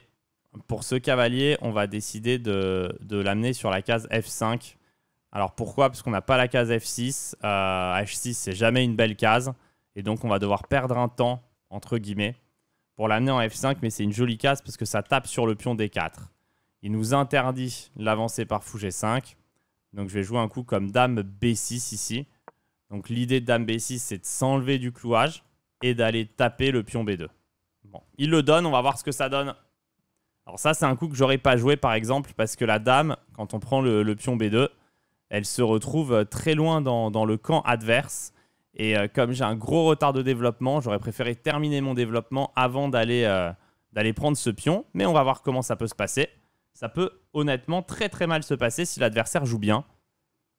Pour ce cavalier, on va décider de, l'amener sur la case F5. Alors pourquoi Parce qu'on n'a pas la case F6. Euh, H6, c'est jamais une belle case. Et donc, on va devoir perdre un temps, entre guillemets, pour l'amener en F5. Mais c'est une jolie case parce que ça tape sur le pion D4. Il nous interdit l'avancée par fou G5. Donc je vais jouer un coup comme Dame B6 ici. Donc l'idée de Dame B6, c'est de s'enlever du clouage et d'aller taper le pion B2. Bon, il le donne, on va voir ce que ça donne. Alors ça, c'est un coup que j'aurais pas joué par exemple parce que la Dame, quand on prend le, pion B2, elle se retrouve euh, très loin dans, le camp adverse. Et euh, comme j'ai un gros retard de développement, j'aurais préféré terminer mon développement avant d'aller euh, prendre ce pion. Mais on va voir comment ça peut se passer ça peut honnêtement très très mal se passer si l'adversaire joue bien.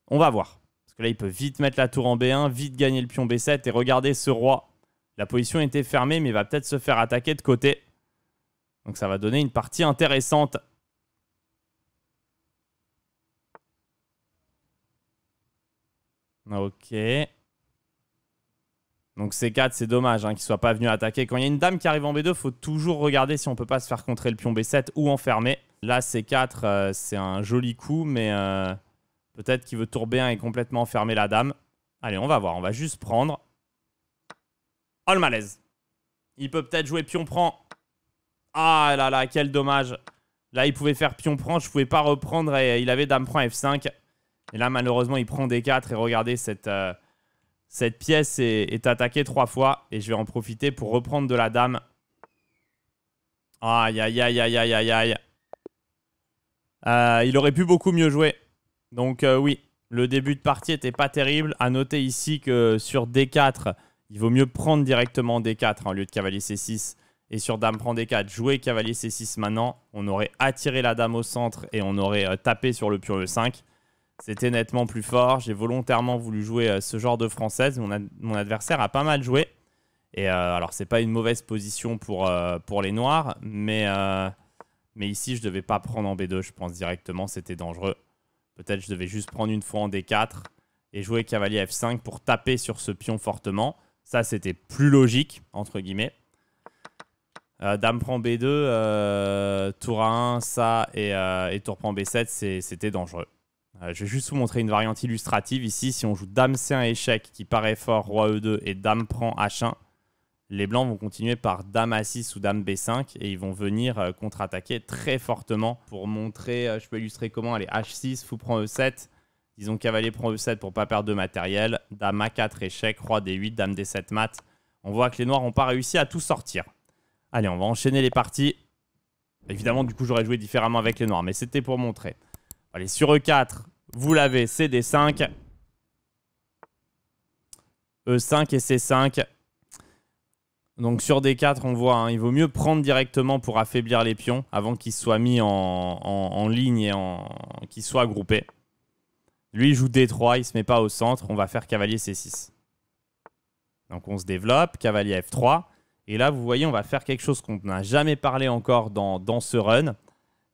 On va voir. Parce que là, il peut vite mettre la tour en B1, vite gagner le pion B7. Et regardez ce roi. La position était fermée, mais il va peut-être se faire attaquer de côté. Donc ça va donner une partie intéressante. Ok. Donc C4, c'est dommage hein, qu'il ne soit pas venu attaquer. Quand il y a une dame qui arrive en B2, il faut toujours regarder si on ne peut pas se faire contrer le pion B7 ou enfermer. Là, C4, euh, c'est un joli coup, mais euh, peut-être qu'il veut tourber un et complètement fermer la dame. Allez, on va voir. On va juste prendre. Oh, le malaise. Il peut peut-être jouer pion-prend. Ah là là, quel dommage. Là, il pouvait faire pion-prend. Je pouvais pas reprendre et il avait dame-prend F5. Et là, malheureusement, il prend D4. Et regardez, cette, euh, cette pièce est, est attaquée trois fois. Et je vais en profiter pour reprendre de la dame. Aïe, aïe, aïe, aïe, aïe, aïe, aïe. Euh, il aurait pu beaucoup mieux jouer. Donc euh, oui, le début de partie était pas terrible. À noter ici que sur D4, il vaut mieux prendre directement D4 hein, au lieu de cavalier C6. Et sur dame prend D4, jouer cavalier C6 maintenant. On aurait attiré la dame au centre et on aurait euh, tapé sur le pion E5. C'était nettement plus fort. J'ai volontairement voulu jouer ce genre de française. Mon, adversaire a pas mal joué. Et alors, c'est pas une mauvaise position pour, pour les noirs, mais mais ici, je devais pas prendre en B2, je pense directement, c'était dangereux. Peut-être je devais juste prendre une fois en D4 et jouer cavalier F5 pour taper sur ce pion fortement. Ça, c'était plus logique, entre guillemets. Euh, dame prend B2, euh, tour A1, ça, et, euh, et tour prend B7, c'était dangereux. je vais juste vous montrer une variante illustrative ici. Si on joue dame C1 échec qui paraît fort, roi E2 et dame prend H1, les Blancs vont continuer par Dame A6 ou Dame B5 et ils vont venir euh, contre-attaquer très fortement pour montrer, euh, je peux illustrer comment, allez, H6, fou prend E7, disons cavalier prend E7 pour pas perdre de matériel, Dame A4 échec, Roi D8, Dame D7 mat. On voit que les Noirs n'ont pas réussi à tout sortir. Allez, on va enchaîner les parties. Évidemment, du coup, j'aurais joué différemment avec les Noirs, mais c'était pour montrer. Allez, sur E4, vous l'avez, CD5. E5 et C5. Donc sur d 4, on voit, hein, il vaut mieux prendre directement pour affaiblir les pions avant qu'ils soient mis en, en, ligne et en qu'ils soient groupés. Lui, il joue D3, il se met pas au centre, on va faire cavalier C6. Donc on se développe, cavalier F3. Et là, vous voyez, on va faire quelque chose qu'on n'a jamais parlé encore dans, dans ce run.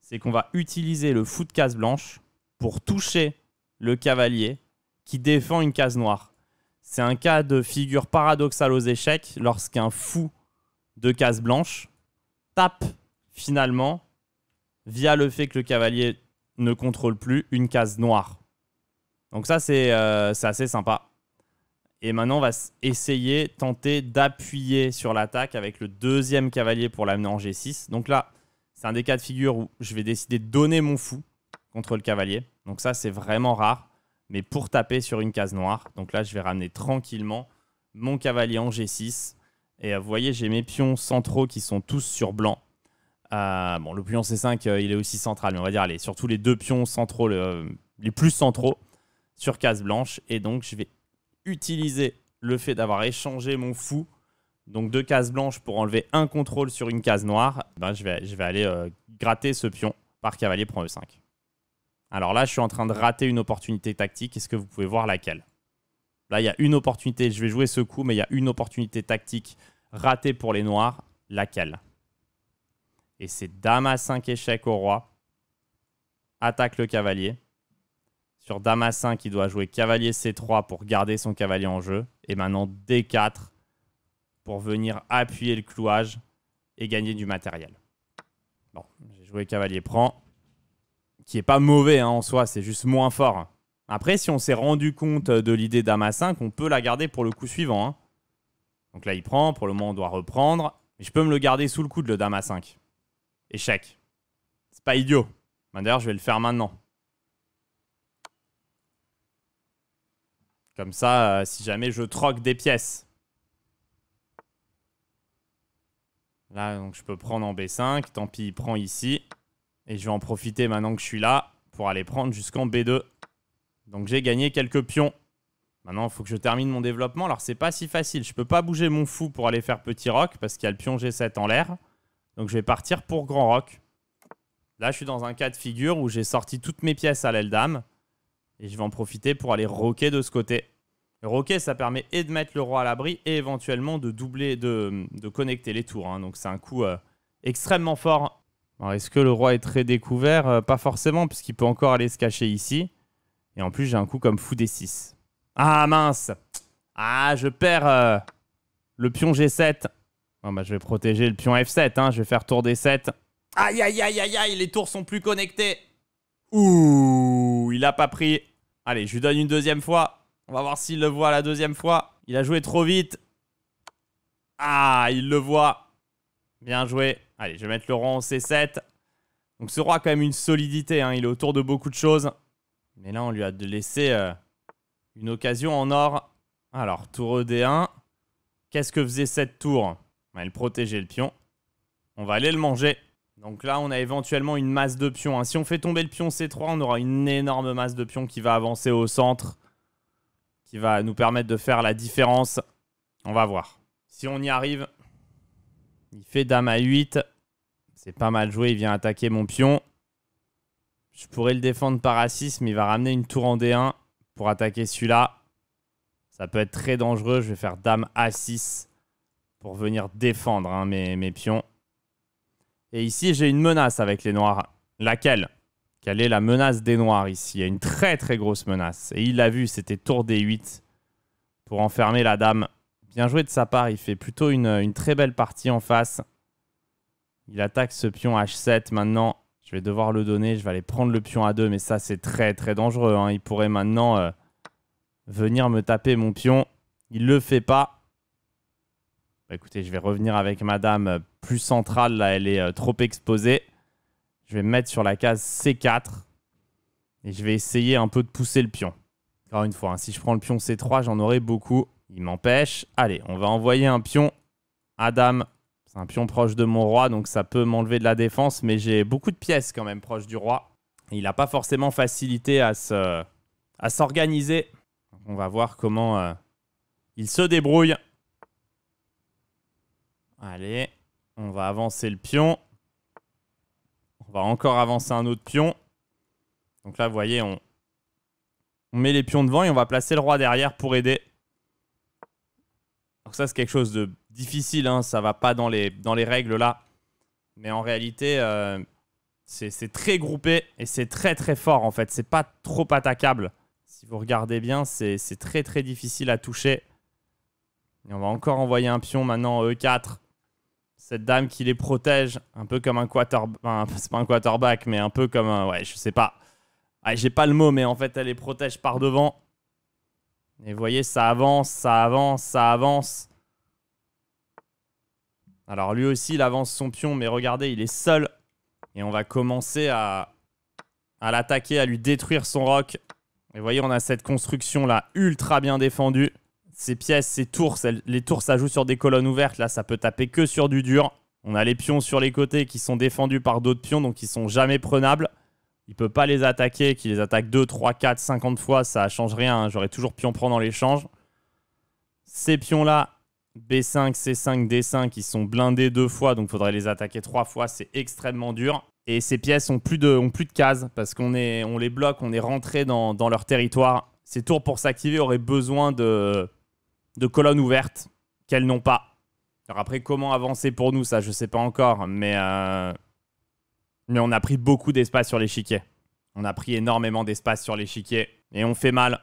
C'est qu'on va utiliser le fou de case blanche pour toucher le cavalier qui défend une case noire. C'est un cas de figure paradoxale aux échecs lorsqu'un fou de case blanche tape finalement, via le fait que le cavalier ne contrôle plus, une case noire. Donc ça, c'est euh, assez sympa. Et maintenant, on va essayer, tenter d'appuyer sur l'attaque avec le deuxième cavalier pour l'amener en G6. Donc là, c'est un des cas de figure où je vais décider de donner mon fou contre le cavalier. Donc ça, c'est vraiment rare mais pour taper sur une case noire. Donc là, je vais ramener tranquillement mon cavalier en G6. Et euh, vous voyez, j'ai mes pions centraux qui sont tous sur blanc. Euh, bon, le pion C5, euh, il est aussi central, mais on va dire, allez, surtout les deux pions centraux, les plus centraux, sur case blanche. Et donc, je vais utiliser le fait d'avoir échangé mon fou, donc deux cases blanches pour enlever un contrôle sur une case noire. Ben, je, vais, je vais aller gratter ce pion par cavalier prend E5. Alors là, je suis en train de rater une opportunité tactique. Est-ce que vous pouvez voir laquelle Là, il y a une opportunité. Je vais jouer ce coup, mais il y a une opportunité tactique ratée pour les noirs. Laquelle Et c'est dame à 5 échec au roi. Attaque le cavalier. Sur dame à 5, il doit jouer cavalier C3 pour garder son cavalier en jeu. Et maintenant D4 pour venir appuyer le clouage et gagner du matériel. Bon, j'ai joué cavalier prend qui est pas mauvais hein, en soi, c'est juste moins fort. Après, si on s'est rendu compte de l'idée d'Ama 5, on peut la garder pour le coup suivant. Hein. Donc là, il prend, pour le moment, on doit reprendre. Mais je peux me le garder sous le coup de le Dama 5. Échec. C'est pas idiot. Ben, d'ailleurs, je vais le faire maintenant. Comme ça, euh, si jamais je troque des pièces. Là, donc je peux prendre en B5. Tant pis, il prend ici. Et je vais en profiter maintenant que je suis là pour aller prendre jusqu'en B2. Donc j'ai gagné quelques pions. Maintenant, il faut que je termine mon développement. Alors, c'est pas si facile. Je peux pas bouger mon fou pour aller faire petit rock parce qu'il y a le pion G7 en l'air. Donc, je vais partir pour grand rock. Là, je suis dans un cas de figure où j'ai sorti toutes mes pièces à l'aile dame. Et je vais en profiter pour aller roquer de ce côté. Roquer, ça permet et de mettre le roi à l'abri et éventuellement de doubler, de, de connecter les tours. Hein. Donc, c'est un coup euh, extrêmement fort alors, est-ce que le roi est très découvert euh, Pas forcément, puisqu'il peut encore aller se cacher ici. Et en plus, j'ai un coup comme fou des 6. Ah mince Ah, je perds euh, le pion G7. bah, je vais protéger le pion F7, hein. je vais faire tour des 7 Aïe, aïe, aïe, aïe, aïe, les tours sont plus connectés. Ouh, il a pas pris. Allez, je lui donne une deuxième fois. On va voir s'il le voit la deuxième fois. Il a joué trop vite. Ah, il le voit. Bien joué. Allez, je vais mettre le roi en C7. Donc ce roi a quand même une solidité, hein. il est autour de beaucoup de choses. Mais là, on lui a laissé euh, une occasion en or. Alors, tour ED1. Qu'est-ce que faisait cette tour bah, Elle protégeait le pion. On va aller le manger. Donc là, on a éventuellement une masse de pions. Hein. Si on fait tomber le pion C3, on aura une énorme masse de pions qui va avancer au centre, qui va nous permettre de faire la différence. On va voir. Si on y arrive, il fait dame à 8. C'est pas mal joué, il vient attaquer mon pion. Je pourrais le défendre par A6, mais il va ramener une tour en D1 pour attaquer celui-là. Ça peut être très dangereux. Je vais faire dame A6 pour venir défendre hein, mes, pions. Et ici, j'ai une menace avec les noirs. Laquelle Quelle est la menace des noirs ici Il y a une très très grosse menace. Et il l'a vu, c'était tour D8 pour enfermer la dame. Bien joué de sa part, il fait plutôt une très belle partie en face. Il attaque ce pion H7 maintenant. Je vais devoir le donner. Je vais aller prendre le pion A2. Mais ça, c'est très, très dangereux. Hein. Il pourrait maintenant euh, venir me taper mon pion. Il le fait pas. Bah, écoutez, je vais revenir avec madame euh, plus centrale. Là, elle est euh, trop exposée. Je vais me mettre sur la case C4. Et je vais essayer un peu de pousser le pion. Encore une fois, hein, si je prends le pion C3, j'en aurai beaucoup. Il m'empêche. Allez, on va envoyer un pion à dame c'est un pion proche de mon roi, donc ça peut m'enlever de la défense, mais j'ai beaucoup de pièces quand même proche du roi. Il n'a pas forcément facilité à à s'organiser. On va voir comment euh, il se débrouille. Allez, on va avancer le pion. On va encore avancer un autre pion. Donc là, vous voyez, on, on met les pions devant et on va placer le roi derrière pour aider. Donc ça, c'est quelque chose de difficile, hein, ça va pas dans les, dans les règles là. Mais en réalité, euh, c'est très groupé et c'est très très fort en fait. C'est pas trop attaquable. Si vous regardez bien, c'est très très difficile à toucher. Et on va encore envoyer un pion maintenant en E4. Cette dame qui les protège, un peu comme un quarterback. [laughs] c'est pas un quarterback, mais un peu comme un. Ouais, je sais pas. Ah, J'ai pas le mot, mais en fait, elle les protège par devant. Et vous voyez, ça avance, ça avance, ça avance. Alors lui aussi, il avance son pion, mais regardez, il est seul. Et on va commencer à, l'attaquer, à lui détruire son roc. Et vous voyez, on a cette construction là, ultra bien défendue. Ces pièces, ces tours, les tours, ça joue sur des colonnes ouvertes. Là, ça peut taper que sur du dur. On a les pions sur les côtés qui sont défendus par d'autres pions, donc ils sont jamais prenables. Il peut pas les attaquer, qu'il les attaque 2, 3, 4, 50 fois, ça ne change rien. Hein. J'aurais toujours pion prend dans l'échange. Ces pions-là, B5, C5, D5, ils sont blindés deux fois, donc il faudrait les attaquer trois fois, c'est extrêmement dur. Et ces pièces ont plus de, ont plus de cases, parce qu'on on les bloque, on est rentré dans, dans leur territoire. Ces tours pour s'activer auraient besoin de, de colonnes ouvertes qu'elles n'ont pas. Alors après, comment avancer pour nous, ça, je sais pas encore, mais, euh, mais on a pris beaucoup d'espace sur l'échiquier. On a pris énormément d'espace sur l'échiquier, et on fait mal.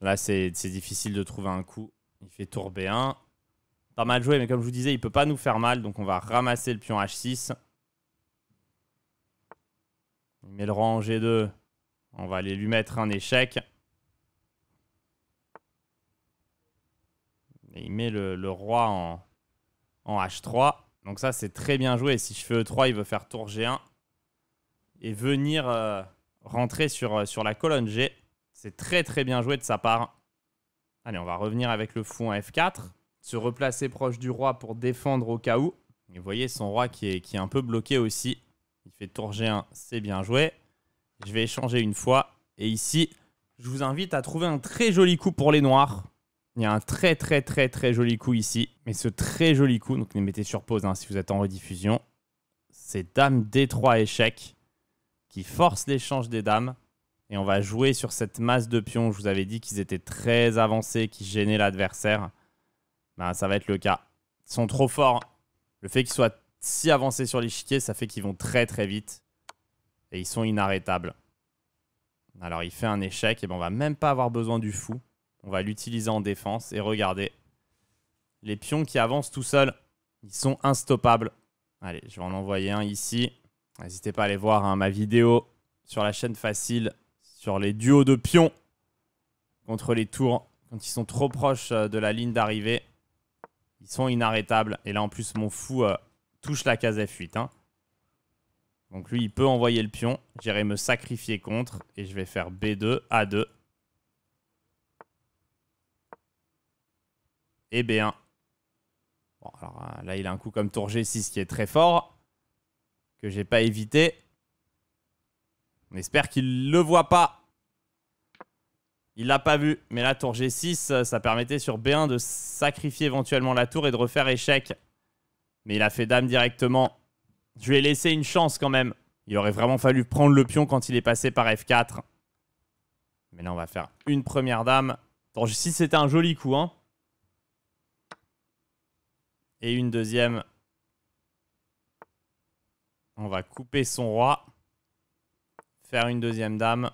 Là, c'est difficile de trouver un coup. Il fait tour B1. Pas mal joué, mais comme je vous disais, il peut pas nous faire mal. Donc on va ramasser le pion H6. Il met le roi en G2. On va aller lui mettre un échec. Et il met le, roi en, H3. Donc ça, c'est très bien joué. Si je fais E3, il veut faire tour G1. Et venir euh, rentrer sur, euh, sur la colonne G. C'est très très bien joué de sa part. Allez, on va revenir avec le fou en F4 se replacer proche du roi pour défendre au cas où. Et vous voyez son roi qui est, qui est un peu bloqué aussi. Il fait tour G1, c'est bien joué. Je vais échanger une fois. Et ici, je vous invite à trouver un très joli coup pour les noirs. Il y a un très très très très joli coup ici. Mais ce très joli coup, donc les mettez sur pause hein, si vous êtes en rediffusion, c'est Dame D3 échec qui force l'échange des dames. Et on va jouer sur cette masse de pions. Je vous avais dit qu'ils étaient très avancés, qui gênaient l'adversaire ça va être le cas. Ils sont trop forts. Le fait qu'ils soient si avancés sur l'échiquier, ça fait qu'ils vont très très vite. Et ils sont inarrêtables. Alors il fait un échec, et ben on va même pas avoir besoin du fou. On va l'utiliser en défense. Et regardez, les pions qui avancent tout seuls, ils sont instoppables. Allez, je vais en envoyer un ici. N'hésitez pas à aller voir hein, ma vidéo sur la chaîne facile sur les duos de pions contre les tours quand ils sont trop proches euh, de la ligne d'arrivée. Ils sont inarrêtables. Et là, en plus, mon fou euh, touche la case F8. Hein. Donc lui, il peut envoyer le pion. J'irai me sacrifier contre. Et je vais faire B2, A2. Et B1. Bon, alors euh, là, il a un coup comme tour G6 qui est très fort. Que j'ai pas évité. On espère qu'il ne le voit pas. Il l'a pas vu, mais la tour G6, ça permettait sur B1 de sacrifier éventuellement la tour et de refaire échec. Mais il a fait dame directement. Je lui ai laissé une chance quand même. Il aurait vraiment fallu prendre le pion quand il est passé par F4. Mais là, on va faire une première dame. Tour G6, c'était un joli coup. Hein. et une deuxième. On va couper son roi. Faire une deuxième dame.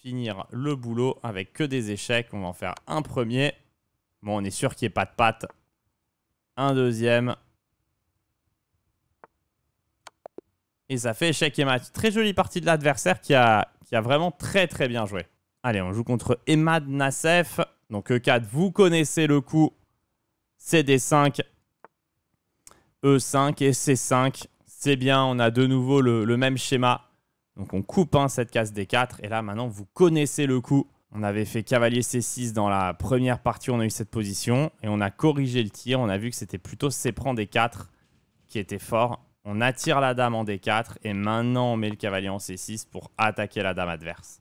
finir le boulot avec que des échecs. On va en faire un premier. Bon, on est sûr qu'il n'y ait pas de pattes. Un deuxième. Et ça fait échec et match. Très jolie partie de l'adversaire qui a, qui a vraiment très très bien joué. Allez, on joue contre Emad Nassef. Donc E4, vous connaissez le coup. CD5, E5 et C5. C'est bien, on a de nouveau le même schéma. Donc on coupe hein, cette case d 4 et là maintenant vous connaissez le coup. On avait fait cavalier C6 dans la première partie, on a eu cette position et on a corrigé le tir. On a vu que c'était plutôt ses prend D4 qui était fort. On attire la dame en D4 et maintenant on met le cavalier en C6 pour attaquer la dame adverse.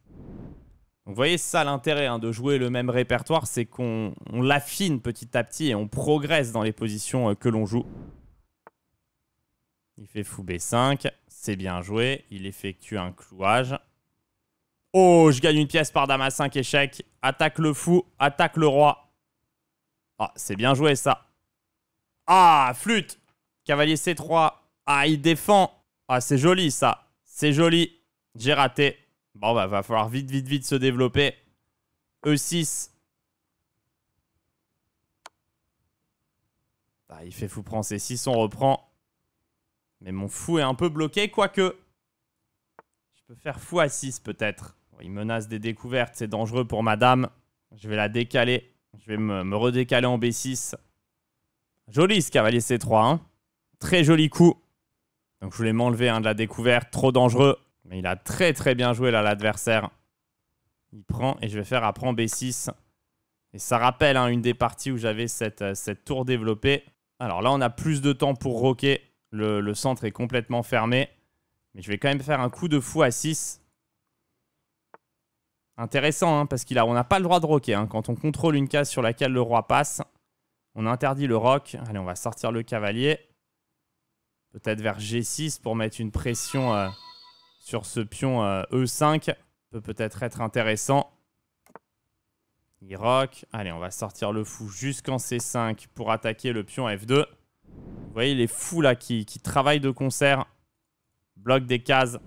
Donc vous voyez, ça l'intérêt hein, de jouer le même répertoire, c'est qu'on l'affine petit à petit et on progresse dans les positions euh, que l'on joue. Il fait fou B5. C'est bien joué. Il effectue un clouage. Oh, je gagne une pièce par dame à 5 échecs. Attaque le fou, attaque le roi. Ah, c'est bien joué ça. Ah, flûte. Cavalier C3. Ah, il défend. Ah, c'est joli ça. C'est joli. J'ai raté. Bon, bah, va falloir vite, vite, vite se développer. E6. Ah, il fait fou prend C6, on reprend. Mais mon fou est un peu bloqué, quoique. Je peux faire fou à 6 peut-être. Il menace des découvertes, c'est dangereux pour madame. Je vais la décaler. Je vais me, redécaler en B6. Joli ce cavalier C3. Hein très joli coup. Donc je voulais m'enlever un hein, de la découverte, trop dangereux. Mais il a très très bien joué là l'adversaire. Il prend et je vais faire en B6. Et ça rappelle hein, une des parties où j'avais cette, euh, cette tour développée. Alors là on a plus de temps pour roquer. Le, centre est complètement fermé. Mais je vais quand même faire un coup de fou à 6. Intéressant, hein, parce qu'on n'a pas le droit de roquer. Hein. Quand on contrôle une case sur laquelle le roi passe, on interdit le roc. Allez, on va sortir le cavalier. Peut-être vers G6 pour mettre une pression euh, sur ce pion E5. Euh, e Peut peut-être être intéressant. Il rock. Allez, on va sortir le fou jusqu'en C5 pour attaquer le pion F2. Vous voyez les fous là qui, qui travaillent de concert, Bloc des cases.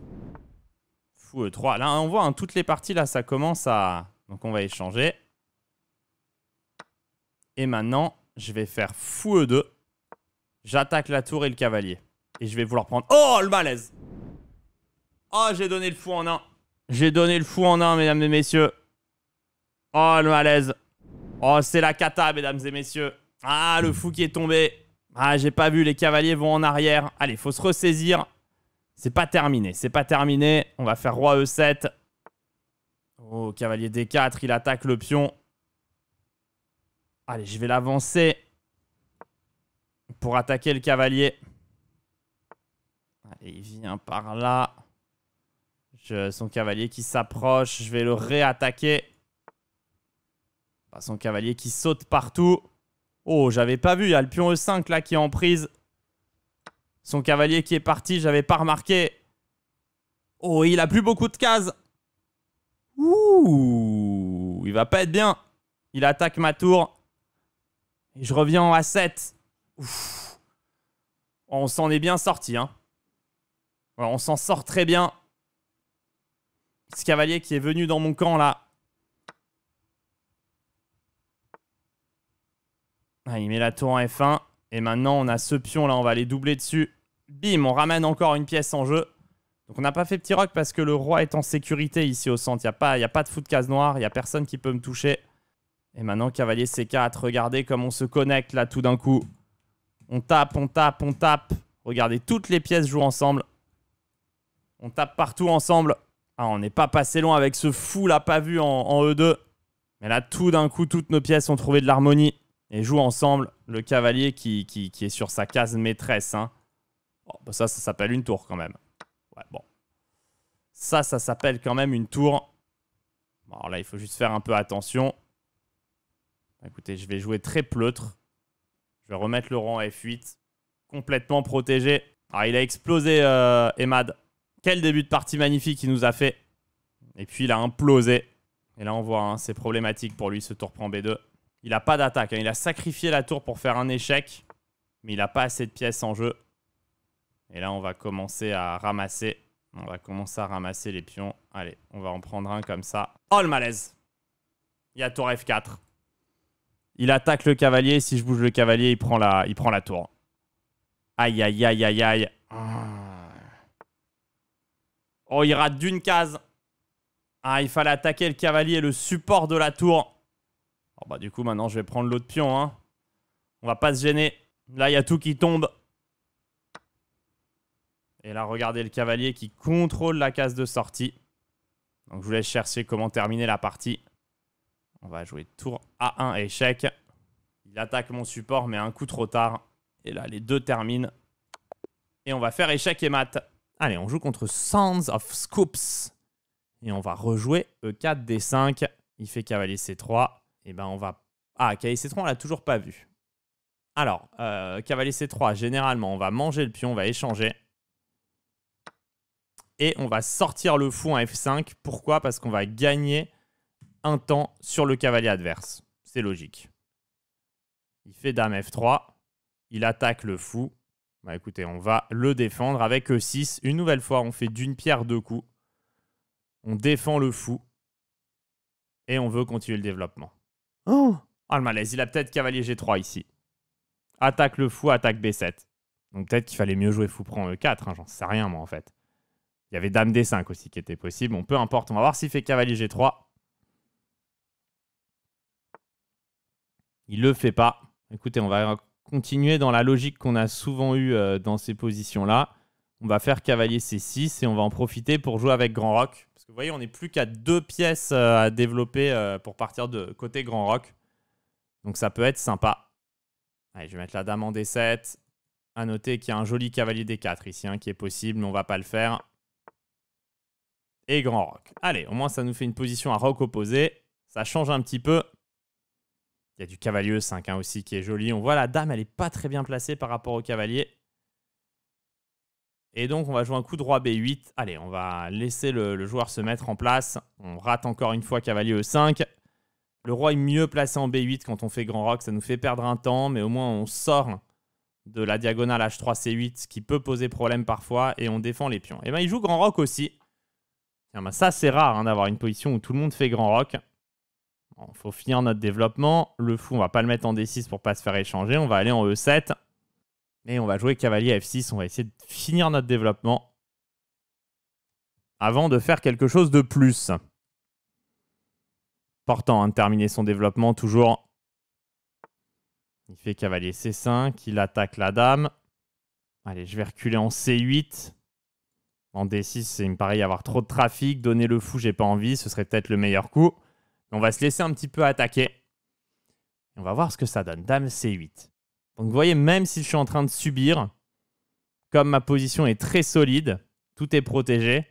Fou E3. Là, on voit hein, toutes les parties là, ça commence à. Donc on va échanger. Et maintenant, je vais faire fou E2. J'attaque la tour et le cavalier. Et je vais vouloir prendre. Oh le malaise Oh j'ai donné le fou en un. J'ai donné le fou en un, mesdames et messieurs. Oh le malaise. Oh c'est la cata, mesdames et messieurs. Ah le fou qui est tombé. Ah, j'ai pas vu, les cavaliers vont en arrière. Allez, faut se ressaisir. C'est pas terminé, c'est pas terminé. On va faire roi E7. Oh, cavalier D4, il attaque le pion. Allez, je vais l'avancer pour attaquer le cavalier. Allez, il vient par là. Je, son cavalier qui s'approche, je vais le réattaquer. Bah, son cavalier qui saute partout. Oh, j'avais pas vu. Il y a le pion E5 là qui est en prise. Son cavalier qui est parti, j'avais pas remarqué. Oh, il a plus beaucoup de cases. Ouh, il va pas être bien. Il attaque ma tour. Et je reviens en A7. On s'en est bien sorti. Hein. on s'en sort très bien. Ce cavalier qui est venu dans mon camp là. Ah, il met la tour en F1. Et maintenant, on a ce pion là, on va aller doubler dessus. Bim, on ramène encore une pièce en jeu. Donc on n'a pas fait petit rock parce que le roi est en sécurité ici au centre. Il n'y a, pas, y a pas de fou de case noire, il n'y a personne qui peut me toucher. Et maintenant, cavalier C4, regardez comme on se connecte là tout d'un coup. On tape, on tape, on tape. Regardez, toutes les pièces jouent ensemble. On tape partout ensemble. Ah, on n'est pas passé loin avec ce fou là pas vu en E2. E Mais là, tout d'un coup, toutes nos pièces ont trouvé de l'harmonie. Et joue ensemble le cavalier qui, qui, est sur sa case maîtresse. Hein. Oh, bah ça, ça s'appelle une tour quand même. bon. Ça, ça s'appelle quand même une tour. Bon, alors là, il faut juste faire un peu attention. Écoutez, je vais jouer très pleutre. Je vais remettre le rang F8. Complètement protégé. Ah, il a explosé, euh, Emad. Quel début de partie magnifique il nous a fait. Et puis, il a implosé. Et là, on voit, hein, c'est problématique pour lui, ce tour prend B2. Il n'a pas d'attaque. Hein. Il a sacrifié la tour pour faire un échec. Mais il n'a pas assez de pièces en jeu. Et là, on va commencer à ramasser. On va commencer à ramasser les pions. Allez, on va en prendre un comme ça. Oh, le malaise Il y a tour F4. Il attaque le cavalier. Si je bouge le cavalier, il prend la, il prend la tour. Aïe, aïe, aïe, aïe, aïe. Oh, il rate d'une case. Ah, il fallait attaquer le cavalier le support de la tour. Alors bah du coup maintenant je vais prendre l'autre pion. Hein. On va pas se gêner. Là il y a tout qui tombe. Et là regardez le cavalier qui contrôle la case de sortie. Donc je vous chercher comment terminer la partie. On va jouer tour A1 échec. Il attaque mon support mais un coup trop tard. Et là les deux terminent. Et on va faire échec et mat. Allez on joue contre Sons of Scoops. Et on va rejouer E4 D5. Il fait cavalier C3. Et eh ben on va. Ah, cavalier-c3, on l'a toujours pas vu. Alors, euh, cavalier-c3, généralement, on va manger le pion, on va échanger. Et on va sortir le fou en f5. Pourquoi Parce qu'on va gagner un temps sur le cavalier adverse. C'est logique. Il fait dame f3. Il attaque le fou. Bah écoutez, on va le défendre avec E6. Une nouvelle fois, on fait d'une pierre deux coups. On défend le fou. Et on veut continuer le développement. Oh ah, le malaise. Il a peut-être cavalier G3 ici. Attaque le fou, attaque B7. Donc peut-être qu'il fallait mieux jouer fou prend E4. Hein, j'en sais rien, moi, en fait. Il y avait dame D5 aussi qui était possible. Bon, peu importe. On va voir s'il fait cavalier G3. Il le fait pas. Écoutez, on va continuer dans la logique qu'on a souvent eue euh, dans ces positions-là. On va faire cavalier C6 et on va en profiter pour jouer avec Grand Roc vous voyez, on n'est plus qu'à deux pièces euh, à développer euh, pour partir de côté Grand Rock. Donc ça peut être sympa. Allez, je vais mettre la dame en D7. À noter qu'il y a un joli cavalier D4 ici hein, qui est possible, mais on va pas le faire. Et Grand Rock. Allez, au moins ça nous fait une position à Rock opposé. Ça change un petit peu. Il y a du cavalier 5 hein, aussi qui est joli. On voit la dame, elle est pas très bien placée par rapport au cavalier. Et donc, on va jouer un coup droit B8. Allez, on va laisser le, joueur se mettre en place. On rate encore une fois cavalier E5. Le roi est mieux placé en B8 quand on fait grand Rock. Ça nous fait perdre un temps, mais au moins on sort de la diagonale H3 C8 qui peut poser problème parfois et on défend les pions. Et eh bien, il joue grand Rock aussi. Ben, ça c'est rare hein, d'avoir une position où tout le monde fait grand Rock. Il faut finir notre développement. Le fou, on va pas le mettre en D6 pour pas se faire échanger. On va aller en E7. Et on va jouer cavalier F6, on va essayer de finir notre développement avant de faire quelque chose de plus. Portant hein, de terminer son développement toujours. Il fait cavalier C5, il attaque la dame. Allez, je vais reculer en C8. En D6, il me paraît y avoir trop de trafic. Donner le fou, j'ai pas envie. Ce serait peut-être le meilleur coup. On va se laisser un petit peu attaquer. On va voir ce que ça donne. Dame C8. Donc vous voyez, même si je suis en train de subir, comme ma position est très solide, tout est protégé,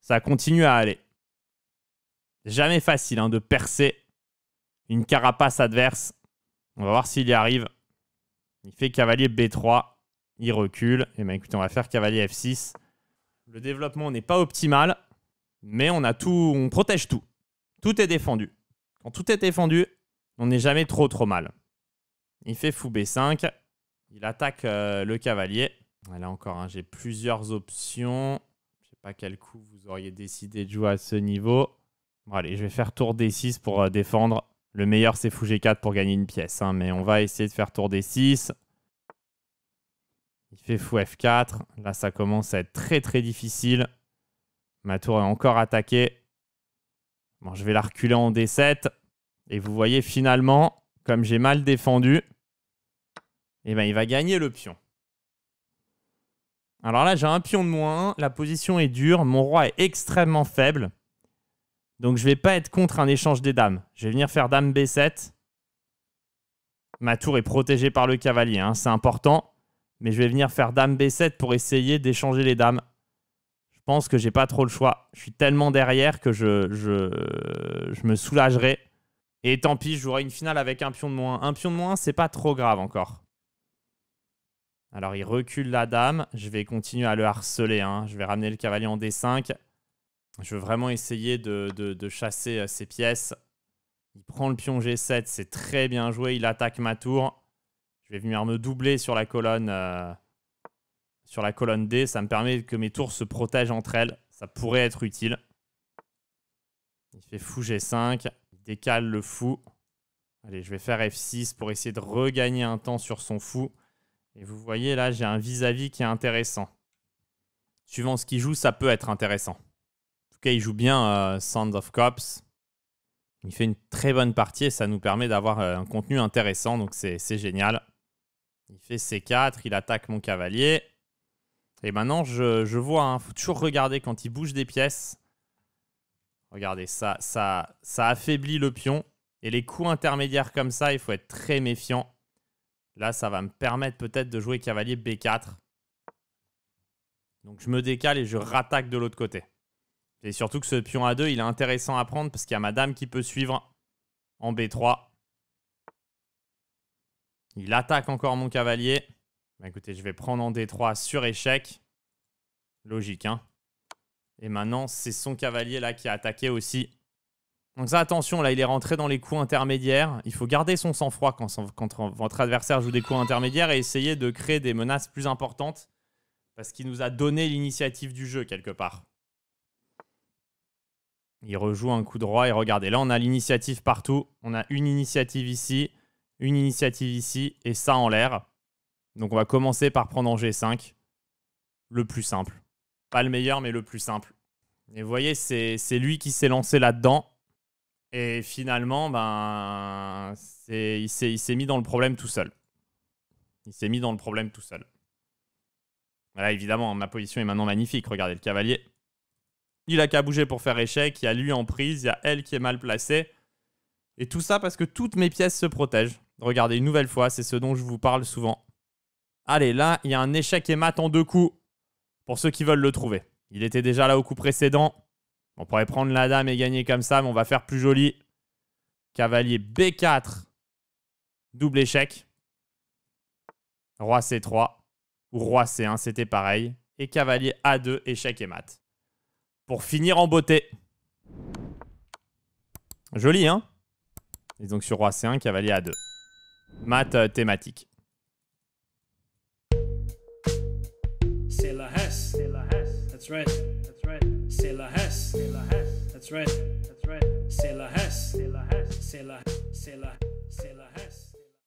ça continue à aller. Jamais facile hein, de percer une carapace adverse. On va voir s'il y arrive. Il fait cavalier B3, il recule. Et eh bien écoutez, on va faire cavalier F6. Le développement n'est pas optimal, mais on a tout, on protège tout. Tout est défendu. Quand tout est défendu, on n'est jamais trop trop mal. Il fait fou B5. Il attaque euh, le cavalier. Ah, là encore, hein, j'ai plusieurs options. Je sais pas quel coup vous auriez décidé de jouer à ce niveau. Bon, allez, je vais faire tour D6 pour euh, défendre. Le meilleur, c'est fou G4 pour gagner une pièce. Hein, mais on va essayer de faire tour D6. Il fait fou F4. Là, ça commence à être très, très difficile. Ma tour est encore attaquée. Bon, je vais la reculer en D7. Et vous voyez, finalement, comme j'ai mal défendu, et eh ben, il va gagner le pion. Alors là, j'ai un pion de moins, la position est dure, mon roi est extrêmement faible. Donc je vais pas être contre un échange des dames. Je vais venir faire dame B7. Ma tour est protégée par le cavalier, hein. c'est important. Mais je vais venir faire dame B7 pour essayer d'échanger les dames. Je pense que j'ai pas trop le choix. Je suis tellement derrière que je, je, je, me soulagerai. Et tant pis, je jouerai une finale avec un pion de moins. Un pion de moins, c'est pas trop grave encore. Alors il recule la dame. Je vais continuer à le harceler. Hein. Je vais ramener le cavalier en D5. Je veux vraiment essayer de, chasser euh, ses pièces. Il prend le pion G7. C'est très bien joué. Il attaque ma tour. Je vais venir me doubler sur la colonne. Euh, sur la colonne D. Ça me permet que mes tours se protègent entre elles. Ça pourrait être utile. Il fait fou G5. Il décale le fou. Allez, je vais faire F6 pour essayer de regagner un temps sur son fou. Et vous voyez là, j'ai un vis-à-vis qui est intéressant. Suivant ce qu'il joue, ça peut être intéressant. En tout cas, il joue bien euh, Sons of Cops. Il fait une très bonne partie et ça nous permet d'avoir euh, un contenu intéressant, donc c'est génial. Il fait C4, il attaque mon cavalier. Et maintenant, je, vois, il hein, faut toujours regarder quand il bouge des pièces. Regardez, ça, ça, ça affaiblit le pion. Et les coups intermédiaires comme ça, il faut être très méfiant. Là, ça va me permettre peut-être de jouer cavalier B4. Donc je me décale et je rattaque de l'autre côté. Et surtout que ce pion A2, il est intéressant à prendre parce qu'il y a ma dame qui peut suivre en B3. Il attaque encore mon cavalier. Bah, écoutez, je vais prendre en D3 sur échec. Logique, hein. Et maintenant, c'est son cavalier là qui a attaqué aussi. Donc ça, attention, là, il est rentré dans les coups intermédiaires. Il faut garder son sang-froid quand, votre adversaire joue des coups intermédiaires et essayer de créer des menaces plus importantes parce qu'il nous a donné l'initiative du jeu quelque part. Il rejoue un coup droit et regardez, là, on a l'initiative partout. On a une initiative ici, une initiative ici et ça en l'air. Donc on va commencer par prendre en G5. Le plus simple. Pas le meilleur, mais le plus simple. Et vous voyez, c'est lui qui s'est lancé là-dedans. Et finalement, ben, il s'est mis dans le problème tout seul. Il s'est mis dans le problème tout seul. Voilà, évidemment, ma position est maintenant magnifique. Regardez le cavalier. Il a qu'à bouger pour faire échec. Il y a lui en prise. Il y a elle qui est mal placée. Et tout ça parce que toutes mes pièces se protègent. Regardez, une nouvelle fois, c'est ce dont je vous parle souvent. Allez, là, il y a un échec et mat en deux coups. Pour ceux qui veulent le trouver. Il était déjà là au coup précédent. On pourrait prendre la dame et gagner comme ça, mais on va faire plus joli. Cavalier B4. Double échec. Roi C3. Ou roi C1, c'était pareil. Et cavalier A2, échec et mat. Pour finir en beauté. Joli, hein Et donc sur roi C1, cavalier A2. Mat euh, thématique. C'est la Hesse. C'est la Hesse. That's right. That's right. That's right. C'est la hesse. C'est la hesse. C'est la